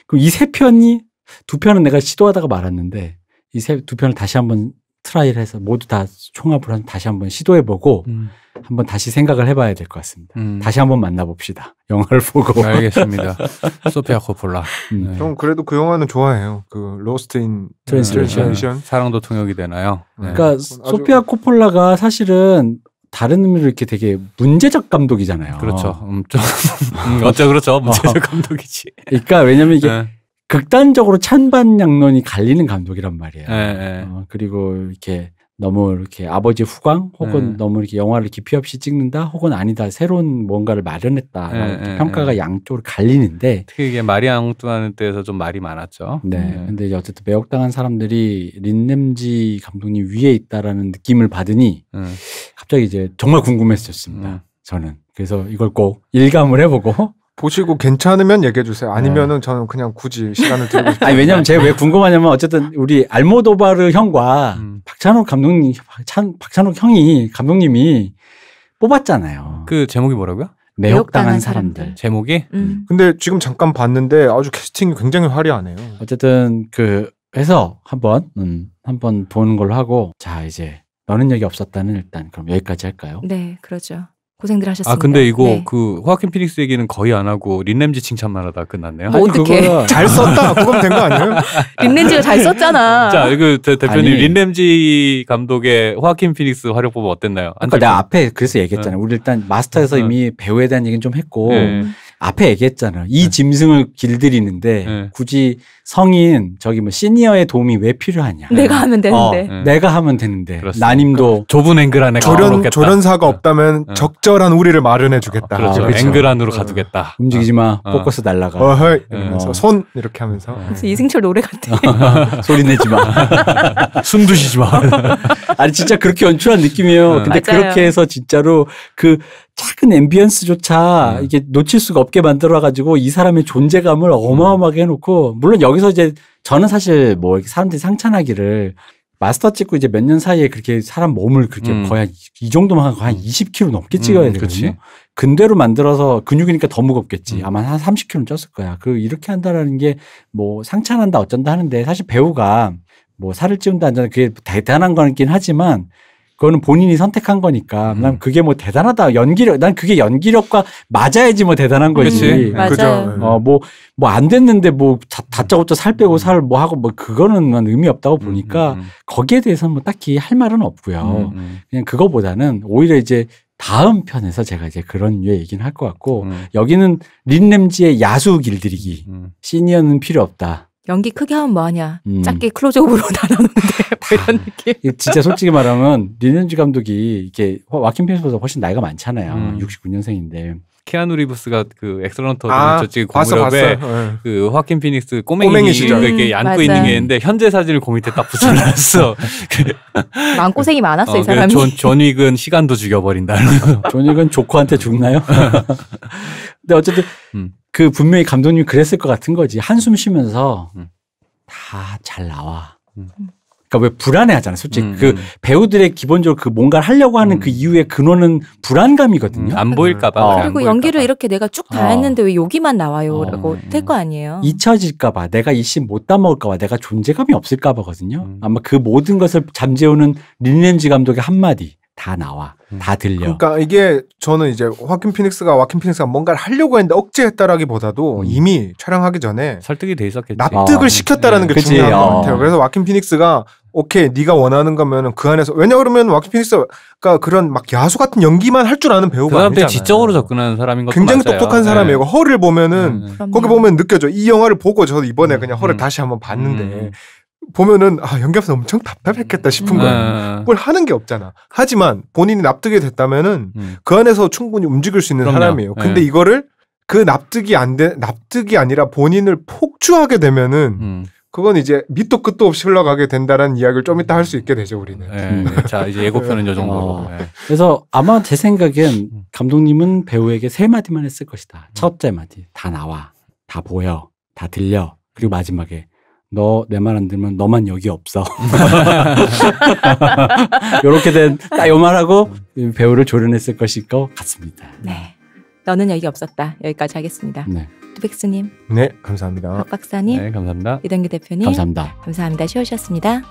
그 이세 편이 두 편은 내가 시도하다가 말았는데 이 세 두 편을 다시 한번 트라이를 해서 모두 다 총합을 한 다시 한번 시도해보고 음. 한번 다시 생각을 해봐야 될 것 같습니다. 음. 다시 한번 만나봅시다. 영화를 보고. 네, 알겠습니다. [laughs] 소피아 코폴라. 음. 좀 네. 그래도 그 영화는 좋아해요. 그 로스트 인 트랜스레이션. 사랑도 통역이 되나요? 네. 네. 그러니까 소피아 코폴라가 사실은 다른 의미로 이렇게 되게 문제적 감독이잖아요. 그렇죠. 음, 좀 음, 어쩌 그렇죠. 문제적 어. 감독이지. 그러니까 왜냐면 이게 네. 극단적으로 찬반 양론이 갈리는 감독이란 말이에요. 예, 예. 어, 그리고 이렇게 너무 이렇게 아버지 후광 혹은 네. 너무 이렇게 영화를 깊이 없이 찍는다 혹은 아니다 새로운 뭔가를 마련했다 네, 평가가 네. 양쪽으로 갈리는데 특히 이게 마리아 앙뚜아는 때에서 좀 말이 많았죠. 네, 근데 어쨌든 매혹당한 사람들이 린냄지 감독님 위에 있다라는 느낌을 받으니 갑자기 이제 정말 궁금해졌습니다 음. 저는 그래서 이걸 꼭 일감을 해보고 보시고 괜찮으면 얘기해 주세요. 네. 아니면은 저는 그냥 굳이 시간을 드리고 싶어요. 아니 왜냐면 제가 왜 궁금하냐면 어쨌든 우리 알모도바르 형과 음. 박찬욱 감독님 박찬, 박찬욱 형이 감독님이 뽑았잖아요. 그 제목이 뭐라고요? 매혹당한 사람들. 제목이? 음. 음. 근데 지금 잠깐 봤는데 아주 캐스팅이 굉장히 화려하네요. 어쨌든 그 해서 한번 음, 한번 보는 걸로 하고 자 이제 너는 여기 없었다는 일단 그럼 여기까지 할까요? 네, 그러죠. 고생들 아, 하셨습니다. 아 근데 이거 네. 그 호아킨 피닉스 얘기는 거의 안 하고 린램지 칭찬만 하다 끝났네요. 뭐 어떻게 [laughs] 잘 썼다 그건 된거 아니에요? [laughs] 린램지가 잘 썼잖아. 자 이거 대, 표님 린램지 감독의 호킨 피닉스 활약법 어땠나요? 그러니까 내가 앞에 그래서 얘기했잖아요. 응. 네. 우리 일단 마스터에서 응. 네. 이미 배우에 대한 얘기는 좀 했고 응. 네. 앞에 얘기했잖아요. 이 네. 짐승을 길들이는데 네. 굳이 성인 저기 뭐 시니어의 도움이 왜 필요하냐. 내가 하면 어, 되는데. 어, 내가 하면 되는데. 그렇습니까? 난임도 그러니까 좁은 앵글 안에 저런 저런 사가 없다면 적절한 우리를 마련해 주겠다. 그렇죠. 아, 그렇죠. 앵글 안으로 어. 가두겠다. 움직이지 마. 어. 포커스 날라가. 어, 헐. 어. 어. 손 이렇게 하면서. 이승철 노래 같아. [laughs] 소리 내지 마. [laughs] 숨 두시지 마. [laughs] 아니 진짜 그렇게 연출한 느낌이에요. 근데 맞아요. 그렇게 해서 진짜로 그 작은 앰비언스조차 음. 이게 놓칠 수가 없게 만들어가지고 이 사람의 존재감을 어마어마하게 해놓고 물론 여기서 이제 저는 사실 뭐 사람들이 상찬하기를 마스터 찍고 이제 몇 년 사이에 그렇게 사람 몸을 그렇게 음. 거의 이 정도만 거의 한 20kg 넘게 음, 찍어야 되거든요. 그치. 근대로 만들어서 근육이니까 더 무겁겠지. 음. 아마 한 30kg 쪘을 거야. 그 이렇게 한다라는 게 뭐 상찬한다 어쩐다 하는데 사실 배우가 뭐 살을 찌운다 안전다 그게 대단한 거긴 하지만 그거는 본인이 선택한 거니까. 음. 난 그게 뭐 대단하다. 연기력, 난 그게 연기력과 맞아야지 뭐 대단한 거지. 음, 그죠. 네. 어, 뭐, 뭐 안 됐는데 뭐 다짜고짜 살 빼고 음. 살뭐 하고 뭐 그거는 난 의미 없다고 보니까 음. 거기에 대해서는 뭐 딱히 할 말은 없고요. 음. 그냥 그거보다는 오히려 이제 다음 편에서 제가 이제 그런 류의 얘기는 할 것 같고 여기는 린 램지의 야수 길들이기. 시니어는 필요 없다. 연기 크게 하면 뭐하냐. 음. 작게 클로즈업으로 [laughs] 나눠는데 뭐 아, 이런 느낌. 진짜 솔직히 말하면 류현주 감독이 이게 와킨 피닉스보다 훨씬 나이가 많잖아요. 음. 69년생인데. 키아누 리브스가 그 엑설런터 아, 저쪽에 고무렵에 예. 그 화킨 피닉스 꼬맹이, 이 시절 이렇게 음, 안고 맞아 있는 게 있는데 현재 사진을 고 그 밑에 딱 붙여놨어. [laughs] 마음고생이 많았어 어, 이 그 사람이. 존, 존 윅은 시간도 죽여버린다. [laughs] 존 윅은 조커한테 죽나요? 근데 어쨌든 음. 그 분명히 감독님이 그랬을 것 같은 거지. 한숨 쉬면서 음. 다잘 나와. 음. 그러니까 왜 불안해하잖아요. 솔직히 음, 그 음. 배우들의 기본적으로 그 뭔가를 하려고 하는 그 이유의 근원은 불안감이거든요. 안 보일까봐. 어. 그리고 보일까 연기를 봐. 이렇게 내가 쭉다 어. 했는데 왜 여기만 나와요라고 어. 될거 아니에요. 잊혀질까봐, 내가 이 씬못 따먹을까봐, 내가 존재감이 없을까봐거든요. 아마 그 모든 것을 잠재우는 릴램지 감독의 한마디. 다 나와. 음. 다 들려. 그러니까 이게 저는 이제 화킨 피닉스가 와킨 피닉스가 뭔가를 하려고 했는데 억제했다라기보다도 음. 이미 촬영하기 전에 설득이 돼 있었겠지. 납득을 아, 네. 어. 시켰다라는 네. 게 중요한 어. 것 같아요. 그래서 와킨 피닉스가 오케이 네가 원하는 거면은 그 안에서 왜냐 그러면 와킨 피닉스가 그런 막 야수 같은 연기만 할 줄 아는 배우가 그 사람 아니잖아요. 지적으로 접근하는 사람인 것 굉장히 맞아요. 똑똑한 네. 사람이에요. 네. 허를 보면은 음. 음. 거기 보면 느껴져. 이 영화를 보고 저도 이번에 음. 그냥 허를 음. 다시 한번 봤는데 보면은 아 연기하면서 엄청 답답했겠다 싶은 거예요. 음. 네. 뭘 하는 게 없잖아. 하지만 본인이 납득이 됐다면은 음. 그 안에서 충분히 움직일 수 있는 그럼요. 사람이에요. 근데 네. 이거를 그 납득이 안 돼, 납득이 아니라 본인을 폭주하게 되면은 음. 그건 이제 밑도 끝도 없이 흘러가게 된다는 이야기를 좀 이따 할 수 있게 되죠 우리는. 네, 자 이제 예고편은 요 정도로. 어. 네. 그래서 아마 제 생각엔 음. 감독님은 배우에게 세 마디만 했을 것이다. 음. 첫째 마디 다 나와, 다 보여, 다 들려, 그리고 마지막에 너내말안 들면 너만 여기 없어. 이렇게 [laughs] 된 딱 요 말하고 배우를 조련했을 것일 것 같습니다. 네. 너는 여기 없었다. 여기까지 하겠습니다. 네. 백스님. 네, 감사합니다. 박 박사님. 네, 감사합니다. 이동규 대표님. 감사합니다. 감사합니다. 쉬우셨습니다.